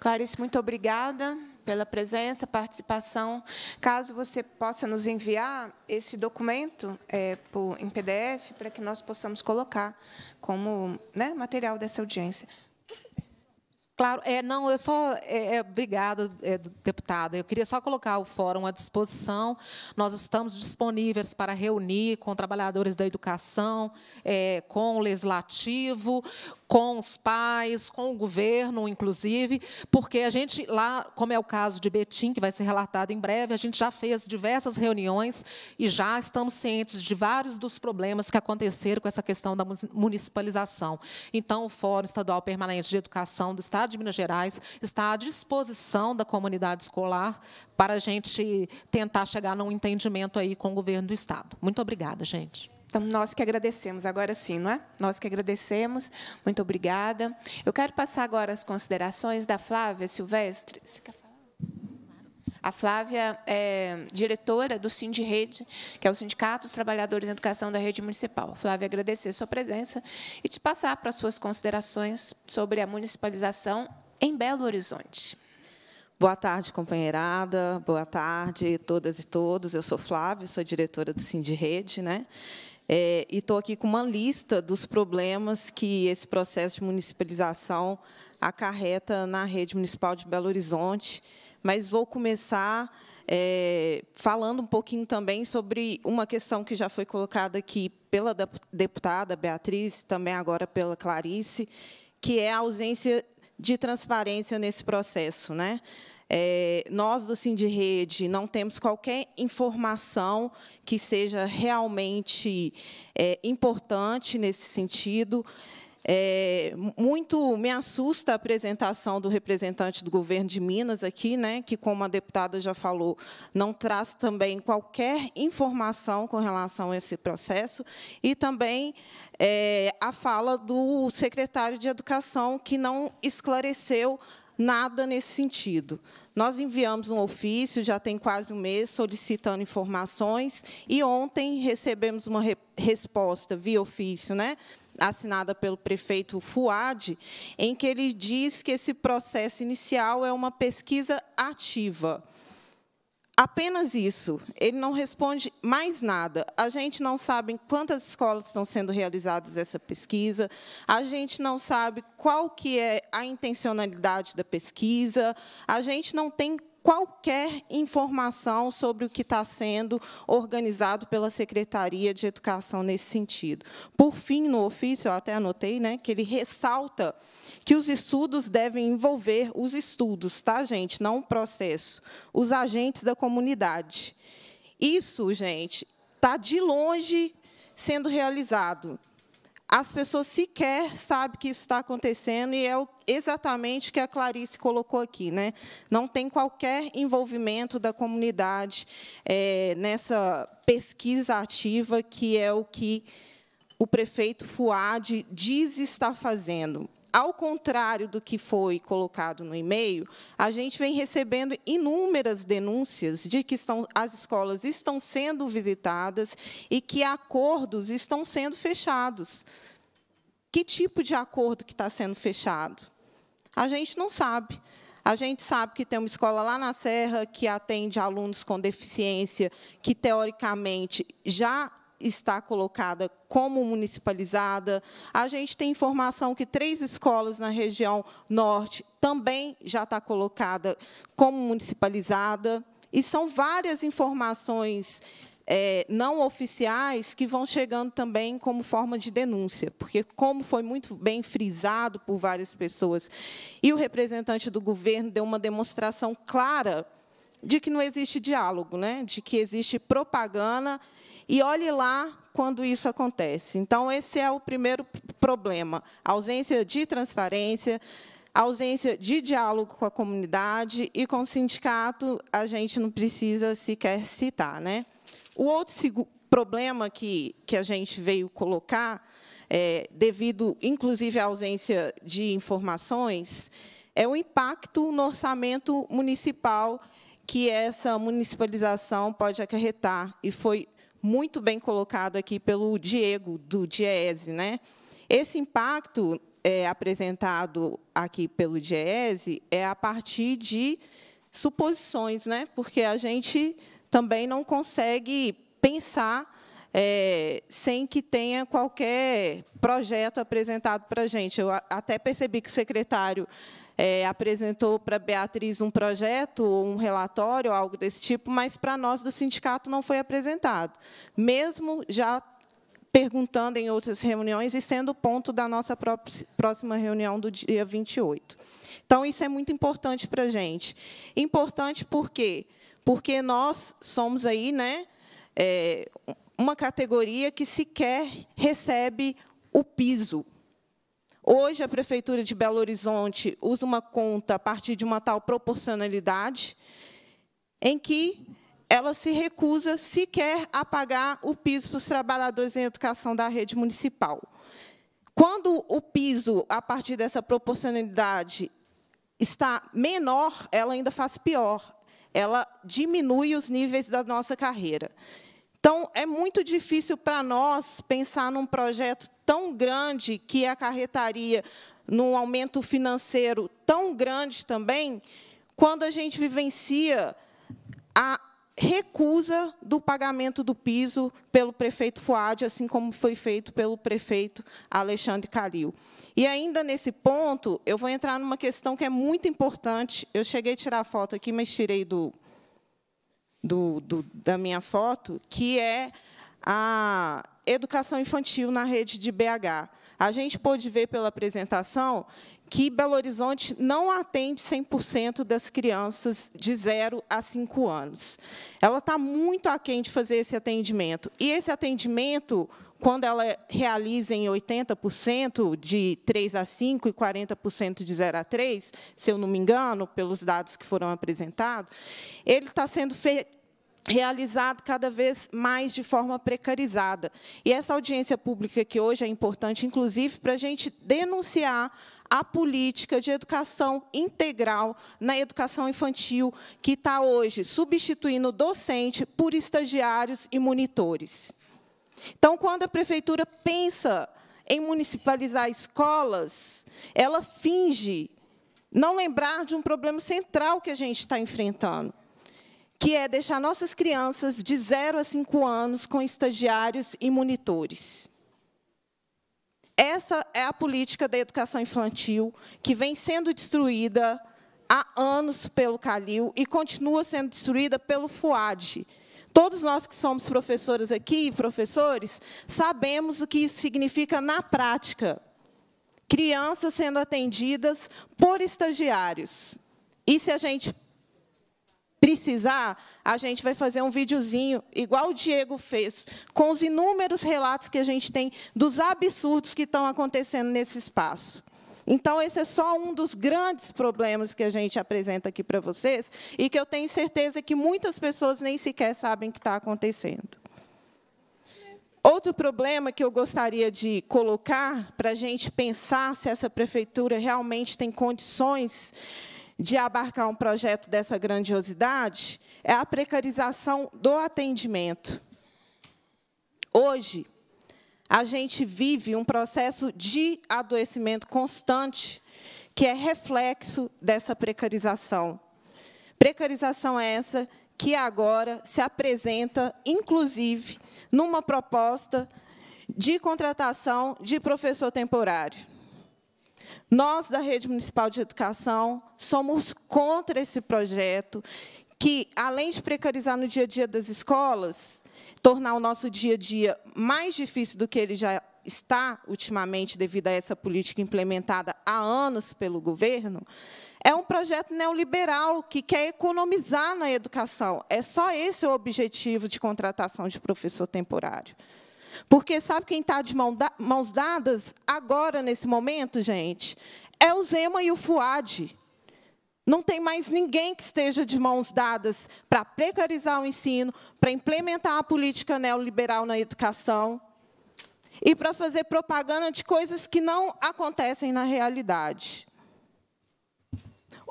Clarice, muito obrigada pela presença, participação. Caso você possa nos enviar esse documento é, por, em PDF, para que nós possamos colocar como né, material dessa audiência. Claro, é, não, eu só. É, é, obrigada, é, deputada. Eu queria só colocar o fórum à disposição. Nós estamos disponíveis para reunir com trabalhadores da educação, é, com o legislativo, com os pais, com o governo, inclusive, porque a gente lá, como é o caso de Betim, que vai ser relatado em breve, a gente já fez diversas reuniões e já estamos cientes de vários dos problemas que aconteceram com essa questão da municipalização. Então, o Fórum Estadual Permanente de Educação do Estado de Minas Gerais está à disposição da comunidade escolar para a gente tentar chegar num entendimento aí com o governo do Estado. Muito obrigada, gente. Então, nós que agradecemos, agora sim, não é? Nós que agradecemos, muito obrigada. Eu quero passar agora as considerações da Flávia Silvestre. Você quer falar? A Flávia é diretora do Sind Rede, que é o Sindicato dos Trabalhadores da Educação da Rede Municipal. Flávia, agradecer sua presença e te passar para as suas considerações sobre a municipalização em Belo Horizonte. Boa tarde, companheirada. Boa tarde, todas e todos. Eu sou Flávia, sou diretora do Sind Rede, né? É, e estou aqui com uma lista dos problemas que esse processo de municipalização acarreta na rede municipal de Belo Horizonte. Mas vou começar é, falando um pouquinho também sobre uma questão que já foi colocada aqui pela deputada Beatriz, também agora pela Clarice, que é a ausência de transparência nesse processo. Né? É, nós do Sim de Rede não temos qualquer informação que seja realmente é, importante nesse sentido. É, muito me assusta a apresentação do representante do governo de Minas aqui, né, que, como a deputada já falou, não traz também qualquer informação com relação a esse processo, e também é, a fala do secretário de Educação, que não esclareceu nada nesse sentido. Nós enviamos um ofício, já tem quase um mês, solicitando informações, e ontem recebemos uma re resposta via ofício, né? assinada pelo prefeito Fuad, em que ele diz que esse processo inicial é uma pesquisa ativa. Apenas isso. Ele não responde mais nada. A gente não sabe quantas escolas estão sendo realizadas essa pesquisa. A gente não sabe qual que é a intencionalidade da pesquisa. A gente não tem qualquer informação sobre o que está sendo organizado pela Secretaria de Educação nesse sentido. Por fim, no ofício, eu até anotei, né, que ele ressalta que os estudos devem envolver os estudos, tá, gente? Não o processo. Os agentes da comunidade. Isso, gente, está de longe sendo realizado as pessoas sequer sabem que isso está acontecendo e é exatamente o que a Clarice colocou aqui. Né? Não tem qualquer envolvimento da comunidade é, nessa pesquisa ativa, que é o que o prefeito Fuad diz estar fazendo ao contrário do que foi colocado no e-mail, a gente vem recebendo inúmeras denúncias de que estão, as escolas estão sendo visitadas e que acordos estão sendo fechados. Que tipo de acordo que está sendo fechado? A gente não sabe. A gente sabe que tem uma escola lá na Serra que atende alunos com deficiência, que, teoricamente, já está colocada como municipalizada. A gente tem informação que três escolas na região norte também já está colocada como municipalizada. E são várias informações é, não oficiais que vão chegando também como forma de denúncia, porque, como foi muito bem frisado por várias pessoas, e o representante do governo deu uma demonstração clara de que não existe diálogo, né? de que existe propaganda e olhe lá quando isso acontece. Então, esse é o primeiro problema: ausência de transparência, ausência de diálogo com a comunidade e com o sindicato, a gente não precisa sequer citar. Né? O outro problema que, que a gente veio colocar, é, devido, inclusive, à ausência de informações, é o impacto no orçamento municipal que essa municipalização pode acarretar. E foi muito bem colocado aqui pelo Diego, do DIEESE. Né? Esse impacto é, apresentado aqui pelo DIEESE é a partir de suposições, né? porque a gente também não consegue pensar é, sem que tenha qualquer projeto apresentado para a gente. Eu até percebi que o secretário é, apresentou para Beatriz um projeto, um relatório, algo desse tipo, mas para nós do sindicato não foi apresentado, mesmo já perguntando em outras reuniões e sendo o ponto da nossa próxima reunião do dia 28. Então, isso é muito importante para a gente. Importante por quê? Porque nós somos aí, né, é, uma categoria que sequer recebe o piso, Hoje, a Prefeitura de Belo Horizonte usa uma conta a partir de uma tal proporcionalidade, em que ela se recusa sequer a pagar o piso para os trabalhadores em educação da rede municipal. Quando o piso, a partir dessa proporcionalidade, está menor, ela ainda faz pior. Ela diminui os níveis da nossa carreira. Então, é muito difícil para nós pensar num projeto tão grande que acarretaria num aumento financeiro tão grande também, quando a gente vivencia a recusa do pagamento do piso pelo prefeito Fuad, assim como foi feito pelo prefeito Alexandre Calil. E ainda nesse ponto, eu vou entrar numa questão que é muito importante. Eu cheguei a tirar a foto aqui, mas tirei do, do, do da minha foto, que é a educação infantil na rede de BH. A gente pôde ver pela apresentação que Belo Horizonte não atende 100% das crianças de 0 a 5 anos. Ela está muito aquém de fazer esse atendimento. E esse atendimento, quando ela realiza em 80%, de 3 a 5 e 40% de 0 a 3, se eu não me engano, pelos dados que foram apresentados, ele está sendo feito realizado cada vez mais de forma precarizada. E essa audiência pública que hoje é importante, inclusive, para a gente denunciar a política de educação integral na educação infantil, que está hoje substituindo docente por estagiários e monitores. Então, quando a prefeitura pensa em municipalizar escolas, ela finge não lembrar de um problema central que a gente está enfrentando, que é deixar nossas crianças de 0 a 5 anos com estagiários e monitores. Essa é a política da educação infantil que vem sendo destruída há anos pelo Calil e continua sendo destruída pelo FUAD. Todos nós que somos professoras aqui e professores sabemos o que isso significa na prática. Crianças sendo atendidas por estagiários. E se a gente precisar, a gente vai fazer um videozinho, igual o Diego fez, com os inúmeros relatos que a gente tem dos absurdos que estão acontecendo nesse espaço. Então, esse é só um dos grandes problemas que a gente apresenta aqui para vocês e que eu tenho certeza que muitas pessoas nem sequer sabem que está acontecendo. Outro problema que eu gostaria de colocar para a gente pensar se essa prefeitura realmente tem condições de abarcar um projeto dessa grandiosidade é a precarização do atendimento. Hoje, a gente vive um processo de adoecimento constante, que é reflexo dessa precarização. Precarização é essa que agora se apresenta, inclusive, numa proposta de contratação de professor temporário. Nós, da Rede Municipal de Educação, somos contra esse projeto que, além de precarizar no dia a dia das escolas, tornar o nosso dia a dia mais difícil do que ele já está ultimamente devido a essa política implementada há anos pelo governo, é um projeto neoliberal que quer economizar na educação. É só esse o objetivo de contratação de professor temporário. Porque sabe quem está de mão da, mãos dadas agora, nesse momento, gente? É o Zema e o Fuad. Não tem mais ninguém que esteja de mãos dadas para precarizar o ensino, para implementar a política neoliberal na educação e para fazer propaganda de coisas que não acontecem na realidade.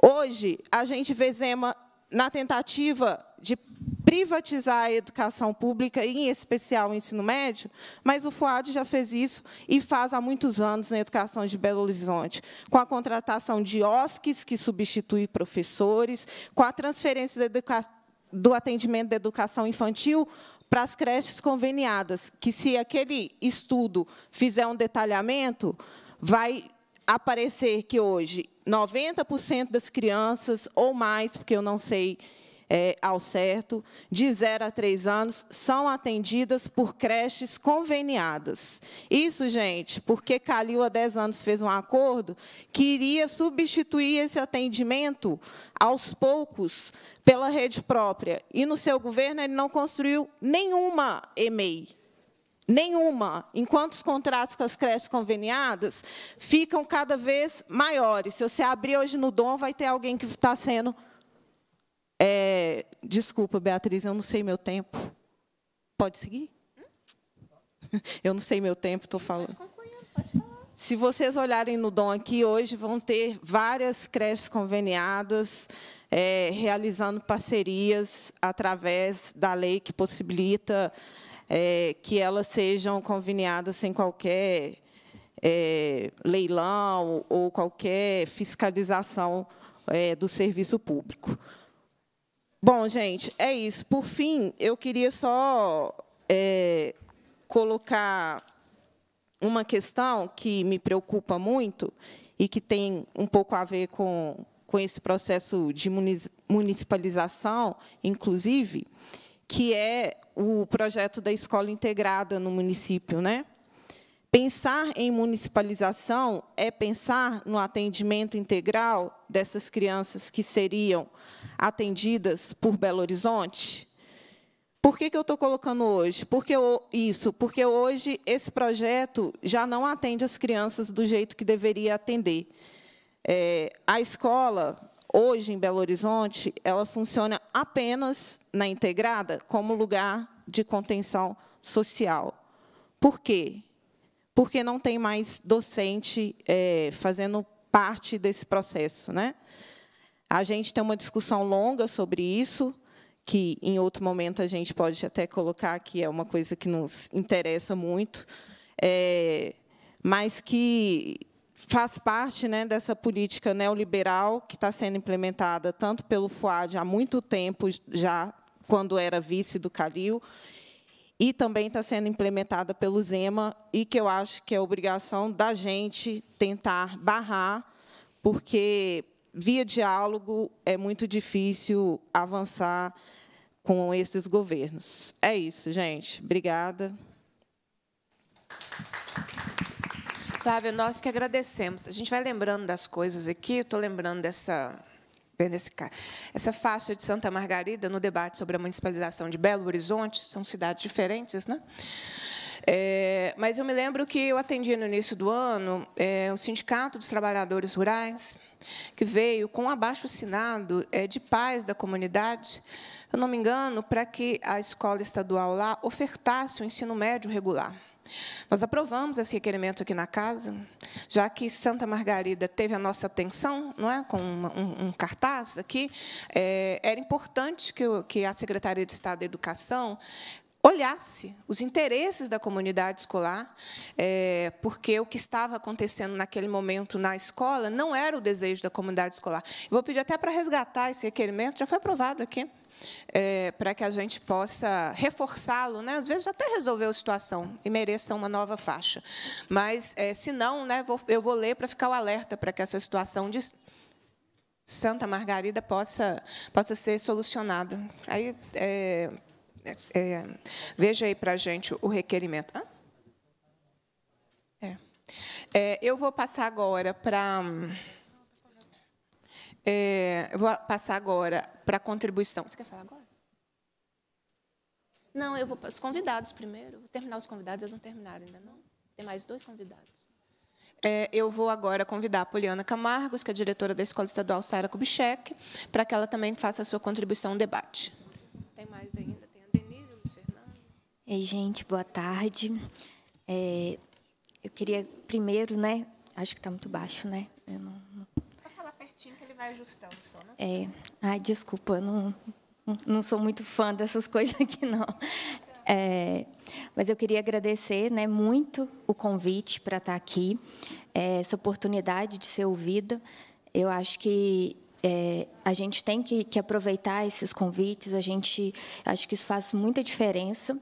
Hoje, a gente vê Zema na tentativa de privatizar a educação pública, em especial o ensino médio, mas o FUAD já fez isso e faz há muitos anos na educação de Belo Horizonte, com a contratação de OSCs, que substitui professores, com a transferência do atendimento da educação infantil para as creches conveniadas, que, se aquele estudo fizer um detalhamento, vai aparecer que hoje 90% das crianças ou mais, porque eu não sei é, ao certo, de 0 a 3 anos, são atendidas por creches conveniadas. Isso, gente, porque Calil, há 10 anos, fez um acordo que iria substituir esse atendimento aos poucos pela rede própria. E no seu governo ele não construiu nenhuma EMEI. Nenhuma. Enquanto os contratos com as creches conveniadas ficam cada vez maiores. Se você abrir hoje no Dom, vai ter alguém que está sendo é, desculpa, Beatriz, eu não sei meu tempo. Pode seguir? Hum? Eu não sei meu tempo, estou falando. Pode concluir, pode falar. Se vocês olharem no Dom aqui, hoje vão ter várias creches conveniadas, é, realizando parcerias através da lei que possibilita é, que elas sejam conveniadas sem qualquer é, leilão ou qualquer fiscalização é, do serviço público. Bom, gente, é isso. Por fim, eu queria só é, colocar uma questão que me preocupa muito e que tem um pouco a ver com, com esse processo de municipalização, inclusive, que é o projeto da escola integrada no município, né? Pensar em municipalização é pensar no atendimento integral dessas crianças que seriam atendidas por Belo Horizonte? Por que, que eu estou colocando hoje? Porque eu, isso, porque hoje esse projeto já não atende as crianças do jeito que deveria atender. É, a escola, hoje em Belo Horizonte, ela funciona apenas na integrada como lugar de contenção social. Por quê? porque não tem mais docente é, fazendo parte desse processo. Né? A gente tem uma discussão longa sobre isso, que em outro momento a gente pode até colocar, que é uma coisa que nos interessa muito, é, mas que faz parte né, dessa política neoliberal que está sendo implementada tanto pelo FUAD há muito tempo já, quando era vice do Calil, e também está sendo implementada pelo Zema, e que eu acho que é obrigação da gente tentar barrar, porque, via diálogo, é muito difícil avançar com esses governos. É isso, gente. Obrigada. Flávia, nós que agradecemos. A gente vai lembrando das coisas aqui, estou lembrando dessa nesse, essa faixa de Santa Margarida no debate sobre a municipalização de Belo Horizonte, são cidades diferentes, né? É, mas eu me lembro que eu atendi no início do ano é, o Sindicato dos Trabalhadores Rurais, que veio com um abaixo-assinado é, de pais da comunidade, se eu não me engano, para que a escola estadual lá ofertasse o ensino médio regular. Nós aprovamos esse requerimento aqui na casa, já que Santa Margarida teve a nossa atenção, não é, com um, um cartaz aqui, é, era importante que, o, que a Secretaria de Estado da Educação olhasse os interesses da comunidade escolar, é, porque o que estava acontecendo naquele momento na escola não era o desejo da comunidade escolar. Eu vou pedir até para resgatar esse requerimento, já foi aprovado aqui é, para que a gente possa reforçá-lo. Né? Às vezes até resolveu a situação e mereça uma nova faixa. Mas, é, se não, né, vou, eu vou ler para ficar o alerta para que essa situação de Santa Margarida possa, possa ser solucionada. Aí, é, é, é veja aí para a gente o requerimento. É. eu vou passar agora para. É, eu vou passar agora para a contribuição. Você quer falar agora? Não, eu vou para os convidados primeiro. Vou terminar os convidados, eles não terminaram ainda, não? Tem mais dois convidados. É, eu vou agora convidar a Poliana Camargos, que é diretora da Escola Estadual Sara Kubitschek, para que ela também faça a sua contribuição ao debate. Tem mais ainda? Tem a Denise, o Luiz Fernando. Ei, gente, boa tarde. É, eu queria primeiro, né? Acho que está muito baixo, né? Eu não ajustando só. Não é. Assim. Ai, desculpa, não, não sou muito fã dessas coisas aqui, não. É, mas eu queria agradecer né, muito o convite para estar aqui, é, essa oportunidade de ser ouvida. Eu acho que é, a gente tem que, que, aproveitar esses convites, a gente acho que isso faz muita diferença.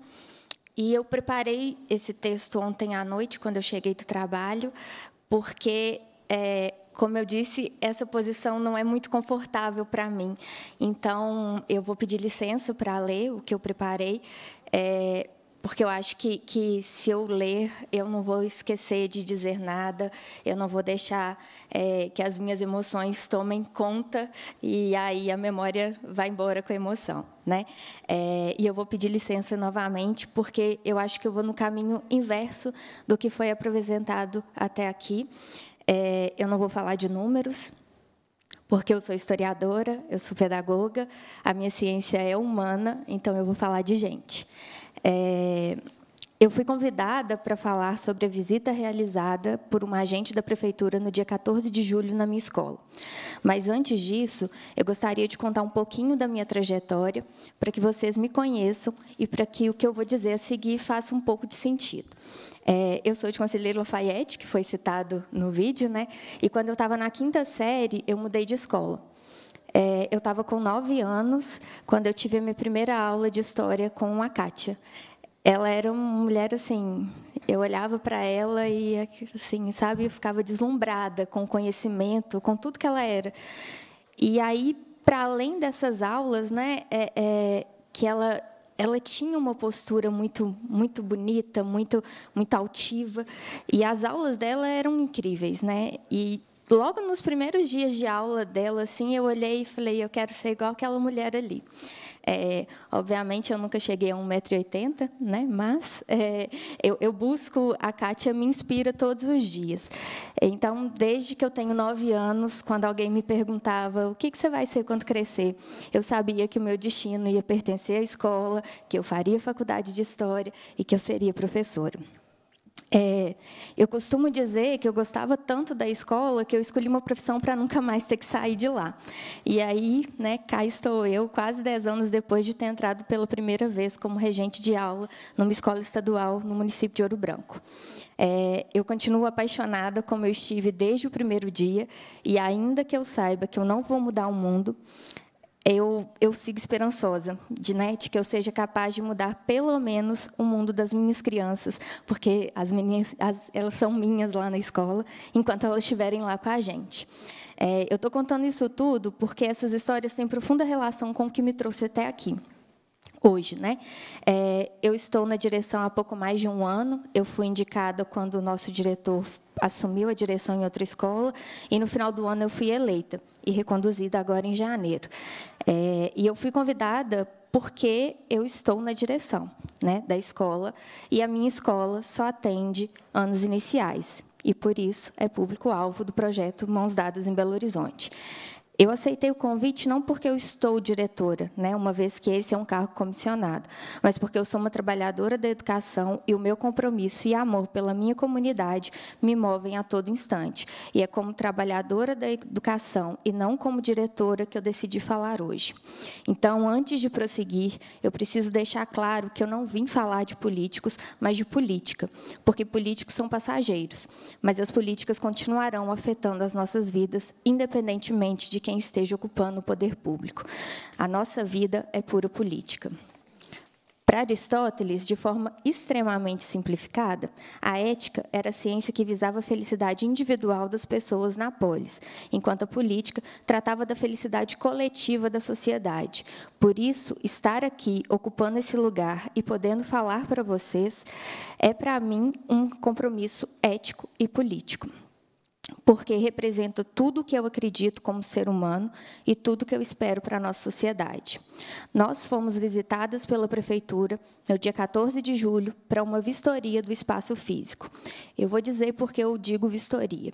E eu preparei esse texto ontem à noite, quando eu cheguei do trabalho, porque é, como eu disse, essa posição não é muito confortável para mim. Então, eu vou pedir licença para ler o que eu preparei, é, porque eu acho que, que, se eu ler, eu não vou esquecer de dizer nada, eu não vou deixar é, que as minhas emoções tomem conta e aí a memória vai embora com a emoção. Né? É, e eu vou pedir licença novamente, porque eu acho que eu vou no caminho inverso do que foi apresentado até aqui. É, eu não vou falar de números, porque eu sou historiadora, eu sou pedagoga, a minha ciência é humana, então eu vou falar de gente. É, eu fui convidada para falar sobre a visita realizada por uma agente da prefeitura no dia 14 de julho na minha escola. Mas antes disso, eu gostaria de contar um pouquinho da minha trajetória para que vocês me conheçam e para que o que eu vou dizer a seguir faça um pouco de sentido. É, eu sou de Conselheiro Lafayette, que foi citado no vídeo, né? E quando eu estava na quinta série, eu mudei de escola. É, eu estava com nove anos quando eu tive a minha primeira aula de história com a Kátia. Ela era uma mulher assim, eu olhava para ela e assim, sabe, eu ficava deslumbrada com o conhecimento, com tudo que ela era. E aí, para além dessas aulas, né, é, é que ela ela tinha uma postura muito muito bonita, muito muito altiva e as aulas dela eram incríveis, né? E logo nos primeiros dias de aula dela assim, eu olhei e falei, eu quero ser igual aquela mulher ali. É, obviamente, eu nunca cheguei a 1,80m, né? mas é, eu, eu, busco, a Kátia me inspira todos os dias. Então, desde que eu tenho nove anos, quando alguém me perguntava o que, que você vai ser quando crescer, eu sabia que o meu destino ia pertencer à escola, que eu faria faculdade de História e que eu seria professora. É, eu costumo dizer que eu gostava tanto da escola que eu escolhi uma profissão para nunca mais ter que sair de lá. E aí, né, cá estou eu, quase dez anos depois de ter entrado pela primeira vez como regente de aula numa escola estadual no município de Ouro Branco. É, eu continuo apaixonada como eu estive desde o primeiro dia, e ainda que eu saiba que eu não vou mudar o mundo, eu, eu sigo esperançosa, net né, que eu seja capaz de mudar pelo menos o mundo das minhas crianças, porque as meninas, as, elas são minhas lá na escola, enquanto elas estiverem lá com a gente. É, eu estou contando isso tudo porque essas histórias têm profunda relação com o que me trouxe até aqui hoje, né? É, eu estou na direção há pouco mais de um ano. Eu fui indicada quando o nosso diretor assumiu a direção em outra escola, e no final do ano eu fui eleita e reconduzida agora em janeiro. É, e eu fui convidada porque eu estou na direção né, da escola, e a minha escola só atende anos iniciais, e por isso é público-alvo do projeto Mãos Dadas em Belo Horizonte. Eu aceitei o convite não porque eu estou diretora, né, uma vez que esse é um cargo comissionado, mas porque eu sou uma trabalhadora da educação e o meu compromisso e amor pela minha comunidade me movem a todo instante. E é como trabalhadora da educação e não como diretora que eu decidi falar hoje. Então, antes de prosseguir, eu preciso deixar claro que eu não vim falar de políticos, mas de política, porque políticos são passageiros, mas as políticas continuarão afetando as nossas vidas, independentemente de quem quem esteja ocupando o poder público. A nossa vida é pura política. Para Aristóteles, de forma extremamente simplificada, a ética era a ciência que visava a felicidade individual das pessoas na polis, enquanto a política tratava da felicidade coletiva da sociedade. Por isso, estar aqui, ocupando esse lugar e podendo falar para vocês, é, para mim, um compromisso ético e político porque representa tudo o que eu acredito como ser humano e tudo que eu espero para a nossa sociedade. Nós fomos visitadas pela prefeitura no dia 14 de julho para uma vistoria do espaço físico. Eu vou dizer porque eu digo vistoria.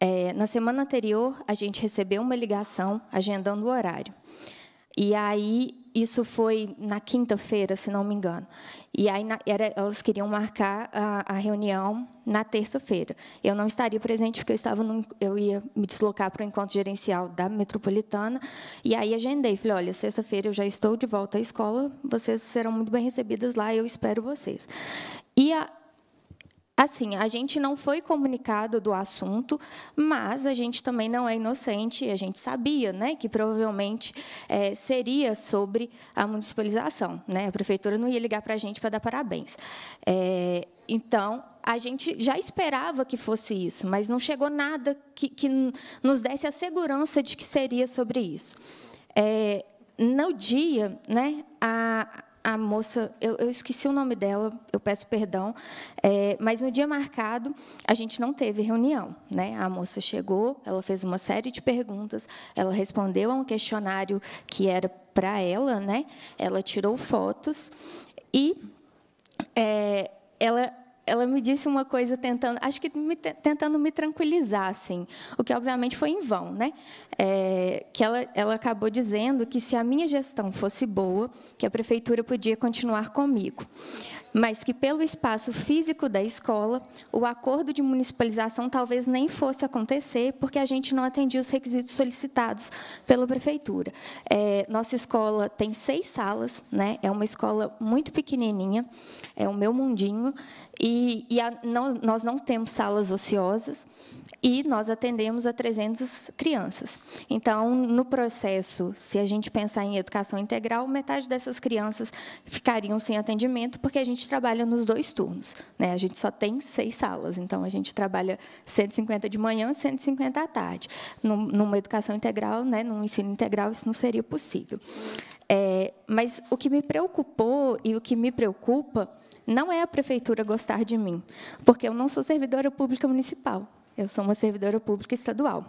É, na semana anterior, a gente recebeu uma ligação agendando o horário. E aí isso foi na quinta-feira, se não me engano. E aí na, era, elas queriam marcar a, a reunião na terça-feira. Eu não estaria presente porque eu estava no, eu ia me deslocar para o encontro gerencial da metropolitana. E aí agendei, falei: "Olha, sexta-feira eu já estou de volta à escola, vocês serão muito bem recebidas lá, eu espero vocês". E a, assim, a gente não foi comunicado do assunto, mas a gente também não é inocente, a gente sabia né, que provavelmente é, seria sobre a municipalização. Né? A prefeitura não ia ligar para a gente para dar parabéns. É, então, a gente já esperava que fosse isso, mas não chegou nada que, que nos desse a segurança de que seria sobre isso. É, no dia, né, a, a moça, eu, eu, esqueci o nome dela, eu peço perdão, é, mas no dia marcado a gente não teve reunião. Né? A moça chegou, ela fez uma série de perguntas, ela respondeu a um questionário que era para ela, né? ela tirou fotos e é, ela ela me disse uma coisa tentando, acho que me, tentando me tranquilizar, assim, o que obviamente foi em vão, né? É, que ela, ela acabou dizendo que se a minha gestão fosse boa, que a prefeitura podia continuar comigo mas que, pelo espaço físico da escola, o acordo de municipalização talvez nem fosse acontecer, porque a gente não atendia os requisitos solicitados pela prefeitura. É, nossa escola tem seis salas, né? é uma escola muito pequenininha, é o meu mundinho, e, e a, não, nós não temos salas ociosas, e nós atendemos a 300 crianças. Então, no processo, se a gente pensar em educação integral, metade dessas crianças ficariam sem atendimento, porque a gente gente trabalha nos dois turnos. Né? A gente só tem seis salas, então a gente trabalha 150 de manhã e 150 à tarde. Numa educação integral, né, num ensino integral, isso não seria possível. É, mas o que me preocupou e o que me preocupa não é a prefeitura gostar de mim, porque eu não sou servidora pública municipal. Eu sou uma servidora pública estadual.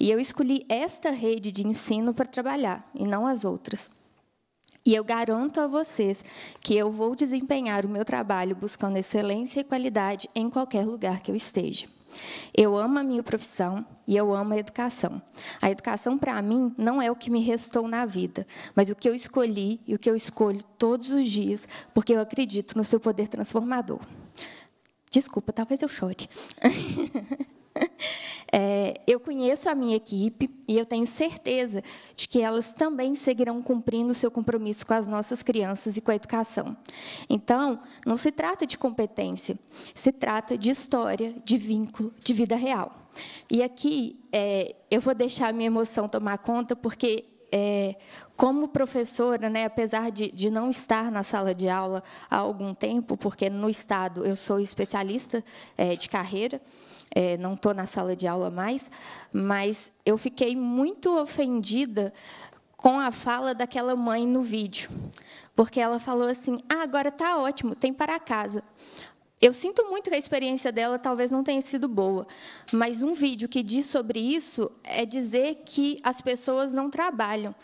E eu escolhi esta rede de ensino para trabalhar, e não as outras. E eu garanto a vocês que eu vou desempenhar o meu trabalho buscando excelência e qualidade em qualquer lugar que eu esteja. Eu amo a minha profissão e eu amo a educação. A educação, para mim, não é o que me restou na vida, mas o que eu escolhi e o que eu escolho todos os dias, porque eu acredito no seu poder transformador. Desculpa, talvez eu chore. É, eu conheço a minha equipe e eu tenho certeza de que elas também seguirão cumprindo o seu compromisso com as nossas crianças e com a educação. Então, não se trata de competência, se trata de história, de vínculo, de vida real. E aqui é, eu vou deixar a minha emoção tomar conta, porque é, como professora, né, apesar de, de, não estar na sala de aula há algum tempo, porque no Estado eu sou especialista é, de carreira, é, não estou na sala de aula mais, mas eu fiquei muito ofendida com a fala daquela mãe no vídeo, porque ela falou assim: ah, agora está ótimo, tem para casa. Eu sinto muito que a experiência dela talvez não tenha sido boa, mas um vídeo que diz sobre isso é dizer que as pessoas não trabalham.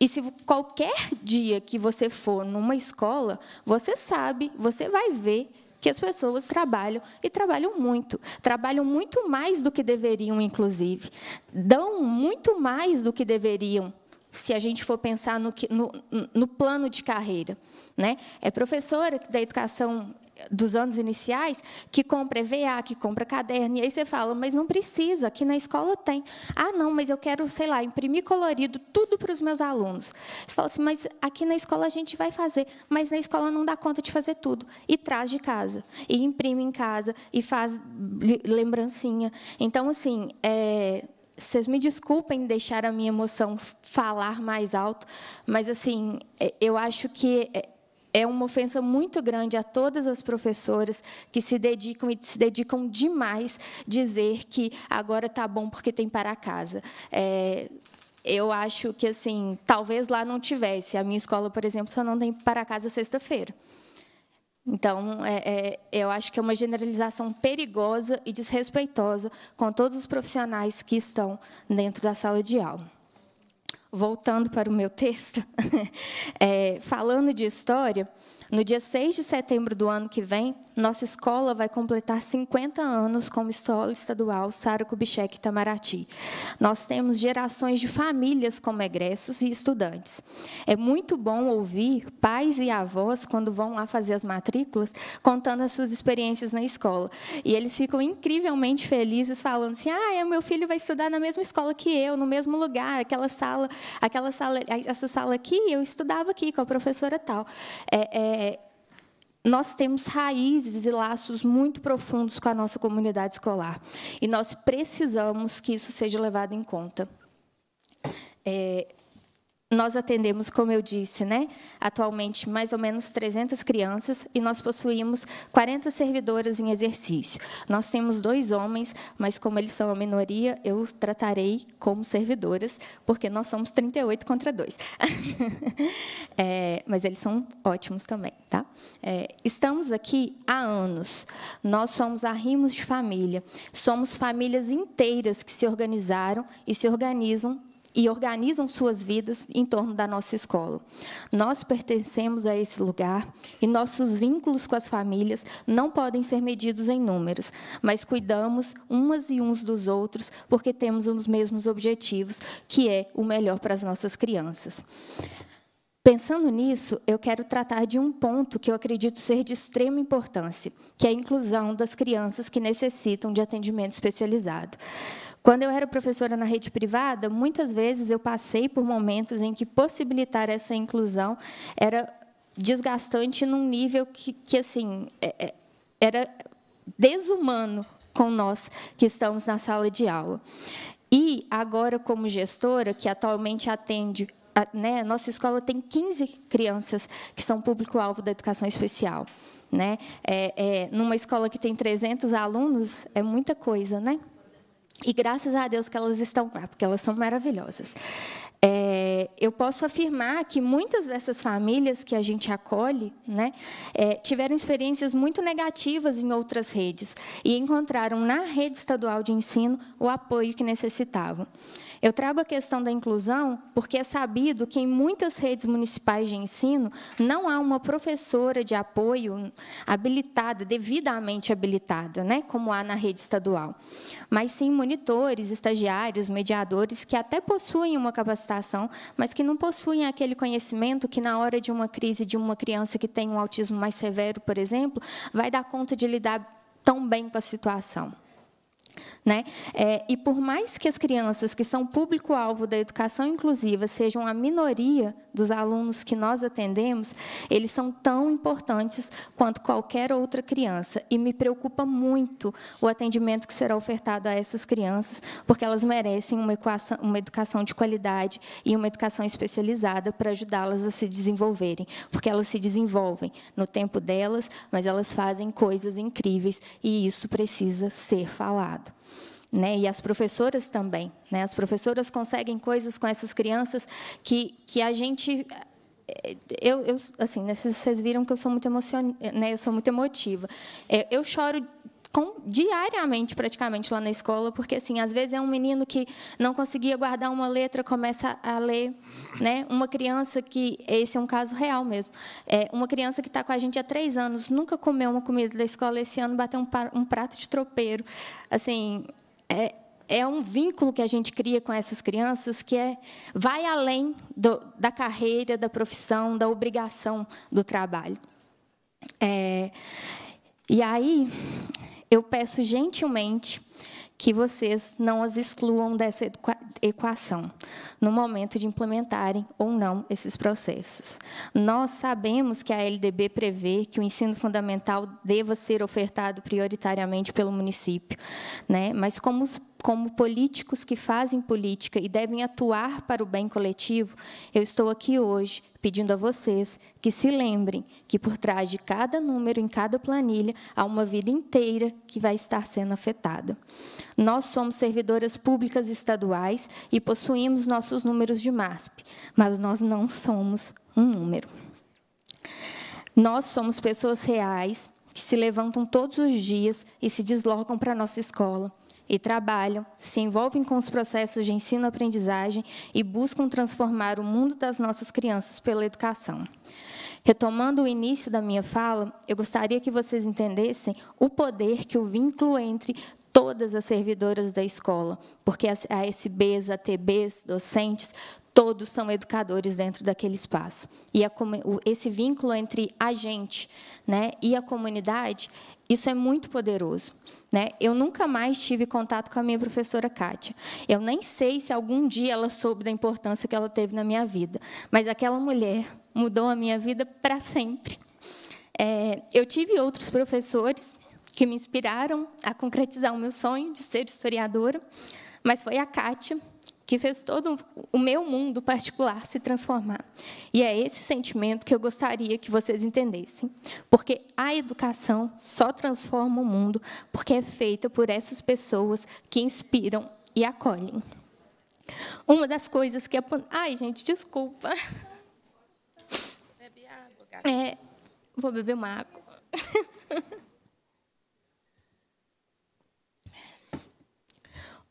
E se qualquer dia que você for numa escola, você sabe, você vai ver que as pessoas trabalham e trabalham muito, trabalham muito mais do que deveriam, inclusive, dão muito mais do que deveriam, se a gente for pensar no, no, no plano de carreira. Né? É professora da educação dos anos iniciais, que compra EVA, que compra caderno, e aí você fala, mas não precisa, aqui na escola tem. Ah, não, mas eu quero, sei lá, imprimir colorido tudo para os meus alunos. Você fala assim, mas aqui na escola a gente vai fazer, mas na escola não dá conta de fazer tudo. E traz de casa, e imprime em casa, e faz lembrancinha. Então, assim, é, vocês me desculpem deixar a minha emoção falar mais alto, mas assim, é, eu acho que é, é uma ofensa muito grande a todas as professoras que se dedicam e se dedicam demais dizer que agora está bom porque tem para casa. É, eu acho que assim, talvez lá não tivesse. A minha escola, por exemplo, só não tem para casa sexta-feira. Então, é, é, eu acho que é uma generalização perigosa e desrespeitosa com todos os profissionais que estão dentro da sala de aula voltando para o meu texto, é, falando de história, no dia 6 de setembro do ano que vem, nossa escola vai completar 50 anos como escola estadual Sara Kubitschek Itamaraty. Nós temos gerações de famílias como egressos e estudantes. É muito bom ouvir pais e avós, quando vão lá fazer as matrículas, contando as suas experiências na escola. E eles ficam incrivelmente felizes, falando assim, ah, é, meu filho vai estudar na mesma escola que eu, no mesmo lugar, aquela sala, aquela sala, essa sala aqui, eu estudava aqui com a professora tal. é, é é, nós temos raízes e laços muito profundos com a nossa comunidade escolar. E nós precisamos que isso seja levado em conta. É, nós atendemos, como eu disse, né, atualmente mais ou menos 300 crianças e nós possuímos 40 servidoras em exercício. Nós temos dois homens, mas como eles são a minoria, eu tratarei como servidoras, porque nós somos 38 contra 2. é, mas eles são ótimos também. Tá? É, estamos aqui há anos. Nós somos arrimos de família. Somos famílias inteiras que se organizaram e se organizam e organizam suas vidas em torno da nossa escola. Nós pertencemos a esse lugar e nossos vínculos com as famílias não podem ser medidos em números, mas cuidamos umas e uns dos outros porque temos os mesmos objetivos, que é o melhor para as nossas crianças. Pensando nisso, eu quero tratar de um ponto que eu acredito ser de extrema importância, que é a inclusão das crianças que necessitam de atendimento especializado. Quando eu era professora na rede privada, muitas vezes eu passei por momentos em que possibilitar essa inclusão era desgastante num nível que, que assim, é, é, era desumano com nós que estamos na sala de aula. E agora, como gestora, que atualmente atende a, né, nossa escola tem 15 crianças que são público-alvo da educação especial. Né? É, é, numa escola que tem 300 alunos, é muita coisa, né? E graças a Deus que elas estão lá, porque elas são maravilhosas. É, eu posso afirmar que muitas dessas famílias que a gente acolhe né, é, tiveram experiências muito negativas em outras redes e encontraram na rede estadual de ensino o apoio que necessitavam. Eu trago a questão da inclusão porque é sabido que em muitas redes municipais de ensino não há uma professora de apoio habilitada, devidamente habilitada, né, como há na rede estadual, mas sim monitores, estagiários, mediadores que até possuem uma capacitação, mas que não possuem aquele conhecimento que na hora de uma crise de uma criança que tem um autismo mais severo, por exemplo, vai dar conta de lidar tão bem com a situação. Né? É, e por mais que as crianças que são público-alvo da educação inclusiva sejam a minoria dos alunos que nós atendemos, eles são tão importantes quanto qualquer outra criança. E me preocupa muito o atendimento que será ofertado a essas crianças, porque elas merecem uma, equação, uma educação de qualidade e uma educação especializada para ajudá-las a se desenvolverem, porque elas se desenvolvem no tempo delas, mas elas fazem coisas incríveis e isso precisa ser falado. Né? E as professoras também. Né? As professoras conseguem coisas com essas crianças que, que a gente eh, eu, eu, assim, vocês viram que eu sou muito emocion... né? Eu sou muito emotiva. É, eu choro com, diariamente, praticamente, lá na escola, porque, assim, às vezes é um menino que não conseguia guardar uma letra, começa a ler. Né? Uma criança que, esse é um caso real mesmo, é uma criança que está com a gente há três anos, nunca comeu uma comida da escola, esse ano bateu um, um prato de tropeiro. Assim, é, é um vínculo que a gente cria com essas crianças que é, vai além do, da carreira, da profissão, da obrigação do trabalho. É, e aí, eu peço gentilmente que vocês não as excluam dessa, equação no momento de implementarem ou não esses processos. Nós sabemos que a LDB prevê que o ensino fundamental deva ser ofertado prioritariamente pelo município, né? mas como os como políticos que fazem política e devem atuar para o bem coletivo, eu estou aqui hoje pedindo a vocês que se lembrem que por trás de cada número em cada planilha há uma vida inteira que vai estar sendo afetada. Nós somos servidoras públicas estaduais e possuímos nossos números de MASP, mas nós não somos um número. Nós somos pessoas reais que se levantam todos os dias e se deslocam para a nossa escola, e trabalham, se envolvem com os processos de ensino-aprendizagem e buscam transformar o mundo das nossas crianças pela educação. Retomando o início da minha fala, eu gostaria que vocês entendessem o poder que o vínculo entre todas as servidoras da escola, porque as ASBs, ATBs, docentes, todos são educadores dentro daquele espaço. E a, esse vínculo entre a gente né, e a comunidade, isso é muito poderoso. Né? Eu nunca mais tive contato com a minha professora Kátia. Eu nem sei se algum dia ela soube da importância que ela teve na minha vida, mas aquela mulher mudou a minha vida para sempre. É, eu tive outros professores que me inspiraram a concretizar o meu sonho de ser historiadora, mas foi a Kátia que fez todo o meu mundo particular se transformar. E é esse sentimento que eu gostaria que vocês entendessem, porque a educação só transforma o mundo porque é feita por essas pessoas que inspiram e acolhem. Uma das coisas que a ai gente, desculpa. Bebe água, é, vou beber uma água.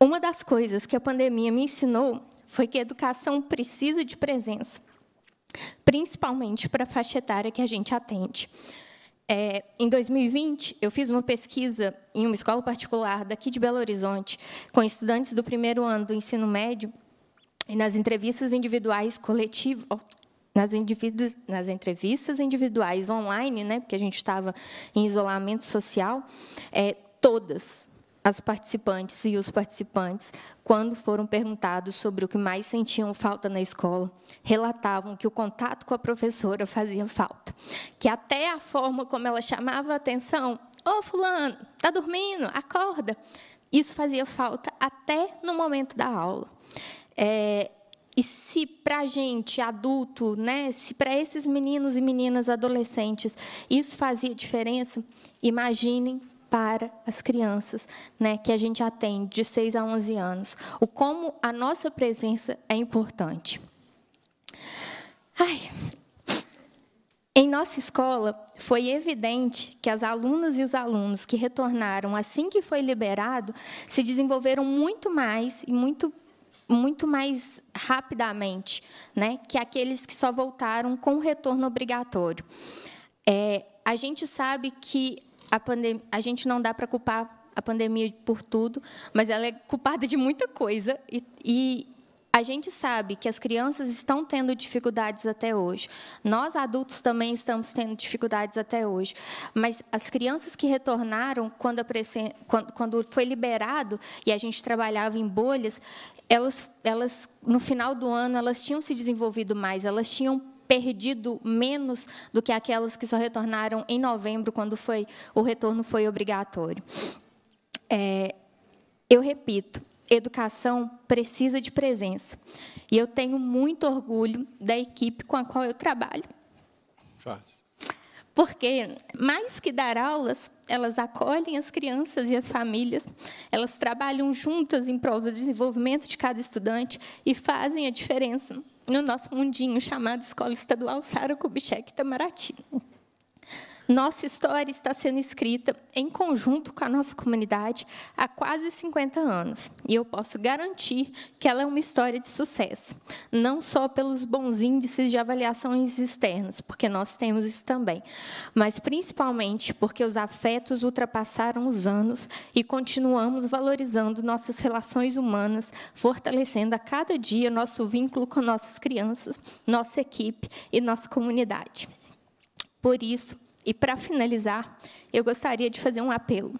Uma das coisas que a pandemia me ensinou foi que a educação precisa de presença, principalmente para a faixa etária que a gente atende. É, em 2020, eu fiz uma pesquisa em uma escola particular daqui de Belo Horizonte, com estudantes do primeiro ano do ensino médio, e nas entrevistas individuais coletivas, nas, nas, entrevistas individuais online, né, porque a gente estava em isolamento social, é, todas, as participantes e os participantes, quando foram perguntados sobre o que mais sentiam falta na escola, relatavam que o contato com a professora fazia falta, que até a forma como ela chamava a atenção, ô oh, fulano, tá dormindo, acorda, isso fazia falta até no momento da aula. É, e se para a gente, adulto, né, se para esses meninos e meninas adolescentes isso fazia diferença, imaginem para as crianças, né, que a gente atende de 6 a 11 anos, o como a nossa presença é importante. Ai. Em nossa escola, foi evidente que as alunas e os alunos que retornaram assim que foi liberado se desenvolveram muito mais e muito muito mais rapidamente, né, que aqueles que só voltaram com o retorno obrigatório. É, a gente sabe que a, pandem a gente não dá para culpar a pandemia por tudo, mas ela é culpada de muita coisa e, e a gente sabe que as crianças estão tendo dificuldades até hoje. Nós, adultos, também estamos tendo dificuldades até hoje. Mas as crianças que retornaram, quando, quando foi liberado e a gente trabalhava em bolhas, elas, elas, no final do ano, elas tinham se desenvolvido mais, elas tinham perdido menos do que aquelas que só retornaram em novembro, quando foi o retorno foi obrigatório. É, eu repito, educação precisa de presença. E eu tenho muito orgulho da equipe com a qual eu trabalho. Faz. Porque, mais que dar aulas, elas acolhem as crianças e as famílias, elas trabalham juntas em prol do desenvolvimento de cada estudante e fazem a diferença no nosso mundinho chamado Escola Estadual Sara Kubitschek Tamaraty. Nossa história está sendo escrita em conjunto com a nossa comunidade há quase 50 anos, e eu posso garantir que ela é uma história de sucesso, não só pelos bons índices de avaliações externas, porque nós temos isso também, mas principalmente porque os afetos ultrapassaram os anos e continuamos valorizando nossas relações humanas, fortalecendo a cada dia nosso vínculo com nossas crianças, nossa equipe e nossa comunidade. Por isso, e para finalizar, eu gostaria de fazer um apelo.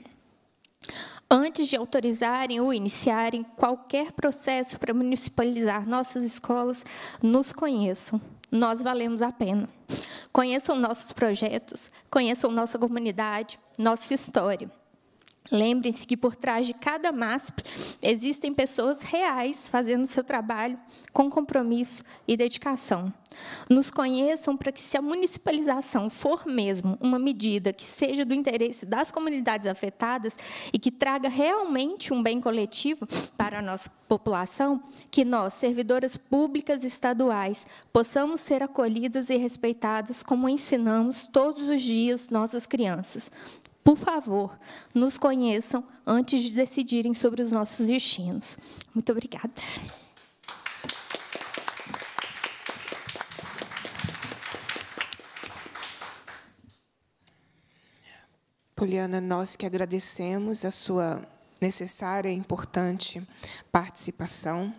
Antes de autorizarem ou iniciarem qualquer processo para municipalizar nossas escolas, nos conheçam. Nós valemos a pena. Conheçam nossos projetos, conheçam nossa comunidade, nossa história. Lembrem-se que por trás de cada MASP existem pessoas reais fazendo seu trabalho com compromisso e dedicação. Nos conheçam para que, se a municipalização for mesmo uma medida que seja do interesse das comunidades afetadas e que traga realmente um bem coletivo para a nossa população, que nós, servidoras públicas estaduais, possamos ser acolhidas e respeitadas como ensinamos todos os dias nossas crianças. Por favor, nos conheçam antes de decidirem sobre os nossos destinos. Muito obrigada. Poliana, nós que agradecemos a sua necessária e importante participação.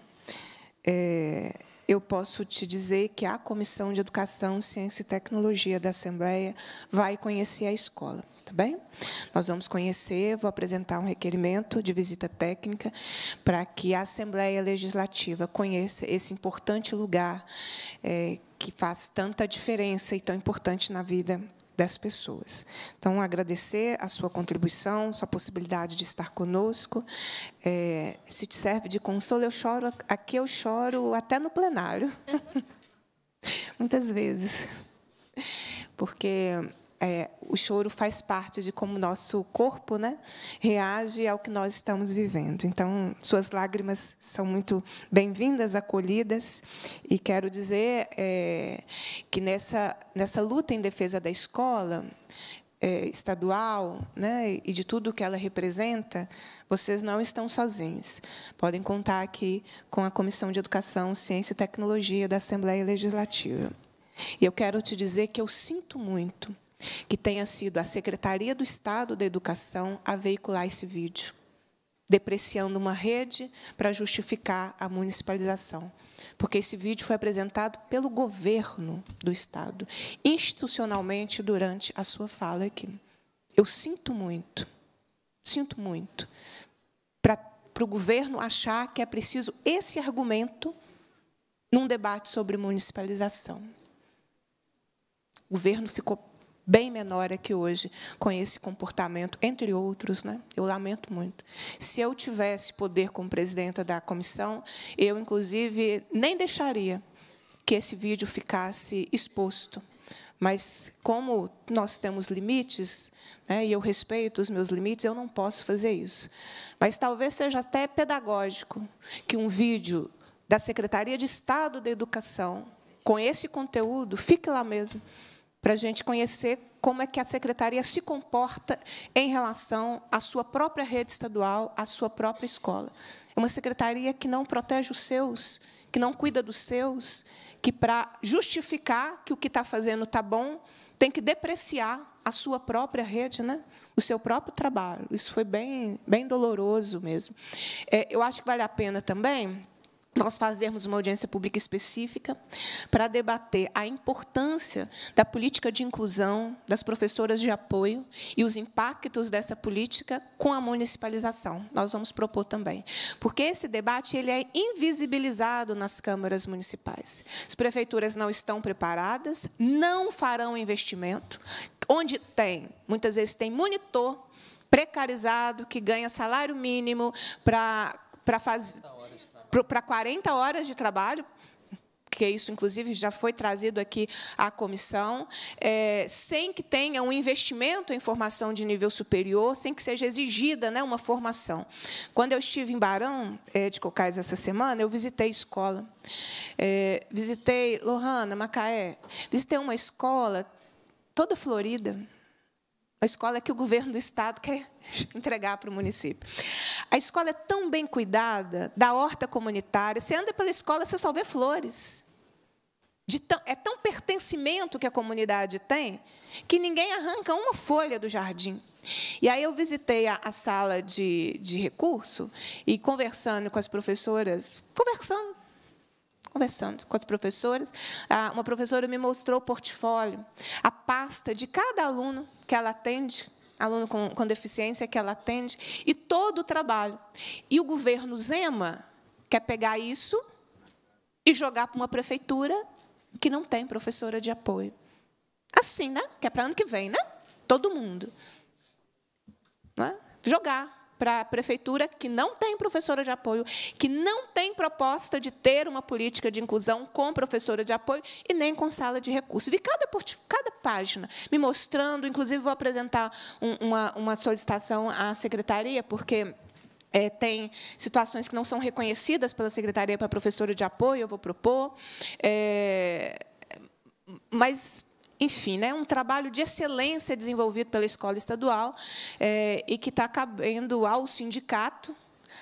É, eu posso te dizer que a Comissão de Educação, Ciência e Tecnologia da Assembleia vai conhecer a escola. Tá bem? Nós vamos conhecer, vou apresentar um requerimento de visita técnica para que a Assembleia Legislativa conheça esse importante lugar é, que faz tanta diferença e tão importante na vida das pessoas. Então, agradecer a sua contribuição, sua possibilidade de estar conosco. É, se te serve de consolo, eu choro, aqui eu choro até no plenário. Muitas vezes. Porque é, o choro faz parte de como nosso corpo né, reage ao que nós estamos vivendo. Então, suas lágrimas são muito bem-vindas, acolhidas, e quero dizer é, que nessa, nessa luta em defesa da escola é, estadual né, e de tudo que ela representa, vocês não estão sozinhos. Podem contar aqui com a Comissão de Educação, Ciência e Tecnologia da Assembleia Legislativa. E eu quero te dizer que eu sinto muito que tenha sido a Secretaria do Estado da Educação a veicular esse vídeo, depreciando uma rede para justificar a municipalização. Porque esse vídeo foi apresentado pelo governo do Estado, institucionalmente, durante a sua fala aqui. Eu sinto muito, sinto muito, para, para o governo achar que é preciso esse argumento num debate sobre municipalização. O governo ficou bem menor aqui hoje com esse comportamento, entre outros. Né? Eu lamento muito. Se eu tivesse poder como presidenta da comissão, eu, inclusive, nem deixaria que esse vídeo ficasse exposto. Mas, como nós temos limites, né, e eu respeito os meus limites, eu não posso fazer isso. Mas talvez seja até pedagógico que um vídeo da Secretaria de Estado da Educação, com esse conteúdo, fique lá mesmo para a gente conhecer como é que a secretaria se comporta em relação à sua própria rede estadual, à sua própria escola. É uma secretaria que não protege os seus, que não cuida dos seus, que, para justificar que o que está fazendo está bom, tem que depreciar a sua própria rede, né? o seu próprio trabalho. Isso foi bem, bem doloroso mesmo. É, eu acho que vale a pena também nós fazermos uma audiência pública específica para debater a importância da política de inclusão, das professoras de apoio e os impactos dessa política com a municipalização. Nós vamos propor também, porque esse debate ele é invisibilizado nas câmaras municipais. As prefeituras não estão preparadas, não farão investimento. Onde tem, muitas vezes tem monitor precarizado que ganha salário mínimo para para fazer para 40 horas de trabalho, que isso, inclusive, já foi trazido aqui à comissão, é, sem que tenha um investimento em formação de nível superior, sem que seja exigida né, uma formação. Quando eu estive em Barão é, de Cocais essa semana, eu visitei escola. É, visitei Lohana, Macaé. Visitei uma escola toda florida, a escola é que o governo do estado quer entregar para o município. A escola é tão bem cuidada, da horta comunitária. Você anda pela escola, você só vê flores. Tão, é tão pertencimento que a comunidade tem que ninguém arranca uma folha do jardim. E aí eu visitei a, a sala de, de recurso e conversando com as professoras, conversando, conversando com as professoras, uma professora me mostrou o portfólio, a pasta de cada aluno que ela atende, aluno com, com deficiência que ela atende, e todo o trabalho. E o governo Zema quer pegar isso e jogar para uma prefeitura que não tem professora de apoio. Assim, né? Que é para ano que vem, né? Todo mundo. Não é? Jogar para a prefeitura que não tem professora de apoio, que não tem proposta de ter uma política de inclusão com professora de apoio e nem com sala de recursos. Vi cada, cada página me mostrando, inclusive vou apresentar um, uma, uma solicitação à secretaria, porque é, tem situações que não são reconhecidas pela secretaria para professora de apoio, eu vou propor. É, mas enfim, né, um trabalho de excelência desenvolvido pela escola estadual é, e que está cabendo ao sindicato,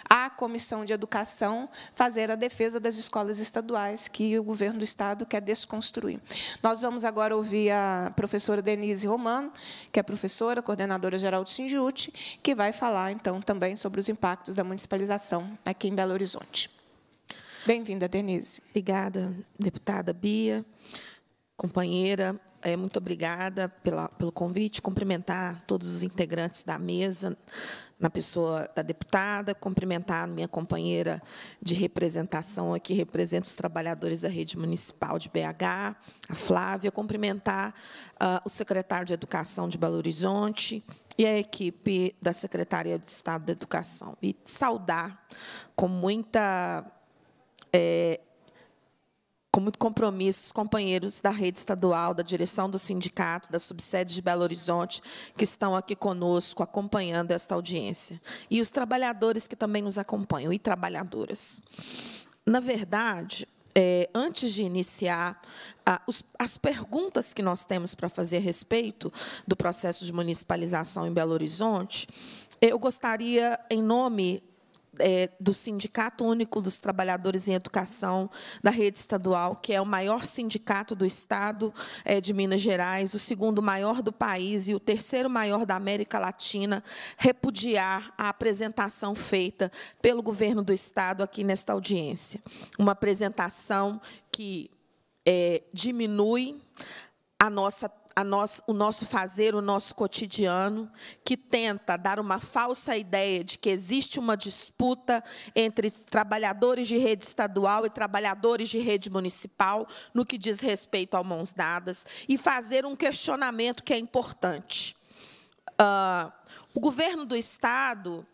à comissão de educação, fazer a defesa das escolas estaduais que o governo do estado quer desconstruir. Nós vamos agora ouvir a professora Denise Romano, que é professora, coordenadora geral do Sindiúte, que vai falar então também sobre os impactos da municipalização aqui em Belo Horizonte. Bem-vinda, Denise. Obrigada, deputada Bia, companheira é, muito obrigada pela, pelo convite, cumprimentar todos os integrantes da mesa, na pessoa da deputada, cumprimentar a minha companheira de representação aqui, representa os trabalhadores da rede municipal de BH, a Flávia, cumprimentar uh, o secretário de Educação de Belo Horizonte e a equipe da Secretaria de Estado da Educação. E saudar com muita é, com muito compromisso, os companheiros da rede estadual, da direção do sindicato, da subsede de Belo Horizonte, que estão aqui conosco, acompanhando esta audiência. E os trabalhadores que também nos acompanham, e trabalhadoras. Na verdade, é, antes de iniciar a, os, as perguntas que nós temos para fazer a respeito do processo de municipalização em Belo Horizonte, eu gostaria, em nome é, do Sindicato Único dos Trabalhadores em Educação da rede estadual, que é o maior sindicato do Estado é, de Minas Gerais, o segundo maior do país e o terceiro maior da América Latina, repudiar a apresentação feita pelo governo do Estado aqui nesta audiência. Uma apresentação que é, diminui a nossa a nós, o nosso fazer, o nosso cotidiano, que tenta dar uma falsa ideia de que existe uma disputa entre trabalhadores de rede estadual e trabalhadores de rede municipal no que diz respeito a mãos dadas, e fazer um questionamento que é importante. Uh, o governo do Estado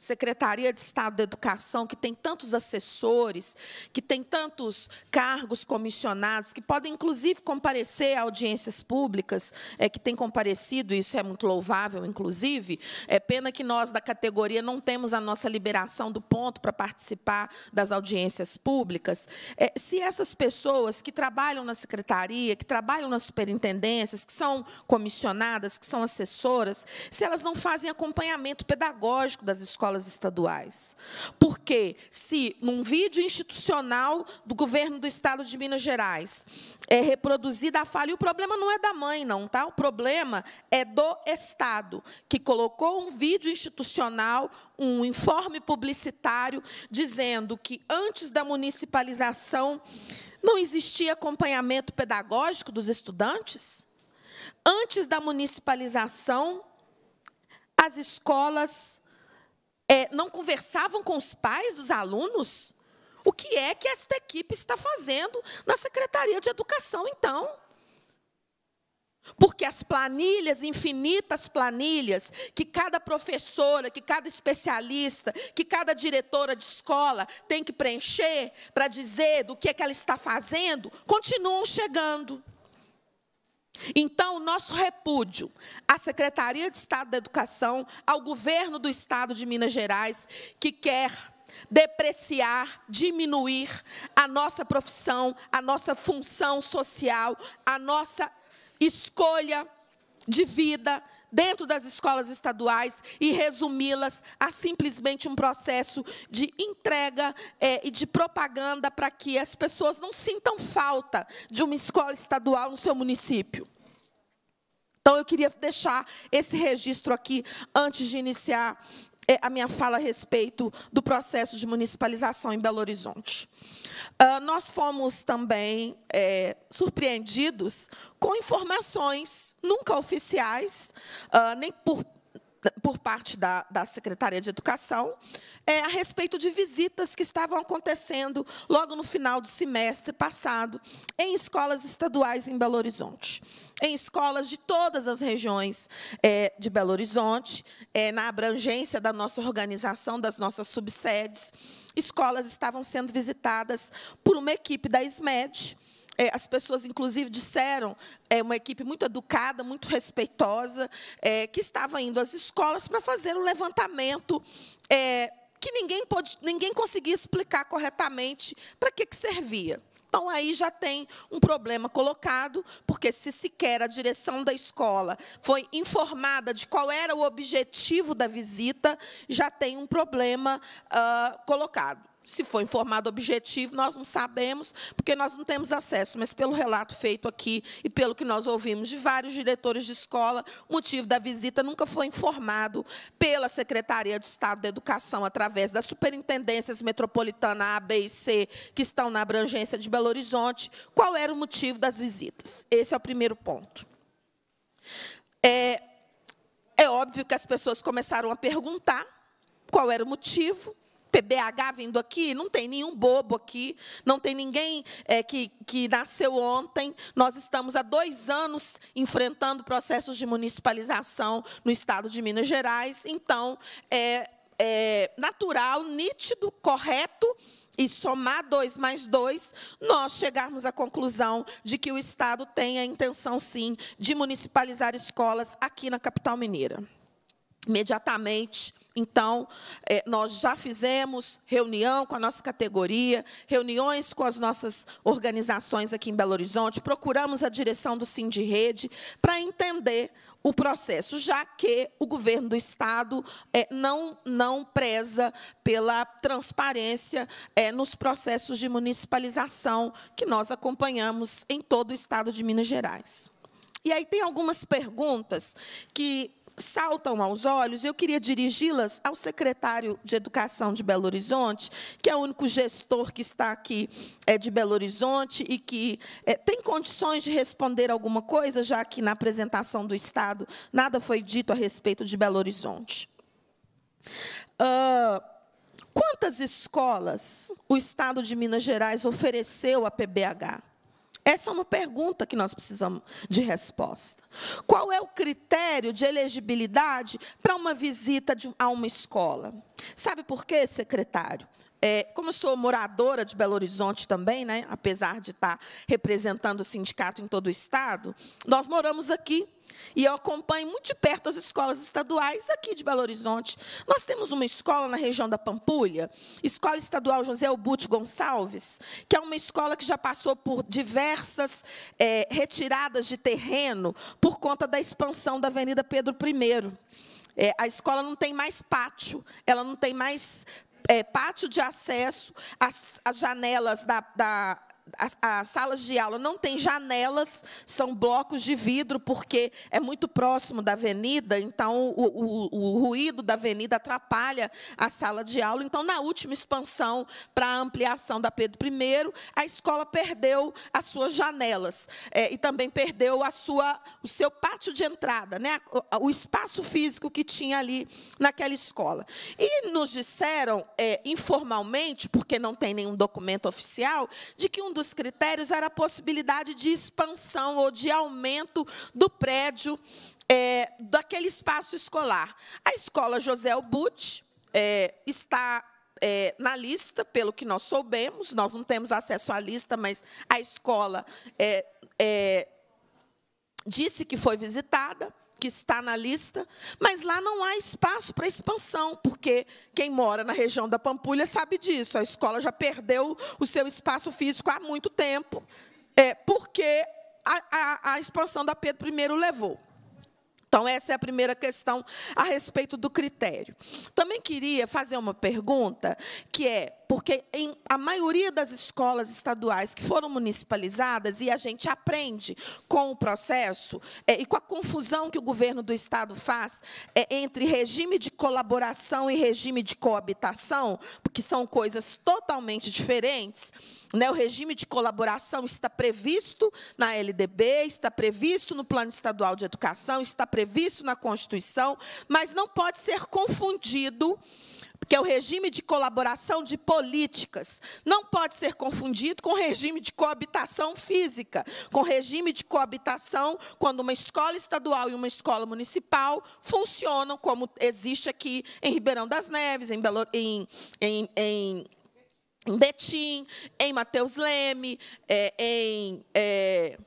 Secretaria de Estado da Educação, que tem tantos assessores, que tem tantos cargos comissionados, que podem, inclusive, comparecer a audiências públicas, é, que tem comparecido, isso é muito louvável, inclusive. É pena que nós, da categoria, não temos a nossa liberação do ponto para participar das audiências públicas. É, se essas pessoas que trabalham na secretaria, que trabalham nas superintendências, que são comissionadas, que são assessoras, se elas não fazem acompanhamento pedagógico das escolas, escolas estaduais. Porque se num vídeo institucional do governo do estado de Minas Gerais é reproduzida a falha, e o problema não é da mãe, não, tá? O problema é do Estado, que colocou um vídeo institucional, um informe publicitário, dizendo que antes da municipalização não existia acompanhamento pedagógico dos estudantes. Antes da municipalização, as escolas é, não conversavam com os pais dos alunos? O que é que esta equipe está fazendo na Secretaria de Educação, então? Porque as planilhas, infinitas planilhas, que cada professora, que cada especialista, que cada diretora de escola tem que preencher para dizer do que é que ela está fazendo, continuam chegando. Então, o nosso repúdio à Secretaria de Estado da Educação, ao governo do Estado de Minas Gerais, que quer depreciar, diminuir a nossa profissão, a nossa função social, a nossa escolha de vida, dentro das escolas estaduais e resumi-las a simplesmente um processo de entrega é, e de propaganda para que as pessoas não sintam falta de uma escola estadual no seu município. Então, eu queria deixar esse registro aqui antes de iniciar eh, a minha fala a respeito do processo de municipalização em Belo Horizonte. Ah, nós fomos também é, surpreendidos com informações nunca oficiais, uh, nem por por parte da, da Secretaria de Educação, é, a respeito de visitas que estavam acontecendo logo no final do semestre passado em escolas estaduais em Belo Horizonte, em escolas de todas as regiões é, de Belo Horizonte, é, na abrangência da nossa organização, das nossas subsedes, escolas estavam sendo visitadas por uma equipe da SMED, é, as pessoas, inclusive, disseram, é, uma equipe muito educada, muito respeitosa, é, que estava indo às escolas para fazer um levantamento é, que ninguém, pode ninguém conseguia explicar corretamente para que, que servia. Então, aí já tem um problema colocado, porque se sequer a direção da escola foi informada de qual era o objetivo da visita, já tem um problema uh, colocado. Se foi informado objetivo, nós não sabemos, porque nós não temos acesso, mas pelo relato feito aqui e pelo que nós ouvimos de vários diretores de escola, o motivo da visita nunca foi informado pela Secretaria de Estado da Educação, através das superintendências metropolitana A, B e C, que estão na abrangência de Belo Horizonte, qual era o motivo das visitas. Esse é o primeiro ponto. É, é óbvio que as pessoas começaram a perguntar qual era o motivo, PBH vindo aqui, não tem nenhum bobo aqui, não tem ninguém é, que, que nasceu ontem. Nós estamos há dois anos enfrentando processos de municipalização no estado de Minas Gerais, então é, é natural, nítido, correto e somar dois mais dois, nós chegarmos à conclusão de que o Estado tem a intenção, sim, de municipalizar escolas aqui na capital mineira. Imediatamente, então, é, nós já fizemos reunião com a nossa categoria, reuniões com as nossas organizações aqui em Belo Horizonte, procuramos a direção do Sim de Rede para entender o processo, já que o governo do Estado é, não, não preza pela transparência é, nos processos de municipalização que nós acompanhamos em todo o Estado de Minas Gerais. E aí tem algumas perguntas que saltam aos olhos, eu queria dirigi-las ao secretário de Educação de Belo Horizonte, que é o único gestor que está aqui é, de Belo Horizonte e que é, tem condições de responder alguma coisa, já que na apresentação do Estado nada foi dito a respeito de Belo Horizonte. Uh, quantas escolas o Estado de Minas Gerais ofereceu à PBH? Essa é uma pergunta que nós precisamos de resposta. Qual é o critério de elegibilidade para uma visita de, a uma escola? Sabe por quê, secretário? É, como eu sou moradora de Belo Horizonte também, né, apesar de estar representando o sindicato em todo o estado, nós moramos aqui e eu acompanho muito de perto as escolas estaduais aqui de Belo Horizonte. Nós temos uma escola na região da Pampulha, Escola Estadual José Ubute Gonçalves, que é uma escola que já passou por diversas é, retiradas de terreno por conta da expansão da Avenida Pedro I. É, a escola não tem mais pátio, ela não tem mais é, pátio de acesso, as, janelas da, da as, as, salas de aula não têm janelas, são blocos de vidro, porque é muito próximo da avenida, então o, o, o ruído da avenida atrapalha a sala de aula. Então, na última expansão para a ampliação da Pedro I, a escola perdeu as suas janelas é, e também perdeu a sua, o seu pátio de entrada, né? o, espaço físico que tinha ali naquela escola. E nos disseram, é, informalmente, porque não tem nenhum documento oficial, de que um dos dos critérios era a possibilidade de expansão ou de aumento do prédio é, daquele espaço escolar. A escola José Albut é, está é, na lista, pelo que nós soubemos, nós não temos acesso à lista, mas a escola é, é, disse que foi visitada que está na lista, mas lá não há espaço para expansão, porque quem mora na região da Pampulha sabe disso. A escola já perdeu o seu espaço físico há muito tempo, é, porque a, a, a expansão da Pedro I levou. Então, essa é a primeira questão a respeito do critério. Também queria fazer uma pergunta que é porque em a maioria das escolas estaduais que foram municipalizadas, e a gente aprende com o processo é, e com a confusão que o governo do Estado faz é, entre regime de colaboração e regime de coabitação, porque são coisas totalmente diferentes. Né? O regime de colaboração está previsto na LDB, está previsto no Plano Estadual de Educação, está previsto na Constituição, mas não pode ser confundido que é o regime de colaboração de políticas, não pode ser confundido com regime de coabitação física, com regime de coabitação quando uma escola estadual e uma escola municipal funcionam como existe aqui em Ribeirão das Neves, em, Belo, em, em, em Betim, em Mateus Leme, é, em, é,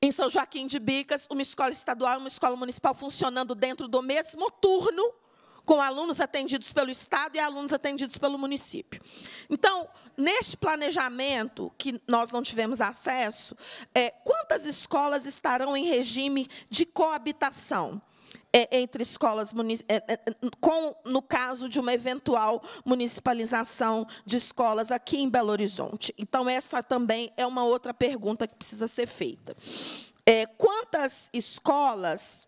em São Joaquim de Bicas, uma escola estadual e uma escola municipal funcionando dentro do mesmo turno, com alunos atendidos pelo Estado e alunos atendidos pelo município. Então, neste planejamento que nós não tivemos acesso, é, quantas escolas estarão em regime de coabitação? É, entre escolas é, é, com no caso de uma eventual municipalização de escolas aqui em Belo Horizonte. Então essa também é uma outra pergunta que precisa ser feita. quantas escolas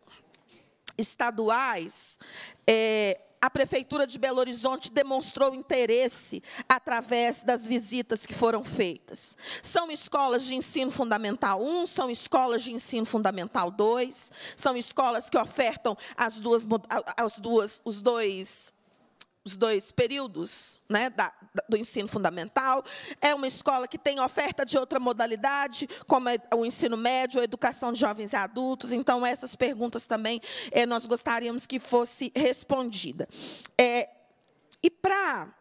estaduais, é, a Prefeitura de Belo Horizonte demonstrou interesse através das visitas que foram feitas. São escolas de ensino fundamental 1, são escolas de ensino fundamental 2, são escolas que ofertam as duas, as duas, os dois os dois períodos né, da, do ensino fundamental. É uma escola que tem oferta de outra modalidade, como é o ensino médio, a educação de jovens e adultos. Então, essas perguntas também é, nós gostaríamos que fosse respondida. É, e para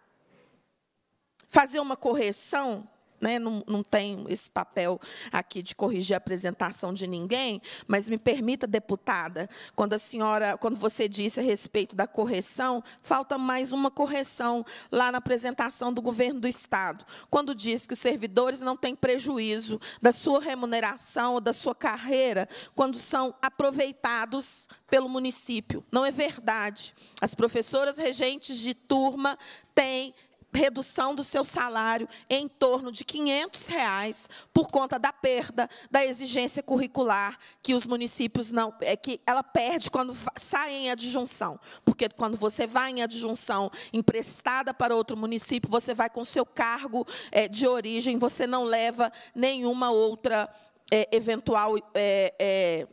fazer uma correção né, não, não tenho esse papel aqui de corrigir a apresentação de ninguém, mas me permita, deputada, quando a senhora, quando você disse a respeito da correção, falta mais uma correção lá na apresentação do governo do Estado, quando diz que os servidores não têm prejuízo da sua remuneração ou da sua carreira quando são aproveitados pelo município. Não é verdade. As professoras regentes de turma têm redução do seu salário em torno de 500 reais por conta da perda da exigência curricular que os municípios não é que ela perde quando sai em adjunção, porque quando você vai em adjunção emprestada para outro município, você vai com seu cargo é, de origem, você não leva nenhuma outra é, eventual é, é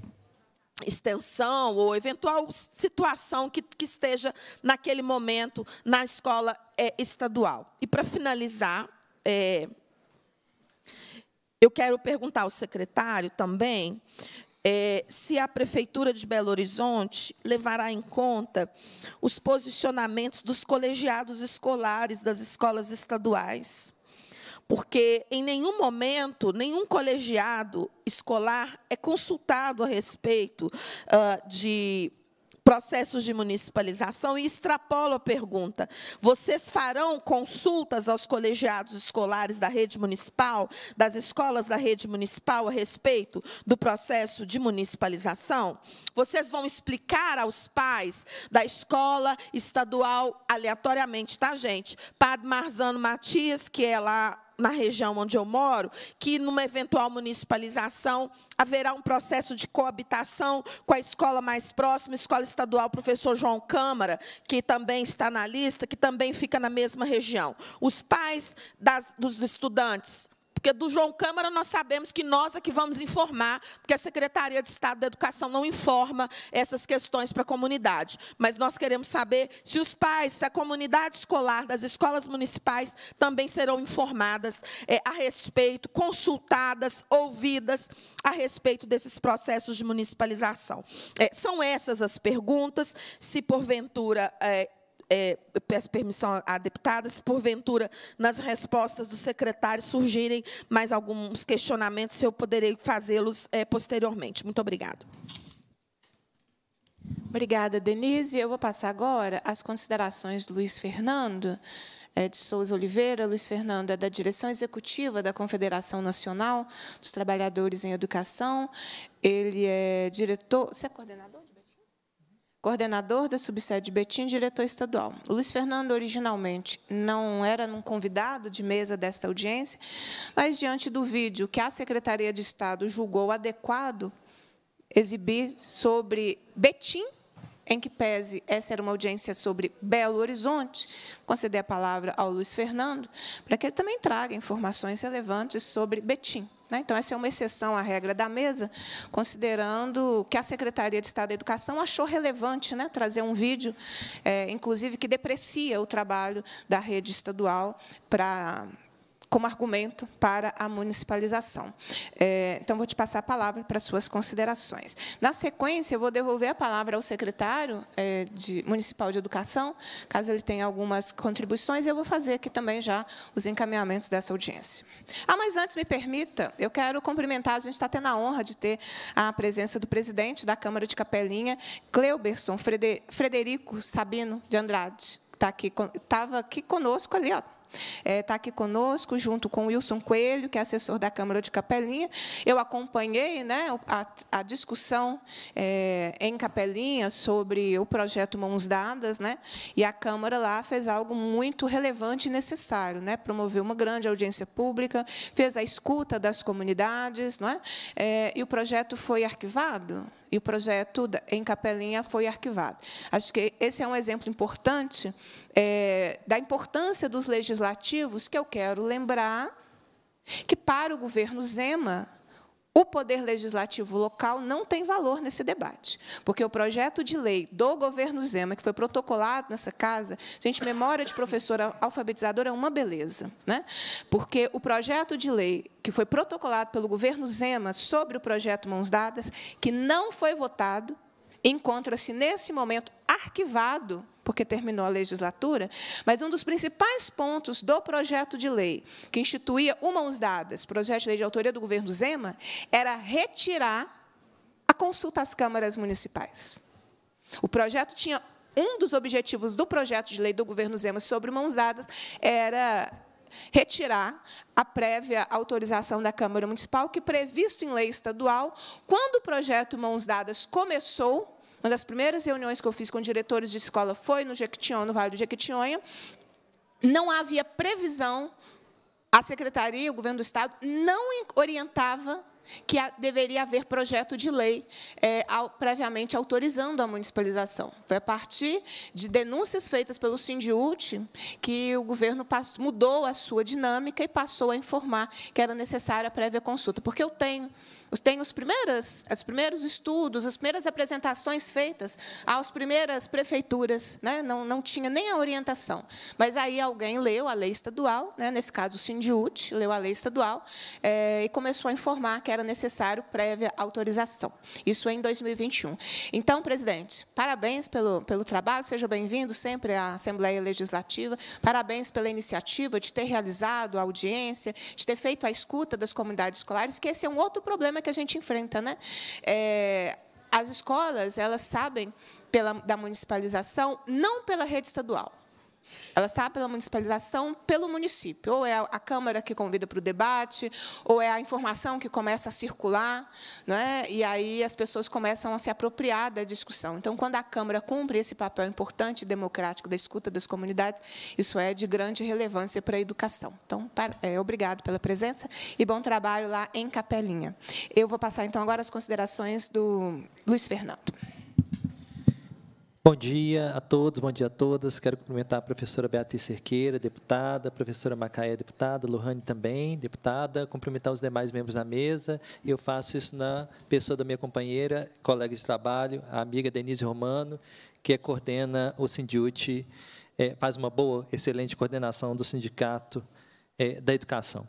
extensão ou eventual situação que, que esteja naquele momento na escola é, estadual. E, para finalizar, é, eu quero perguntar ao secretário também é, se a Prefeitura de Belo Horizonte levará em conta os posicionamentos dos colegiados escolares das escolas estaduais porque em nenhum momento nenhum colegiado escolar é consultado a respeito uh, de processos de municipalização e extrapolo a pergunta: vocês farão consultas aos colegiados escolares da rede municipal, das escolas da rede municipal a respeito do processo de municipalização? Vocês vão explicar aos pais da escola estadual aleatoriamente, tá, gente? Padre Marzano Matias, que é lá na região onde eu moro, que numa eventual municipalização haverá um processo de coabitação com a escola mais próxima, escola estadual professor João Câmara, que também está na lista, que também fica na mesma região. Os pais das, dos estudantes porque do João Câmara nós sabemos que nós é que vamos informar, porque a Secretaria de Estado da Educação não informa essas questões para a comunidade. Mas nós queremos saber se os pais, se a comunidade escolar das escolas municipais também serão informadas é, a respeito, consultadas, ouvidas a respeito desses processos de municipalização. É, são essas as perguntas. Se porventura é, é, peço permissão à deputada, se porventura nas respostas do secretário surgirem mais alguns questionamentos, se eu poderei fazê-los é, posteriormente. Muito obrigada. Obrigada, Denise. Eu vou passar agora as considerações do Luiz Fernando é, de Souza Oliveira. Luiz Fernando é da direção executiva da Confederação Nacional dos Trabalhadores em Educação. Ele é diretor. Você é coordenador? coordenador da subsede de Betim, diretor estadual. O Luiz Fernando, originalmente, não era um convidado de mesa desta audiência, mas, diante do vídeo que a Secretaria de Estado julgou adequado exibir sobre Betim, em que pese essa era uma audiência sobre Belo Horizonte, conceder a palavra ao Luiz Fernando, para que ele também traga informações relevantes sobre Betim. Né? Então, essa é uma exceção à regra da mesa, considerando que a Secretaria de Estado da Educação achou relevante né, trazer um vídeo, é, inclusive, que deprecia o trabalho da rede estadual para como argumento para a municipalização. É, então, vou te passar a palavra para suas considerações. Na sequência, eu vou devolver a palavra ao secretário é, de, municipal de educação, caso ele tenha algumas contribuições, e eu vou fazer aqui também já os encaminhamentos dessa audiência. Ah, mas antes, me permita, eu quero cumprimentar, a gente está tendo a honra de ter a presença do presidente da Câmara de Capelinha, Cleuberson Frederico Sabino de Andrade, que tá aqui, estava aqui conosco ali, ó, está é, tá aqui conosco, junto com Wilson Coelho, que é assessor da Câmara de Capelinha. Eu acompanhei né, a, a discussão é, em Capelinha sobre o projeto Mãos Dadas, né, e a Câmara lá fez algo muito relevante e necessário, né, promoveu uma grande audiência pública, fez a escuta das comunidades, não é? é e o projeto foi arquivado? e o projeto em Capelinha foi arquivado. Acho que esse é um exemplo importante é, da importância dos legislativos que eu quero lembrar que, para o governo Zema, o poder legislativo local não tem valor nesse debate, porque o projeto de lei do governo Zema, que foi protocolado nessa casa, gente, memória de professora alfabetizadora é uma beleza, né? porque o projeto de lei que foi protocolado pelo governo Zema sobre o projeto Mãos Dadas, que não foi votado, encontra-se, nesse momento, arquivado, porque terminou a legislatura, mas um dos principais pontos do projeto de lei que instituía o Mãos Dadas, projeto de lei de autoria do governo Zema, era retirar a consulta às câmaras municipais. O projeto tinha um dos objetivos do projeto de lei do governo Zema sobre mãos dadas era retirar a prévia autorização da Câmara Municipal, que previsto em lei estadual, quando o projeto Mãos Dadas começou, uma das primeiras reuniões que eu fiz com diretores de escola foi no Jequitinhonha, no Vale do Jequitinhonha. Não havia previsão, a secretaria, o governo do Estado, não orientava que deveria haver projeto de lei é, eh, ao, previamente autorizando a municipalização. Foi a partir de denúncias feitas pelo Sindiut que o governo passou, mudou a sua dinâmica e passou a informar que era necessária a prévia consulta. Porque eu tenho tem os primeiros, os primeiros estudos, as primeiras apresentações feitas às primeiras prefeituras. Né? Não, não tinha nem a orientação. Mas aí alguém leu a lei estadual, né? nesse caso o Sindiut, leu a lei estadual, é, e começou a informar que era necessário prévia autorização. Isso em 2021. Então, presidente, parabéns pelo, pelo trabalho, seja bem-vindo sempre à Assembleia Legislativa, parabéns pela iniciativa de ter realizado a audiência, de ter feito a escuta das comunidades escolares, que esse é um outro problema problema que a gente enfrenta. Né? É, as escolas, elas sabem pela, da municipalização, não pela rede estadual. Ela está pela municipalização, pelo município. Ou é a Câmara que convida para o debate, ou é a informação que começa a circular, né? e aí as pessoas começam a se apropriar da discussão. Então, quando a Câmara cumpre esse papel importante democrático da escuta das comunidades, isso é de grande relevância para a educação. Então, é, obrigado pela presença e bom trabalho lá em Capelinha. Eu vou passar, então, agora as considerações do Luiz Fernando. Bom dia a todos, bom dia a todas. Quero cumprimentar a professora Beatriz Cerqueira, deputada, a professora Macaé, deputada, Lohane também, deputada, cumprimentar os demais membros da mesa. Eu faço isso na pessoa da minha companheira, colega de trabalho, a amiga Denise Romano, que é coordena o Sindiute, é, faz uma boa, excelente coordenação do Sindicato é, da Educação.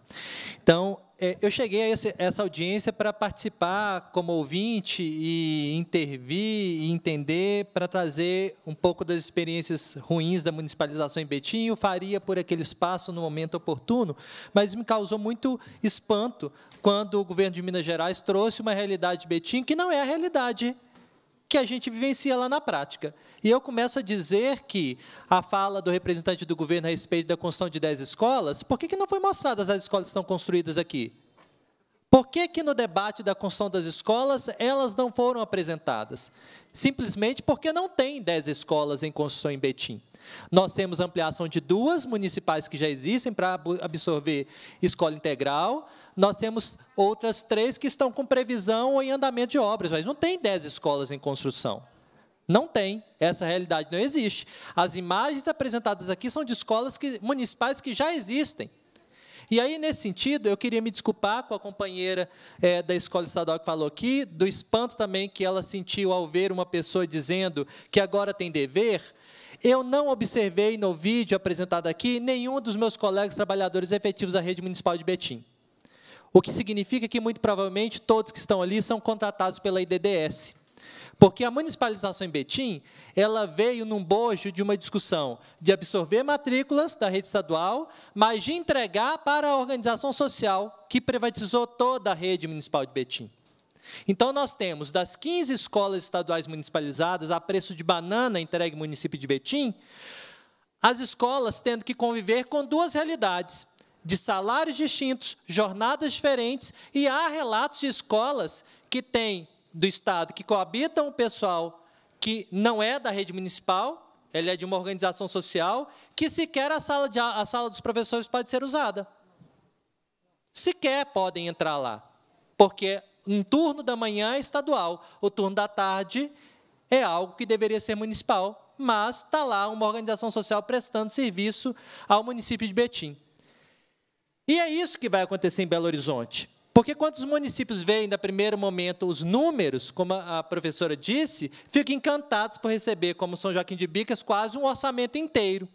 Então, é, eu cheguei a esse, essa audiência para participar como ouvinte e intervir e entender para trazer um pouco das experiências ruins da municipalização em Betim. Eu faria por aquele espaço no momento oportuno, mas me causou muito espanto quando o governo de Minas Gerais trouxe uma realidade de Betim que não é a realidade que a gente vivencia lá na prática. E eu começo a dizer que a fala do representante do governo a respeito da construção de 10 escolas, por que, que não foi mostradas as escolas que estão construídas aqui? Por que, que no debate da construção das escolas elas não foram apresentadas? Simplesmente porque não tem 10 escolas em construção em Betim. Nós temos ampliação de duas municipais que já existem para absorver escola integral nós temos outras três que estão com previsão ou em andamento de obras, mas não tem dez escolas em construção. Não tem, essa realidade não existe. As imagens apresentadas aqui são de escolas que, municipais que já existem. E aí, nesse sentido, eu queria me desculpar com a companheira é, da escola estadual que falou aqui, do espanto também que ela sentiu ao ver uma pessoa dizendo que agora tem dever. Eu não observei no vídeo apresentado aqui nenhum dos meus colegas trabalhadores efetivos da rede municipal de Betim. O que significa que, muito provavelmente, todos que estão ali são contratados pela IDDS. Porque a municipalização em Betim, ela veio num bojo de uma discussão de absorver matrículas da rede estadual, mas de entregar para a organização social que privatizou toda a rede municipal de Betim. Então, nós temos das 15 escolas estaduais municipalizadas a preço de banana entregue ao município de Betim, as escolas tendo que conviver com duas realidades: de salários distintos, jornadas diferentes, e há relatos de escolas que têm do Estado, que coabitam o pessoal que não é da rede municipal, ele é de uma organização social, que sequer a sala, de, a sala dos professores pode ser usada. Sequer podem entrar lá, porque um turno da manhã é estadual, o turno da tarde é algo que deveria ser municipal, mas está lá uma organização social prestando serviço ao município de Betim. E é isso que vai acontecer em Belo Horizonte. Porque quando os municípios veem, da primeiro momento, os números, como a professora disse, ficam encantados por receber, como São Joaquim de Bicas, quase um orçamento inteiro.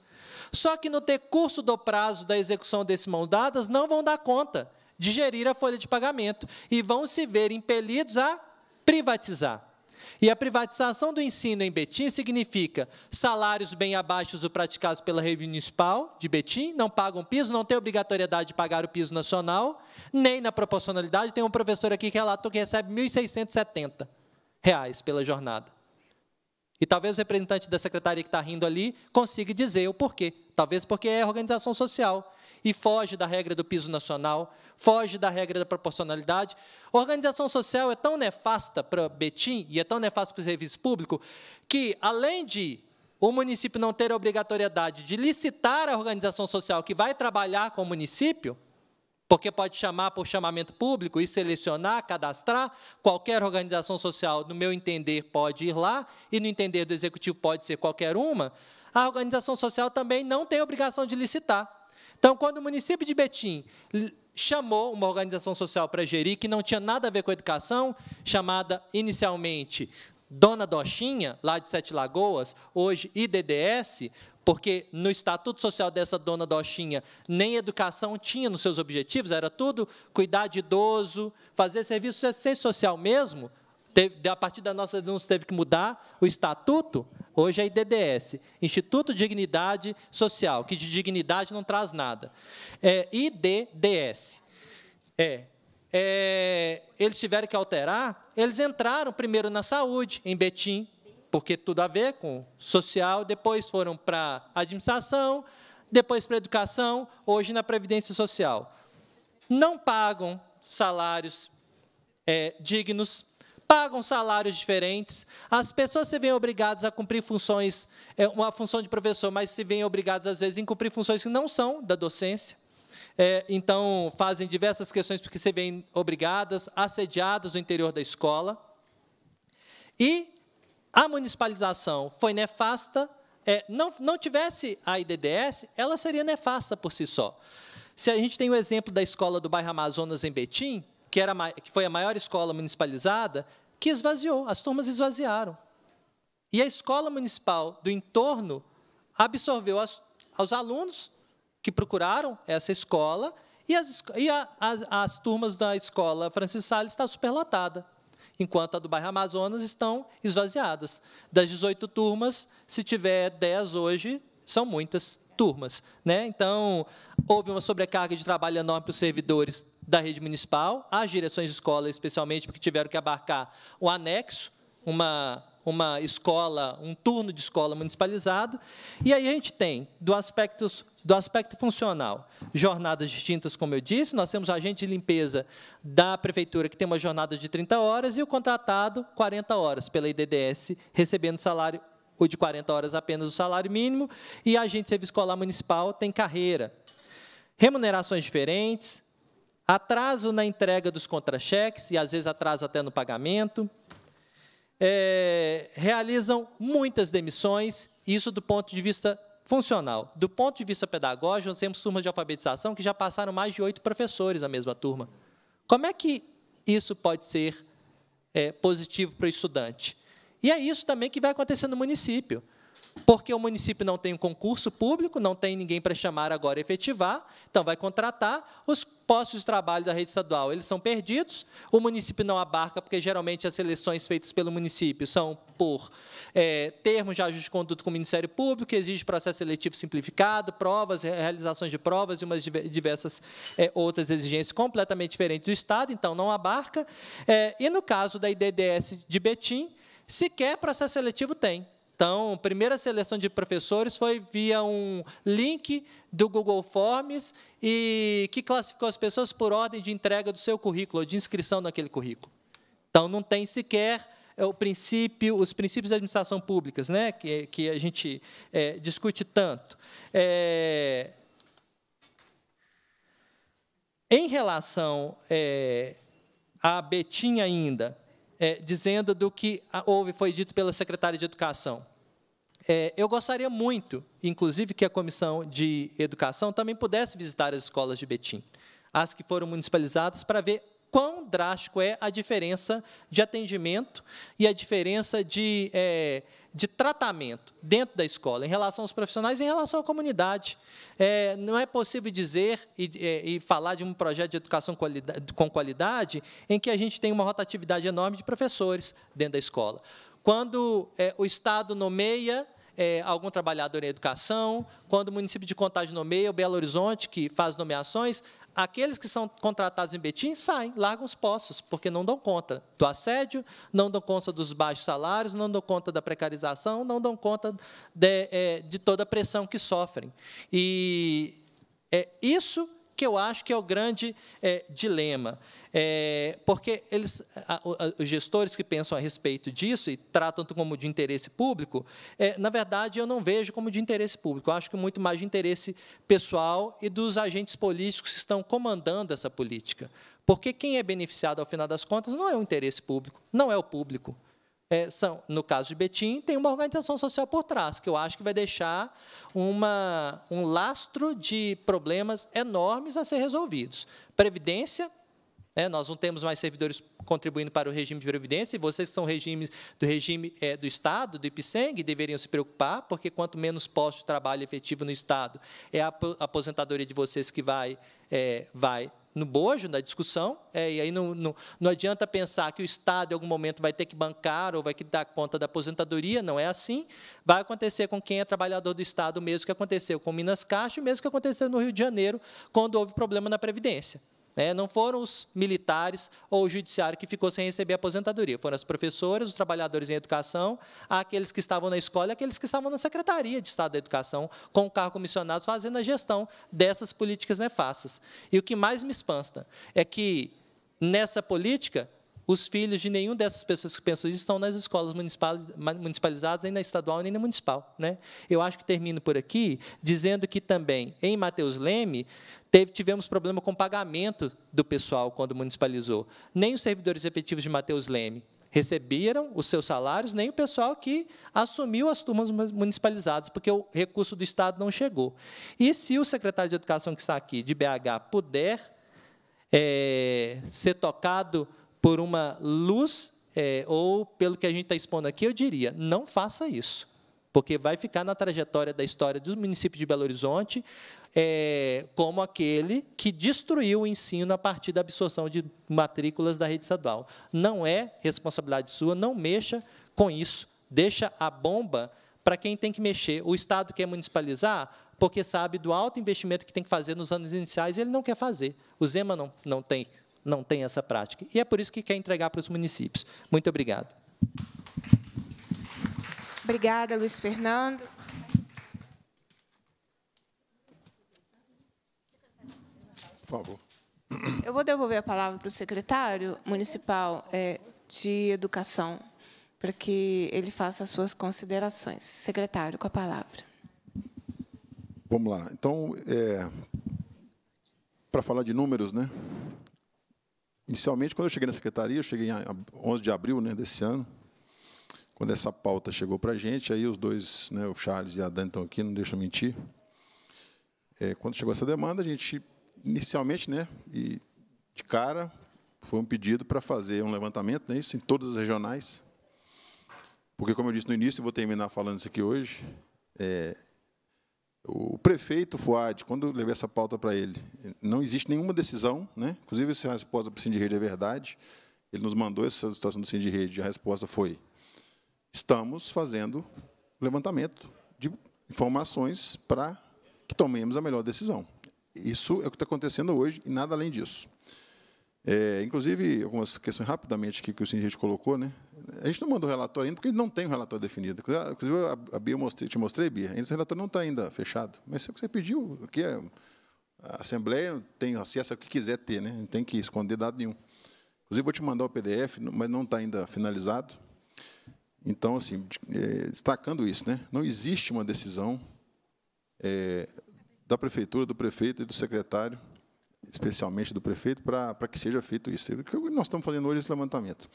Só que no decurso do prazo da execução desses mão dadas, não vão dar conta de gerir a folha de pagamento e vão se ver impelidos a privatizar. E a privatização do ensino em Betim significa salários bem abaixo dos praticados pela rede municipal de Betim, não pagam piso, não tem obrigatoriedade de pagar o piso nacional, nem na proporcionalidade. Tem um professor aqui que relatou que recebe R$ 1.670 pela jornada. E talvez o representante da secretaria que está rindo ali consiga dizer o porquê. Talvez porque é organização social e foge da regra do piso nacional, foge da regra da proporcionalidade. A organização social é tão nefasta para Betim e é tão nefasta para o serviço público que, além de o município não ter a obrigatoriedade de licitar a organização social que vai trabalhar com o município, porque pode chamar por chamamento público e selecionar, cadastrar. Qualquer organização social, no meu entender, pode ir lá, e no entender do executivo, pode ser qualquer uma. A organização social também não tem obrigação de licitar. Então, quando o município de Betim chamou uma organização social para gerir que não tinha nada a ver com a educação, chamada inicialmente Dona Doxinha lá de Sete Lagoas, hoje IDDS, porque no estatuto social dessa dona Doxinha nem educação tinha nos seus objetivos, era tudo cuidar de idoso, fazer serviço de assistência é social mesmo, Teve, a partir da nossa denúncia teve que mudar o estatuto, hoje é IDDS, Instituto de Dignidade Social, que de dignidade não traz nada. É IDDS. É, é, eles tiveram que alterar, eles entraram primeiro na saúde, em Betim, porque tudo a ver com social, depois foram para administração, depois para educação, hoje na Previdência Social. Não pagam salários é, dignos, pagam salários diferentes, as pessoas se veem obrigadas a cumprir funções, é, uma função de professor, mas se veem obrigadas, às vezes, a cumprir funções que não são da docência. É, então, fazem diversas questões porque se veem obrigadas, assediadas no interior da escola. E a municipalização foi nefasta, é, não, não tivesse a IDDS, ela seria nefasta por si só. Se a gente tem o exemplo da escola do bairro Amazonas, em Betim, que, era, que foi a maior escola municipalizada, que esvaziou, as turmas esvaziaram. E a escola municipal do entorno absorveu as, aos alunos que procuraram essa escola e as, e a, as, as turmas da escola Francis Salles estão superlotadas, enquanto a do bairro Amazonas estão esvaziadas. Das 18 turmas, se tiver 10 hoje, são muitas turmas. Né? Então, houve uma sobrecarga de trabalho enorme para os servidores da rede municipal, as direções de escola, especialmente, porque tiveram que abarcar o anexo, uma, uma escola, um turno de escola municipalizado. E aí a gente tem, do aspecto, do aspecto funcional, jornadas distintas, como eu disse, nós temos o agente de limpeza da prefeitura, que tem uma jornada de 30 horas, e o contratado, 40 horas, pela IDDS, recebendo salário ou de 40 horas apenas o salário mínimo, e a agente de serviço escolar municipal tem carreira. Remunerações diferentes, atraso na entrega dos contra-cheques e às vezes atraso até no pagamento. É, realizam muitas demissões, isso do ponto de vista funcional. Do ponto de vista pedagógico, nós temos turmas de alfabetização que já passaram mais de oito professores na mesma turma. Como é que isso pode ser é, positivo para o estudante? E é isso também que vai acontecer no município. Porque o município não tem um concurso público, não tem ninguém para chamar agora e efetivar, então vai contratar os postos de trabalho da rede estadual, eles são perdidos, o município não abarca, porque geralmente as seleções feitas pelo município são por é, termos de ajuste de conduta com o Ministério Público, que exige processo seletivo simplificado, provas, realizações de provas e umas diversas é, outras exigências completamente diferentes do Estado, então não abarca. É, e no caso da IDDS de Betim, sequer processo seletivo tem. Então, a primeira seleção de professores foi via um link do Google Forms e que classificou as pessoas por ordem de entrega do seu currículo, de inscrição naquele currículo. Então, não tem sequer é, o princípio, os princípios da administração públicas, né, que, que a gente é, discute tanto. É, em relação é, à Betim ainda, é, dizendo do que houve, foi dito pela secretária de Educação. É, eu gostaria muito, inclusive, que a Comissão de Educação também pudesse visitar as escolas de Betim, as que foram municipalizadas, para ver quão drástico é a diferença de atendimento e a diferença de é, de tratamento dentro da escola, em relação aos profissionais, em relação à comunidade. É, não é possível dizer e, é, e, falar de um projeto de educação qualidade, com qualidade em que a gente tem uma rotatividade enorme de professores dentro da escola. Quando é, o Estado nomeia é, algum trabalhador em educação, quando o município de Contagem nomeia, o Belo Horizonte, que faz nomeações, aqueles que são contratados em Betim saem, largam os postos, porque não dão conta do assédio, não dão conta dos baixos salários, não dão conta da precarização, não dão conta de, eh, de toda a pressão que sofrem. E é, isso que eu acho que é o grande é, dilema. É, porque eles, a, a, os gestores que pensam a respeito disso e tratam como de interesse público, é, na verdade, eu não vejo como de interesse público. Eu acho que muito mais de interesse pessoal e dos agentes políticos que estão comandando essa política. Porque quem é beneficiado, ao final das contas, não é o interesse público, não é o público é, são, no caso de Betim, tem uma organização social por trás, que eu acho que vai deixar uma, um lastro de problemas enormes a ser resolvidos. Previdência, é, nós não temos mais servidores contribuindo para o regime de previdência, e vocês que são regime, do regime é, do Estado, do IPSENG, deveriam se preocupar, porque quanto menos posto de trabalho efetivo no Estado, é a aposentadoria de vocês que vai, é, vai no bojo na discussão, é, e aí não, não, não adianta pensar que o Estado, em algum momento, vai ter que bancar ou vai ter que dar conta da aposentadoria, não é assim. Vai acontecer com quem é trabalhador do Estado, mesmo que aconteceu com Minas Caixa, mesmo que aconteceu no Rio de Janeiro, quando houve problema na Previdência. Né? Não foram os militares ou o judiciário que ficou sem receber a aposentadoria, foram as professoras, os trabalhadores em educação, aqueles que estavam na escola, aqueles que estavam na Secretaria de Estado da Educação, com o carro comissionado fazendo a gestão dessas políticas nefastas. E o que mais me espanta é que, nessa política, os filhos de nenhum dessas pessoas que pensam isso estão nas escolas municipalizadas, nem na estadual, nem na municipal. Né? Eu acho que termino por aqui dizendo que também, em Mateus Leme, teve, tivemos problema com o pagamento do pessoal quando municipalizou. Nem os servidores efetivos de Mateus Leme receberam os seus salários, nem o pessoal que assumiu as turmas municipalizadas, porque o recurso do Estado não chegou. E se o secretário de Educação que está aqui, de BH, puder é, ser tocado por uma luz é, ou pelo que a gente está expondo aqui, eu diria: não faça isso, porque vai ficar na trajetória da história do município de Belo Horizonte é, como aquele que destruiu o ensino a partir da absorção de matrículas da rede estadual. Não é responsabilidade sua, não mexa com isso. Deixa a bomba para quem tem que mexer. O Estado quer municipalizar porque sabe do alto investimento que tem que fazer nos anos iniciais e ele não quer fazer. O Zema não, não tem não tem essa prática. E é por isso que quer entregar para os municípios. Muito obrigado. Obrigada, Luiz Fernando. Por favor. Eu vou devolver a palavra para o secretário municipal é, de Educação, para que ele faça as suas considerações. Secretário, com a palavra. Vamos lá. Então, é, para falar de números, né? Inicialmente, quando eu cheguei na secretaria, eu cheguei em 11 de abril né, desse ano, quando essa pauta chegou para a gente, aí os dois, né, o Charles e a Dani estão aqui, não deixa eu mentir. É, quando chegou essa demanda, a gente, inicialmente, né, e de cara, foi um pedido para fazer um levantamento, né, isso em todas as regionais, porque, como eu disse no início, e vou terminar falando isso aqui hoje, é, o prefeito Fuad, quando eu levei essa pauta para ele, não existe nenhuma decisão, né? inclusive essa resposta para o Sindirede é verdade, ele nos mandou essa situação do Sindirede e a resposta foi: estamos fazendo levantamento de informações para que tomemos a melhor decisão. Isso é o que está acontecendo hoje e nada além disso. É, inclusive, algumas questões rapidamente aqui que o senhor colocou, né? A gente não mandou relatório ainda, porque gente não tem um relatório definido. Inclusive, a Bia, eu mostrei, te mostrei, Bia, esse relatório não está ainda fechado. Mas é o que você pediu, aqui é, a Assembleia tem acesso ao que quiser ter, né? não tem que esconder dado nenhum. Inclusive, vou te mandar o PDF, mas não está ainda finalizado. Então, assim, é, destacando isso, né? não existe uma decisão é, da prefeitura, do prefeito e do secretário especialmente do prefeito, para, para que seja feito isso. O que nós estamos fazendo hoje é esse levantamento.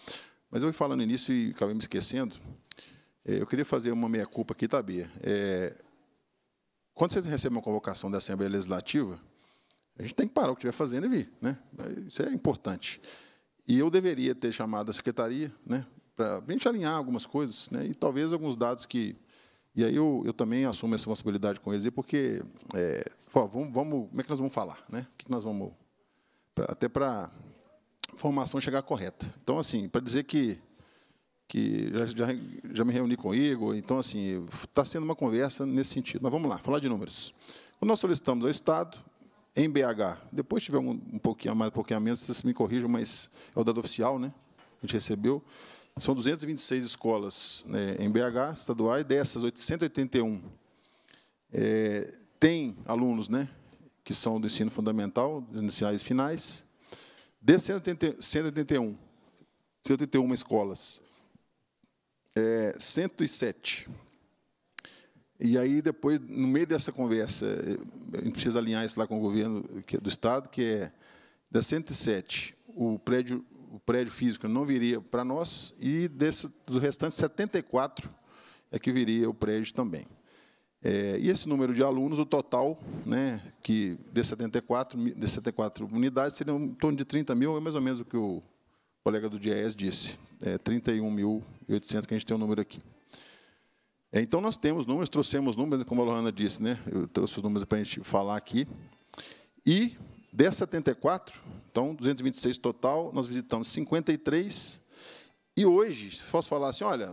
Mas eu ia falando nisso e acabei me esquecendo. É, eu queria fazer uma meia-culpa aqui, tá, É, quando você recebe uma convocação da Assembleia Legislativa, a gente tem que parar o que estiver fazendo e vir. Né? Isso é importante. E eu deveria ter chamado a secretaria né, para a gente alinhar algumas coisas né, e talvez alguns dados que e aí eu, eu também assumo essa responsabilidade com eles, porque é, vamos, vamos, como é que nós vamos falar? Né? O que nós vamos. Pra, até para a formação chegar correta. Então, assim, para dizer que, que já, já, já, me reuni com o Igor, então, assim, está sendo uma conversa nesse sentido. Mas vamos lá, falar de números. Quando nós solicitamos ao Estado, em BH, depois tiver um, um pouquinho mais, um pouquinho a menos, vocês me corrijam, mas é o dado oficial, né? A gente recebeu são 226 escolas né, em BH, estaduais, dessas 881 é, tem alunos né, que são do ensino fundamental, dos e finais. De 181, 181 escolas, é, 107. E aí, depois, no meio dessa conversa, a gente precisa alinhar isso lá com o governo é do Estado, que é das 107, o prédio o prédio físico não viria para nós, e desse, do restante 74 é que viria o prédio também. É, e esse número de alunos, o total né, que de 74, de 74 unidades, seria em torno de 30 mil, é mais ou menos o que o colega do DIES disse, é, 31.800, que a gente tem o um número aqui. É, então, nós temos números, trouxemos números, como a Lohana disse, né, eu trouxe os números para a gente falar aqui, e dessa 74, então 226 total, nós visitamos 53. E hoje, se posso falar assim, olha,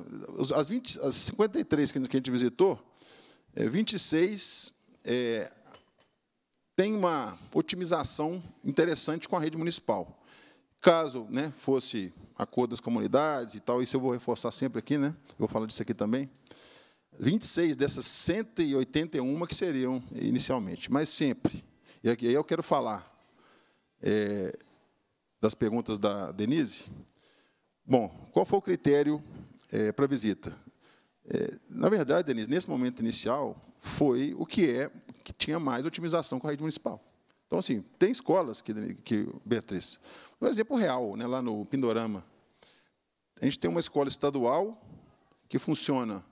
as, 20, as 53 que a gente visitou, 26 é, é, tem uma otimização interessante com a rede municipal. Caso né, fosse acordo das comunidades e tal, isso eu vou reforçar sempre aqui, né? vou falar disso aqui também. 26 dessas 181 que seriam inicialmente, mas sempre e aí eu quero falar é, das perguntas da Denise. Bom, qual foi o critério é, para a visita? É, na verdade, Denise, nesse momento inicial, foi o que é que tinha mais otimização com a rede municipal. Então, assim, tem escolas que, que Beatriz, um exemplo real, né, lá no Pindorama, a gente tem uma escola estadual que funciona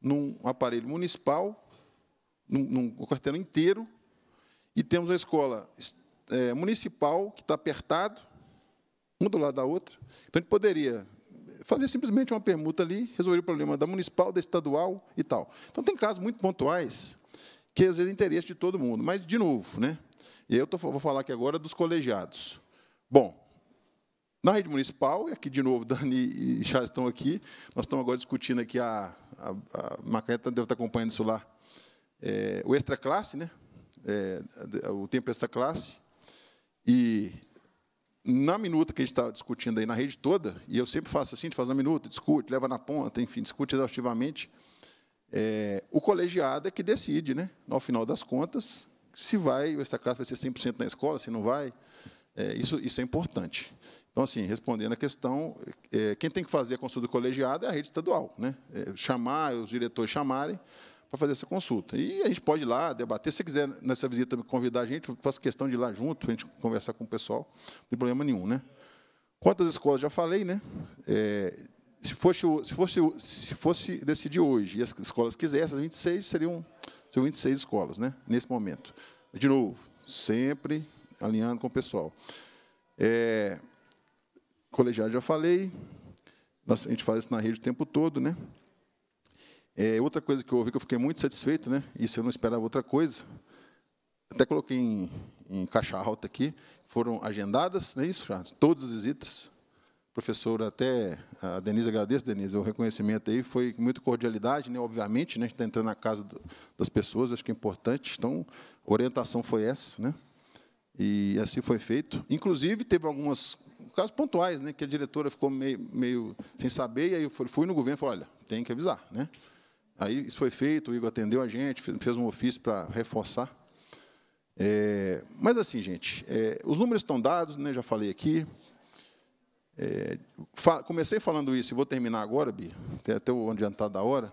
num aparelho municipal, num, num quarteirão inteiro, e temos a escola é, municipal, que está apertado, um do lado da outra. Então, a gente poderia fazer simplesmente uma permuta ali, resolver o problema da municipal, da estadual e tal. Então, tem casos muito pontuais que, às vezes, é interesse de todo mundo. Mas, de novo, né? e eu tô, vou falar aqui agora dos colegiados. Bom, na rede municipal, e aqui, de novo, Dani e Chá estão aqui, nós estamos agora discutindo aqui, a, a, a Macaeta tá, deve estar acompanhando isso lá, é, o extra classe, né? É, é, o tempo essa classe, e na minuta que a gente está discutindo aí na rede toda, e eu sempre faço assim, a gente faz uma minuta, discute, leva na ponta, enfim, discute exaustivamente, é, o colegiado é que decide, né, no final das contas, se vai, essa classe vai ser 100% na escola, se não vai, é, isso, isso é importante. Então, assim, respondendo a questão, é, quem tem que fazer a consulta do colegiado é a rede estadual. Né? É, chamar, os diretores chamarem, para fazer essa consulta. E a gente pode ir lá debater. Se quiser, nessa visita, convidar a gente, faço questão de ir lá junto, a gente conversar com o pessoal, não tem problema nenhum. Né? Quantas escolas? Já falei, né? É, se, fosse, se, fosse, se fosse decidir hoje, e as escolas quisessem, as 26 seriam, seriam 26 escolas, né? nesse momento. De novo, sempre alinhando com o pessoal. É, colegiado já falei, a gente faz isso na rede o tempo todo, né? É, outra coisa que eu ouvi que eu fiquei muito satisfeito, né? Isso eu não esperava outra coisa. Até coloquei em, em caixa alta aqui. Foram agendadas, não é isso, Charles? Todas as visitas. Professora, até a Denise, agradeço, Denise, o reconhecimento aí. Foi com muita cordialidade, né? obviamente, né? a gente está entrando na casa do, das pessoas, acho que é importante. Então, a orientação foi essa, né? E assim foi feito. Inclusive, teve algumas casos pontuais, né? Que a diretora ficou meio, meio sem saber, e aí eu fui no governo e falei, olha, tem que avisar, né? Aí isso foi feito, o Igor atendeu a gente, fez um ofício para reforçar. É, mas assim, gente, é, os números estão dados, né, já falei aqui. É, fa comecei falando isso e vou terminar agora, Bi, até, até o adiantado tá da hora.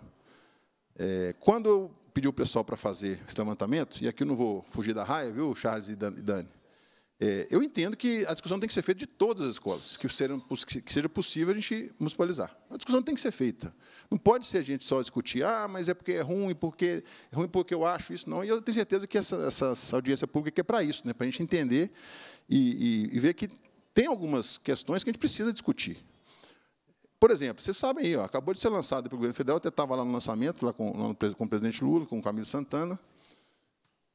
É, quando eu pedi o pessoal para fazer esse levantamento, e aqui eu não vou fugir da raia, viu, Charles e Dani? É, eu entendo que a discussão tem que ser feita de todas as escolas, que seja, que seja, possível a gente municipalizar. A discussão tem que ser feita. Não pode ser a gente só discutir, ah, mas é porque é ruim, porque é ruim porque eu acho isso, não. E eu tenho certeza que essa, essa, audiência pública é para isso, né, para a gente entender e, e, e, ver que tem algumas questões que a gente precisa discutir. Por exemplo, vocês sabem aí, ó, acabou de ser lançado pelo governo federal, até estava lá no lançamento, lá com, com o presidente Lula, com o Camilo Santana,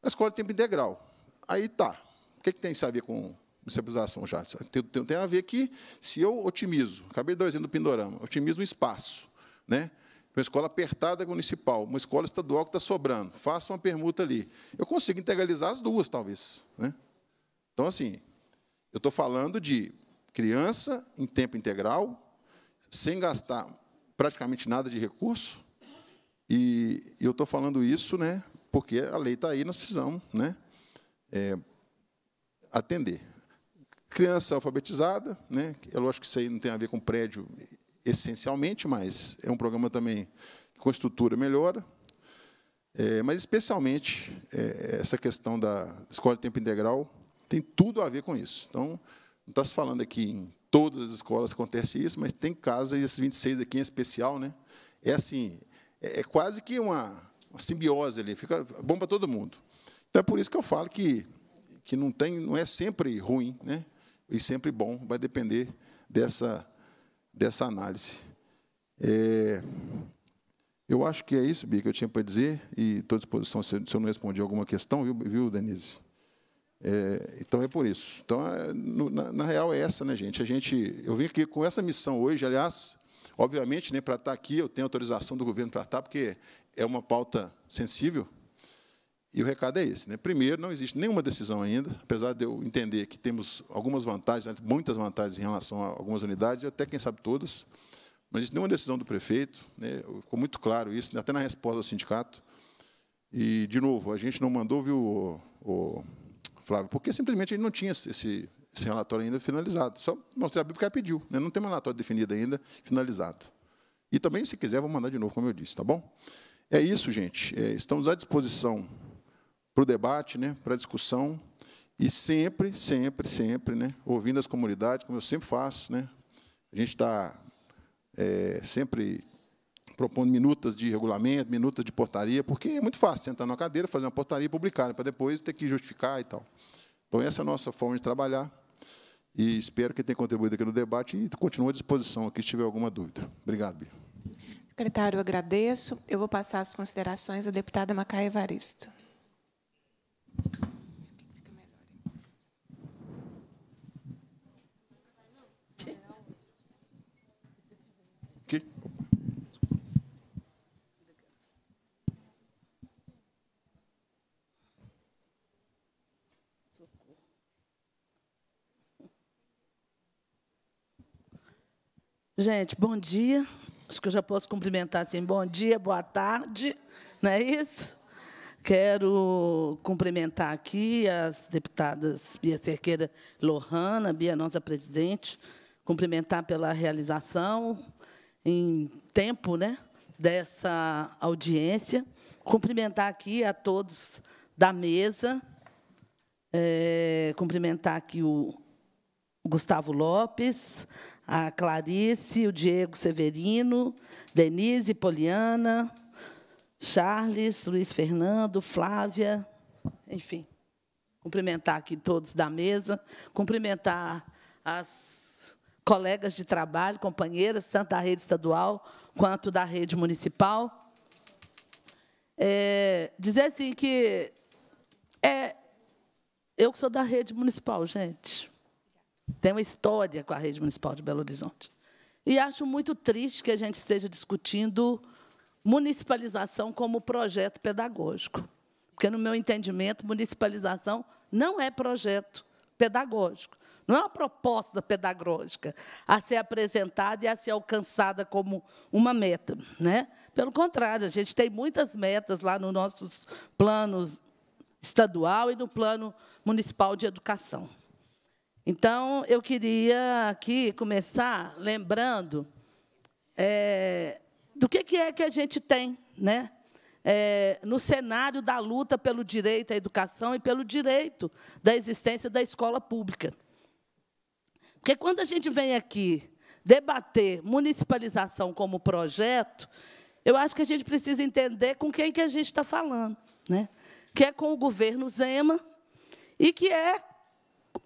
a escola de tempo integral. Aí tá, o que, que tem isso a ver com municipalização Charles? Tem, tem, tem, a ver que, se eu otimizo, acabei de dar o exemplo do Pindorama, otimizo o espaço, né? uma escola apertada municipal, uma escola estadual que está sobrando, faça uma permuta ali. Eu consigo integralizar as duas, talvez. Né? Então, assim, eu estou falando de criança em tempo integral, sem gastar praticamente nada de recurso, e eu estou falando isso né, porque a lei está aí, nós precisamos né, é, atender. Criança alfabetizada, né? é lógico que isso aí não tem a ver com prédio essencialmente, mas é um programa também que com estrutura melhora. É, mas, especialmente, é, essa questão da escola de tempo integral tem tudo a ver com isso. Então, não está se falando aqui em todas as escolas acontece isso, mas tem casos, e esses 26 aqui em especial, né? é assim, é, é quase que uma, uma simbiose ali, fica bom para todo mundo. Então, é por isso que eu falo que que não tem, não é sempre ruim, né? E sempre bom, vai depender dessa dessa análise. É, eu acho que é isso, Bia, que eu tinha para dizer, e estou à disposição se, eu não respondi alguma questão, viu, viu Denise? É, então é por isso. Então, é, na, na, real, é essa, né, gente? A gente. Eu vim aqui com essa missão hoje, aliás, obviamente, né, para estar tá aqui, eu tenho autorização do governo para estar, tá, porque é uma pauta sensível, e o recado é esse. Né? Primeiro, não existe nenhuma decisão ainda, apesar de eu entender que temos algumas vantagens, né, muitas vantagens em relação a algumas unidades, até quem sabe todas, mas não existe nenhuma decisão do prefeito, né? ficou muito claro isso, né? até na resposta ao sindicato. E, de novo, a gente não mandou, viu, o, Flávio, porque simplesmente a gente não tinha esse, esse relatório ainda finalizado. Só mostrei a Bíblia que ela é pediu, né? não tem um relatório definido ainda, finalizado. E também, se quiser, vou mandar de novo, como eu disse, tá bom? É isso, gente. É, estamos à disposição para o debate, né, para a discussão, e sempre, sempre, sempre, né, ouvindo as comunidades, como eu sempre faço. Né, a gente está é, sempre propondo minutas de regulamento, minutas de portaria, porque é muito fácil sentar na cadeira, fazer uma portaria e publicar, né, para depois ter que justificar e tal. Então, essa é a nossa forma de trabalhar. E espero que tenha contribuído aqui no debate e continuo à disposição aqui se tiver alguma dúvida. Obrigado, Bia. Secretário, eu agradeço. Eu vou passar as considerações à deputada Macaia Evaristo. Que? Gente, bom dia. Acho que eu já posso cumprimentar assim, bom dia, boa tarde, não é isso? Quero cumprimentar aqui as deputadas Bia Cerqueira Lohana, Bia, nossa presidente, cumprimentar pela realização em tempo né, dessa audiência, cumprimentar aqui a todos da mesa, é, cumprimentar aqui o Gustavo Lopes, a Clarice, o Diego Severino, Denise, Poliana, Charles, Luiz Fernando, Flávia, enfim. Cumprimentar aqui todos da mesa, cumprimentar as colegas de trabalho, companheiras, tanto da rede estadual quanto da rede municipal. É, dizer assim que é, eu que sou da rede municipal, gente. Tem uma história com a rede municipal de Belo Horizonte. E acho muito triste que a gente esteja discutindo municipalização como projeto pedagógico. Porque, no meu entendimento, municipalização não é projeto pedagógico, não é uma proposta pedagógica a ser apresentada e a ser alcançada como uma meta. Né? Pelo contrário, a gente tem muitas metas lá nos nossos planos estadual e no plano municipal de educação. Então, eu queria aqui começar lembrando é, do que, que é que a gente tem né? É, no cenário da luta pelo direito à educação e pelo direito da existência da escola pública. Porque quando a gente vem aqui debater municipalização como projeto, eu acho que a gente precisa entender com quem que a gente está falando, né? que é com o governo Zema e que é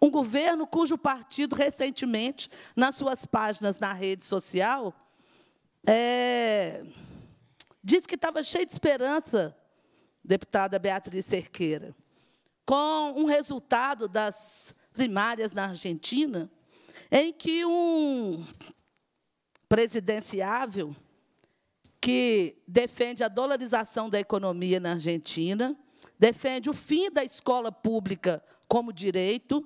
um governo cujo partido, recentemente, nas suas páginas na rede social, é, disse que estava cheio de esperança, deputada Beatriz Cerqueira, com um resultado das primárias na Argentina, em que um presidenciável que defende a dolarização da economia na Argentina, defende o fim da escola pública como direito,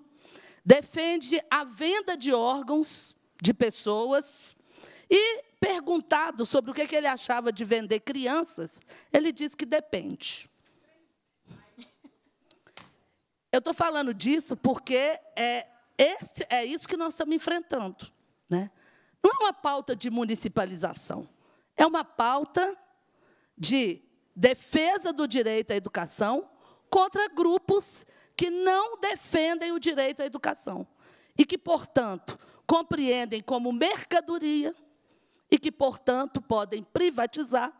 defende a venda de órgãos de pessoas e perguntado sobre o que ele achava de vender crianças, ele disse que depende. Eu estou falando disso porque é, esse, é isso que nós estamos enfrentando. Né? Não é uma pauta de municipalização, é uma pauta de defesa do direito à educação contra grupos que não defendem o direito à educação e que, portanto, compreendem como mercadoria e que, portanto, podem privatizar,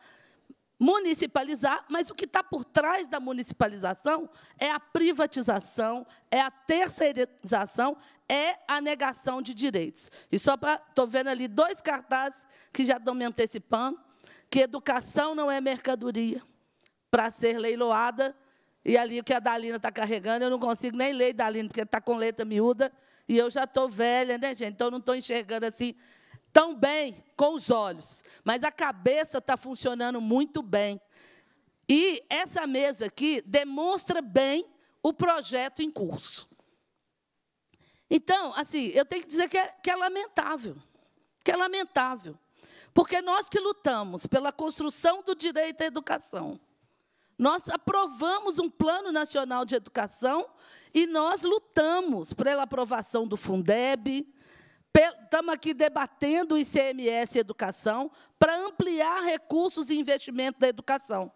municipalizar, mas o que está por trás da municipalização é a privatização, é a terceirização, é a negação de direitos. E só para. Estou vendo ali dois cartazes que já estão me antecipando, que educação não é mercadoria para ser leiloada. E ali o que a Dalina está carregando, eu não consigo nem ler, Dalina, porque está com letra miúda. E eu já estou velha, né, gente? Então, não estou enxergando assim tão bem com os olhos, mas a cabeça está funcionando muito bem. E essa mesa aqui demonstra bem o projeto em curso. Então, assim, eu tenho que dizer que é, que é lamentável, que é lamentável, porque nós que lutamos pela construção do direito à educação, nós aprovamos um plano nacional de educação e nós lutamos pela aprovação do Fundeb, Estamos aqui debatendo o ICMS Educação para ampliar recursos e investimentos da educação.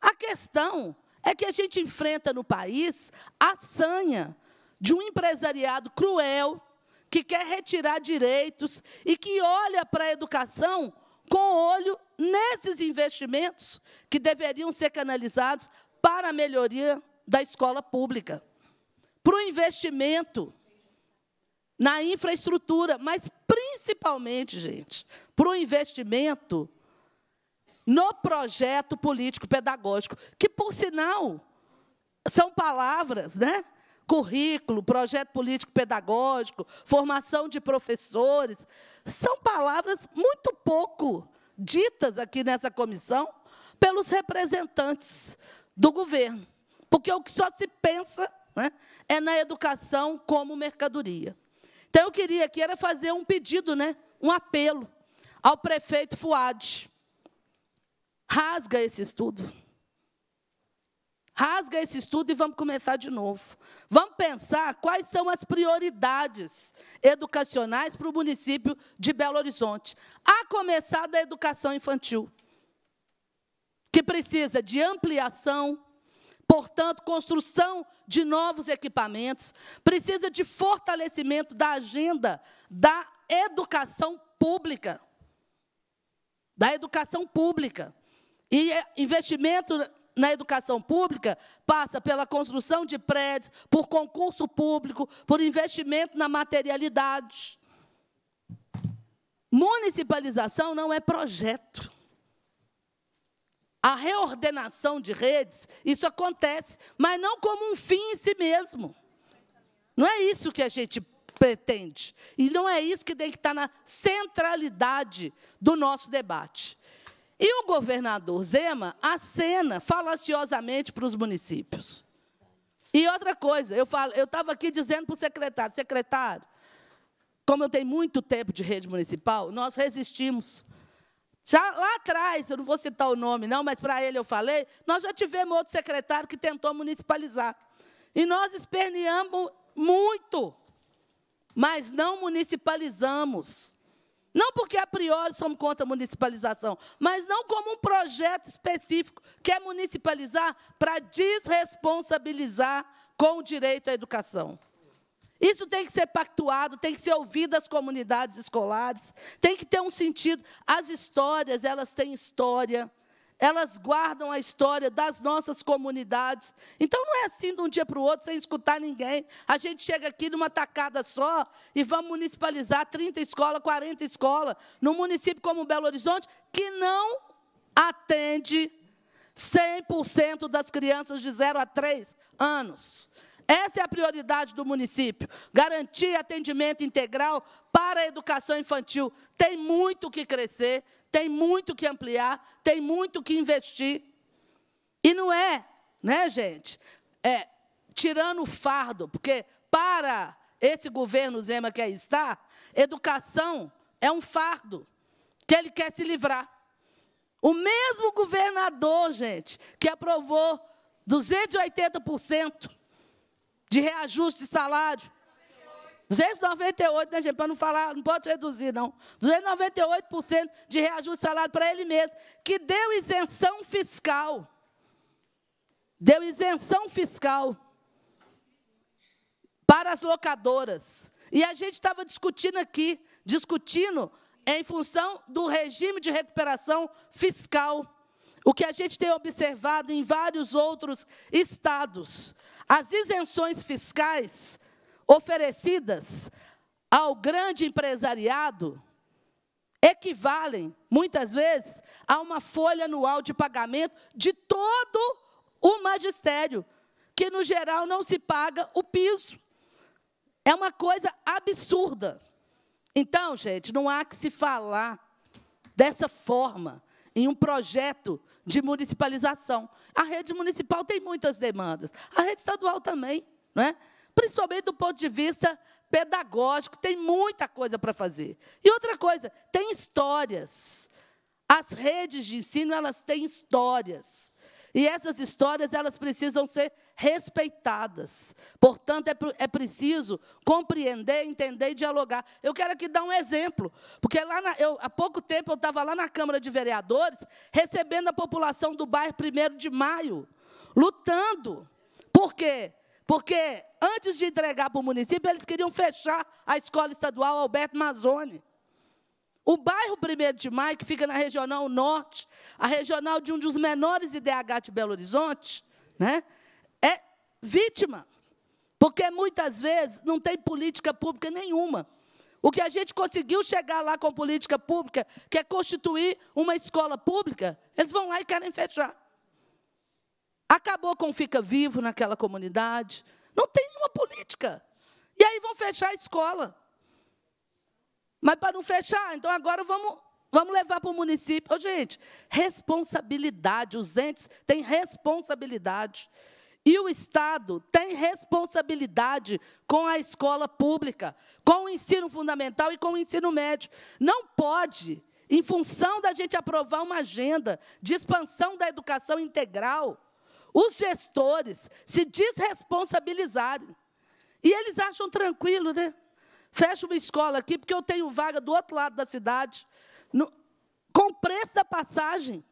A questão é que a gente enfrenta no país a sanha de um empresariado cruel que quer retirar direitos e que olha para a educação com olho nesses investimentos que deveriam ser canalizados para a melhoria da escola pública, para o investimento na infraestrutura, mas principalmente, gente, para o investimento no projeto político-pedagógico, que, por sinal, são palavras, né? Currículo, projeto político-pedagógico, formação de professores, são palavras muito pouco ditas aqui nessa comissão pelos representantes do governo, porque o que só se pensa né, é na educação como mercadoria. Então eu queria aqui era fazer um pedido, né? Um apelo ao prefeito Fuad. Rasga esse estudo. Rasga esse estudo e vamos começar de novo. Vamos pensar quais são as prioridades educacionais para o município de Belo Horizonte. A começar da educação infantil, que precisa de ampliação, Portanto, construção de novos equipamentos, precisa de fortalecimento da agenda da educação pública. Da educação pública. E é, investimento na educação pública passa pela construção de prédios, por concurso público, por investimento na materialidade. Municipalização não é projeto. A reordenação de redes, isso acontece, mas não como um fim em si mesmo. Não é isso que a gente pretende. E não é isso que tem que estar na centralidade do nosso debate. E o governador Zema acena falaciosamente para os municípios. E outra coisa, eu falo, eu estava aqui dizendo para o secretário, secretário, como eu tenho muito tempo de rede municipal, nós resistimos. Já lá atrás, eu não vou citar o nome, não, mas para ele eu falei, nós já tivemos outro secretário que tentou municipalizar. E nós esperneamos muito, mas não municipalizamos. Não porque a priori somos contra a municipalização, mas não como um projeto específico que é municipalizar para desresponsabilizar com o direito à educação. Isso tem que ser pactuado, tem que ser ouvido às comunidades escolares, tem que ter um sentido. As histórias, elas têm história, elas guardam a história das nossas comunidades. Então, não é assim de um dia para o outro, sem escutar ninguém. A gente chega aqui numa tacada só e vamos municipalizar 30 escolas, 40 escolas, num município como Belo Horizonte, que não atende 100% das crianças de 0 a 3 anos. Essa é a prioridade do município: garantir atendimento integral para a educação infantil. Tem muito que crescer, tem muito que ampliar, tem muito que investir. E não é, né, gente? É, tirando o fardo, porque para esse governo Zema que aí está, educação é um fardo que ele quer se livrar. O mesmo governador, gente, que aprovou 280% de reajuste de salário. 298, né, gente? Para não falar, não pode reduzir, não. 298% de reajuste de salário para ele mesmo, que deu isenção fiscal. Deu isenção fiscal para as locadoras. E a gente estava discutindo aqui, discutindo em função do regime de recuperação fiscal. O que a gente tem observado em vários outros estados. As isenções fiscais oferecidas ao grande empresariado equivalem, muitas vezes, a uma folha anual de pagamento de todo o magistério, que, no geral, não se paga o piso. É uma coisa absurda. Então, gente, não há que se falar dessa forma em um projeto de municipalização. A rede municipal tem muitas demandas, a rede estadual também, não é? principalmente do ponto de vista pedagógico, tem muita coisa para fazer. E outra coisa, tem histórias. As redes de ensino, elas têm histórias. E essas histórias, elas precisam ser respeitadas. Portanto, é, é preciso compreender, entender e dialogar. Eu quero aqui dar um exemplo, porque lá na, eu, há pouco tempo eu estava lá na Câmara de Vereadores, recebendo a população do bairro Primeiro de maio, lutando. Por quê? Porque antes de entregar para o município, eles queriam fechar a escola estadual Alberto Mazzoni. O bairro 1 de Maio, que fica na Regional Norte, a regional de um dos menores IDH de Belo Horizonte, né, é vítima, porque muitas vezes não tem política pública nenhuma. O que a gente conseguiu chegar lá com política pública, que é constituir uma escola pública, eles vão lá e querem fechar. Acabou com Fica Vivo naquela comunidade. Não tem nenhuma política. E aí vão fechar a escola. Mas para não fechar, então agora vamos, vamos levar para o município. gente, responsabilidade. Os entes têm responsabilidade. E o Estado tem responsabilidade com a escola pública, com o ensino fundamental e com o ensino médio. Não pode, em função da gente aprovar uma agenda de expansão da educação integral, os gestores se desresponsabilizarem. E eles acham tranquilo, né? Fecha uma escola aqui, porque eu tenho vaga do outro lado da cidade, no, com preço da passagem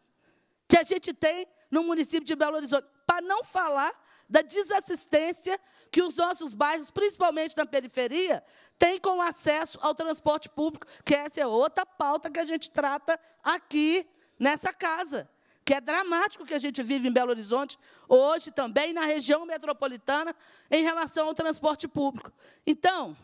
que a gente tem no município de Belo Horizonte. Para não falar da desassistência que os nossos bairros, principalmente na periferia, têm com acesso ao transporte público, que essa é outra pauta que a gente trata aqui nessa casa, que é dramático que a gente vive em Belo Horizonte hoje também na região metropolitana em relação ao transporte público. Então,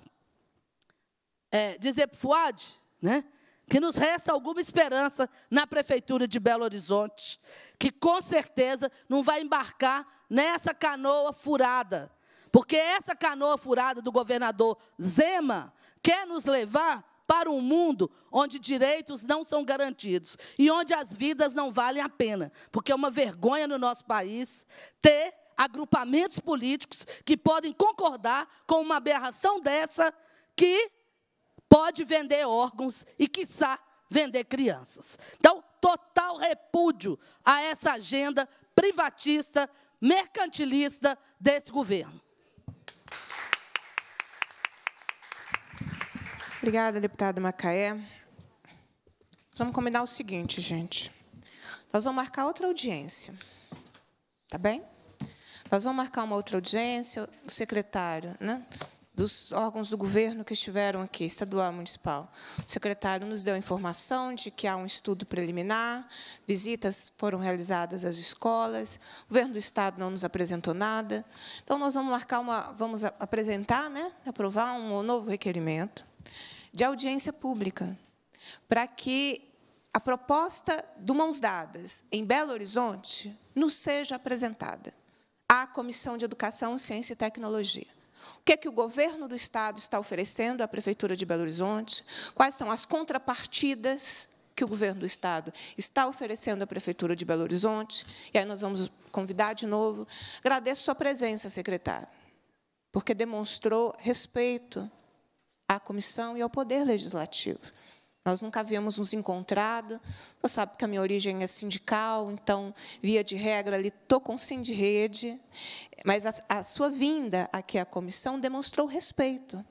é, dizer para o Fuad né, que nos resta alguma esperança na Prefeitura de Belo Horizonte, que com certeza não vai embarcar nessa canoa furada. Porque essa canoa furada do governador Zema quer nos levar para um mundo onde direitos não são garantidos e onde as vidas não valem a pena. Porque é uma vergonha no nosso país ter agrupamentos políticos que podem concordar com uma aberração dessa que pode vender órgãos e, quiçá, vender crianças. Então, total repúdio a essa agenda privatista, mercantilista desse governo. Obrigada, deputada Macaé. Nós vamos combinar o seguinte, gente. Nós vamos marcar outra audiência. Tá bem? Nós vamos marcar uma outra audiência, o secretário, né? dos órgãos do governo que estiveram aqui, estadual, municipal. O secretário nos deu informação de que há um estudo preliminar, visitas foram realizadas às escolas, o governo do Estado não nos apresentou nada. Então, nós vamos marcar uma, vamos apresentar, né, aprovar um novo requerimento de audiência pública, para que a proposta do Mãos Dadas em Belo Horizonte nos seja apresentada à Comissão de Educação, Ciência e Tecnologia que é que o governo do Estado está oferecendo à Prefeitura de Belo Horizonte, quais são as contrapartidas que o governo do Estado está oferecendo à Prefeitura de Belo Horizonte, e aí nós vamos convidar de novo. Agradeço sua presença, secretário, porque demonstrou respeito à comissão e ao poder legislativo. Nós nunca havíamos nos encontrado. Você sabe que a minha origem é sindical, então, via de regra, ali estou com sim de rede. Mas a, a sua vinda aqui à comissão demonstrou respeito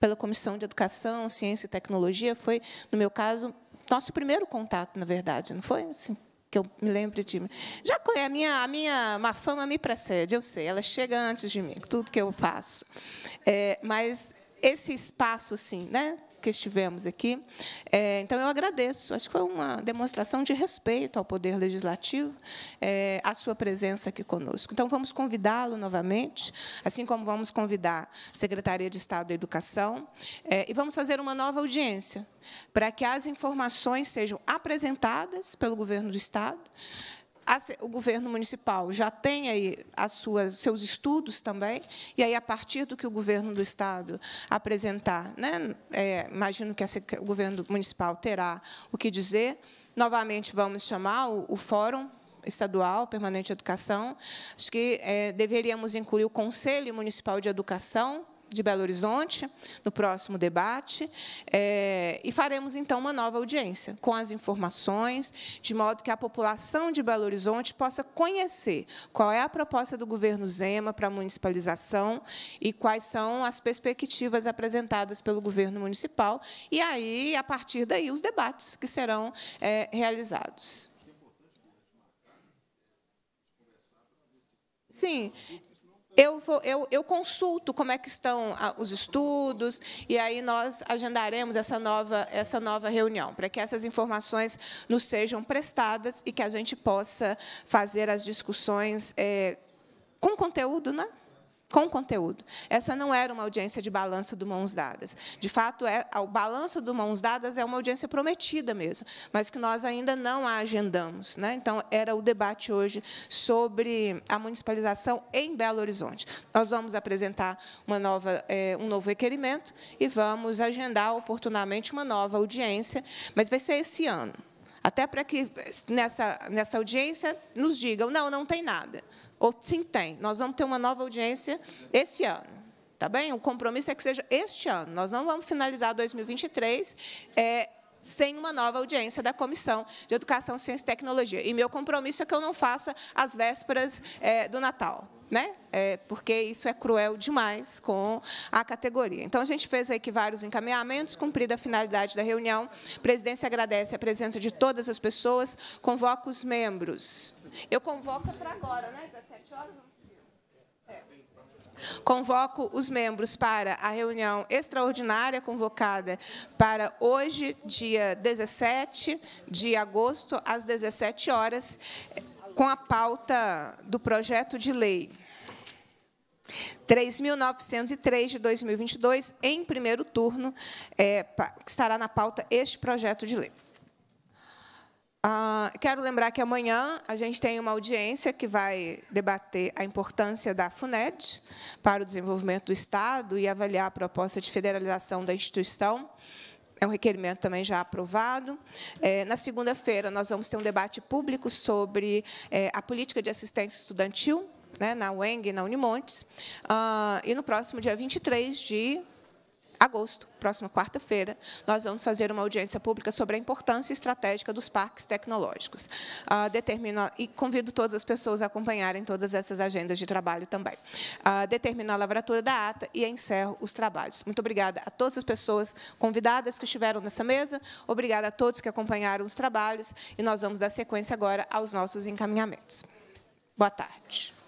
pela Comissão de Educação, Ciência e Tecnologia. Foi, no meu caso, nosso primeiro contato, na verdade, não foi? Assim, que eu me lembre de. Já a minha, a minha má fama me precede, eu sei, ela chega antes de mim, tudo que eu faço. É, mas esse espaço, assim, né? que estivemos aqui. É, então, eu agradeço. Acho que foi uma demonstração de respeito ao Poder Legislativo, é, a sua presença aqui conosco. Então, vamos convidá-lo novamente, assim como vamos convidar a Secretaria de Estado da Educação, é, e vamos fazer uma nova audiência para que as informações sejam apresentadas pelo Governo do Estado, o governo municipal já tem aí as suas, seus estudos também, e aí, a partir do que o governo do Estado apresentar, né, é, imagino que o governo municipal terá o que dizer, novamente vamos chamar o, o fórum estadual permanente de educação, acho que é, deveríamos incluir o Conselho Municipal de Educação, de Belo Horizonte, no próximo debate, é, e faremos, então, uma nova audiência com as informações, de modo que a população de Belo Horizonte possa conhecer qual é a proposta do governo Zema para a municipalização e quais são as perspectivas apresentadas pelo governo municipal, e aí, a partir daí, os debates que serão é, realizados. Sim, eu, vou, eu, eu consulto como é que estão os estudos, e aí nós agendaremos essa nova, essa nova reunião, para que essas informações nos sejam prestadas e que a gente possa fazer as discussões é, com conteúdo, né? com conteúdo. Essa não era uma audiência de balanço do Mãos Dadas. De fato, é, o balanço do Mãos Dadas é uma audiência prometida mesmo, mas que nós ainda não a agendamos. Né? Então, era o debate hoje sobre a municipalização em Belo Horizonte. Nós vamos apresentar uma nova, é, um novo requerimento e vamos agendar oportunamente uma nova audiência, mas vai ser esse ano. Até para que, nessa, nessa audiência, nos digam, não, não tem nada ou sim tem. Nós vamos ter uma nova audiência esse ano. Tá bem? O compromisso é que seja este ano. Nós não vamos finalizar 2023 é, sem uma nova audiência da Comissão de Educação, Ciência e Tecnologia. E meu compromisso é que eu não faça às vésperas é, do Natal né? É, porque isso é cruel demais com a categoria. Então, a gente fez aqui vários encaminhamentos, cumprida a finalidade da reunião. A presidência agradece a presença de todas as pessoas, convoca os membros. Eu convoco para agora, né? 17 horas? É. Convoco os membros para a reunião extraordinária convocada para hoje, dia 17 de agosto, às 17 horas com a pauta do projeto de lei 3.903 de 2022, em primeiro turno, é, estará na pauta este projeto de lei. Ah, quero lembrar que amanhã a gente tem uma audiência que vai debater a importância da FUNED para o desenvolvimento do Estado e avaliar a proposta de federalização da instituição é um requerimento também já aprovado. É, na segunda-feira, nós vamos ter um debate público sobre é, a política de assistência estudantil, né, na UENG, na Unimontes. Ah, e no próximo dia 23 de agosto, próxima quarta-feira, nós vamos fazer uma audiência pública sobre a importância estratégica dos parques tecnológicos. Uh, determino, e convido todas as pessoas a acompanharem todas essas agendas de trabalho também. Uh, determino a lavratura da ata e encerro os trabalhos. Muito obrigada a todas as pessoas convidadas que estiveram nessa mesa, obrigada a todos que acompanharam os trabalhos, e nós vamos dar sequência agora aos nossos encaminhamentos. Boa tarde.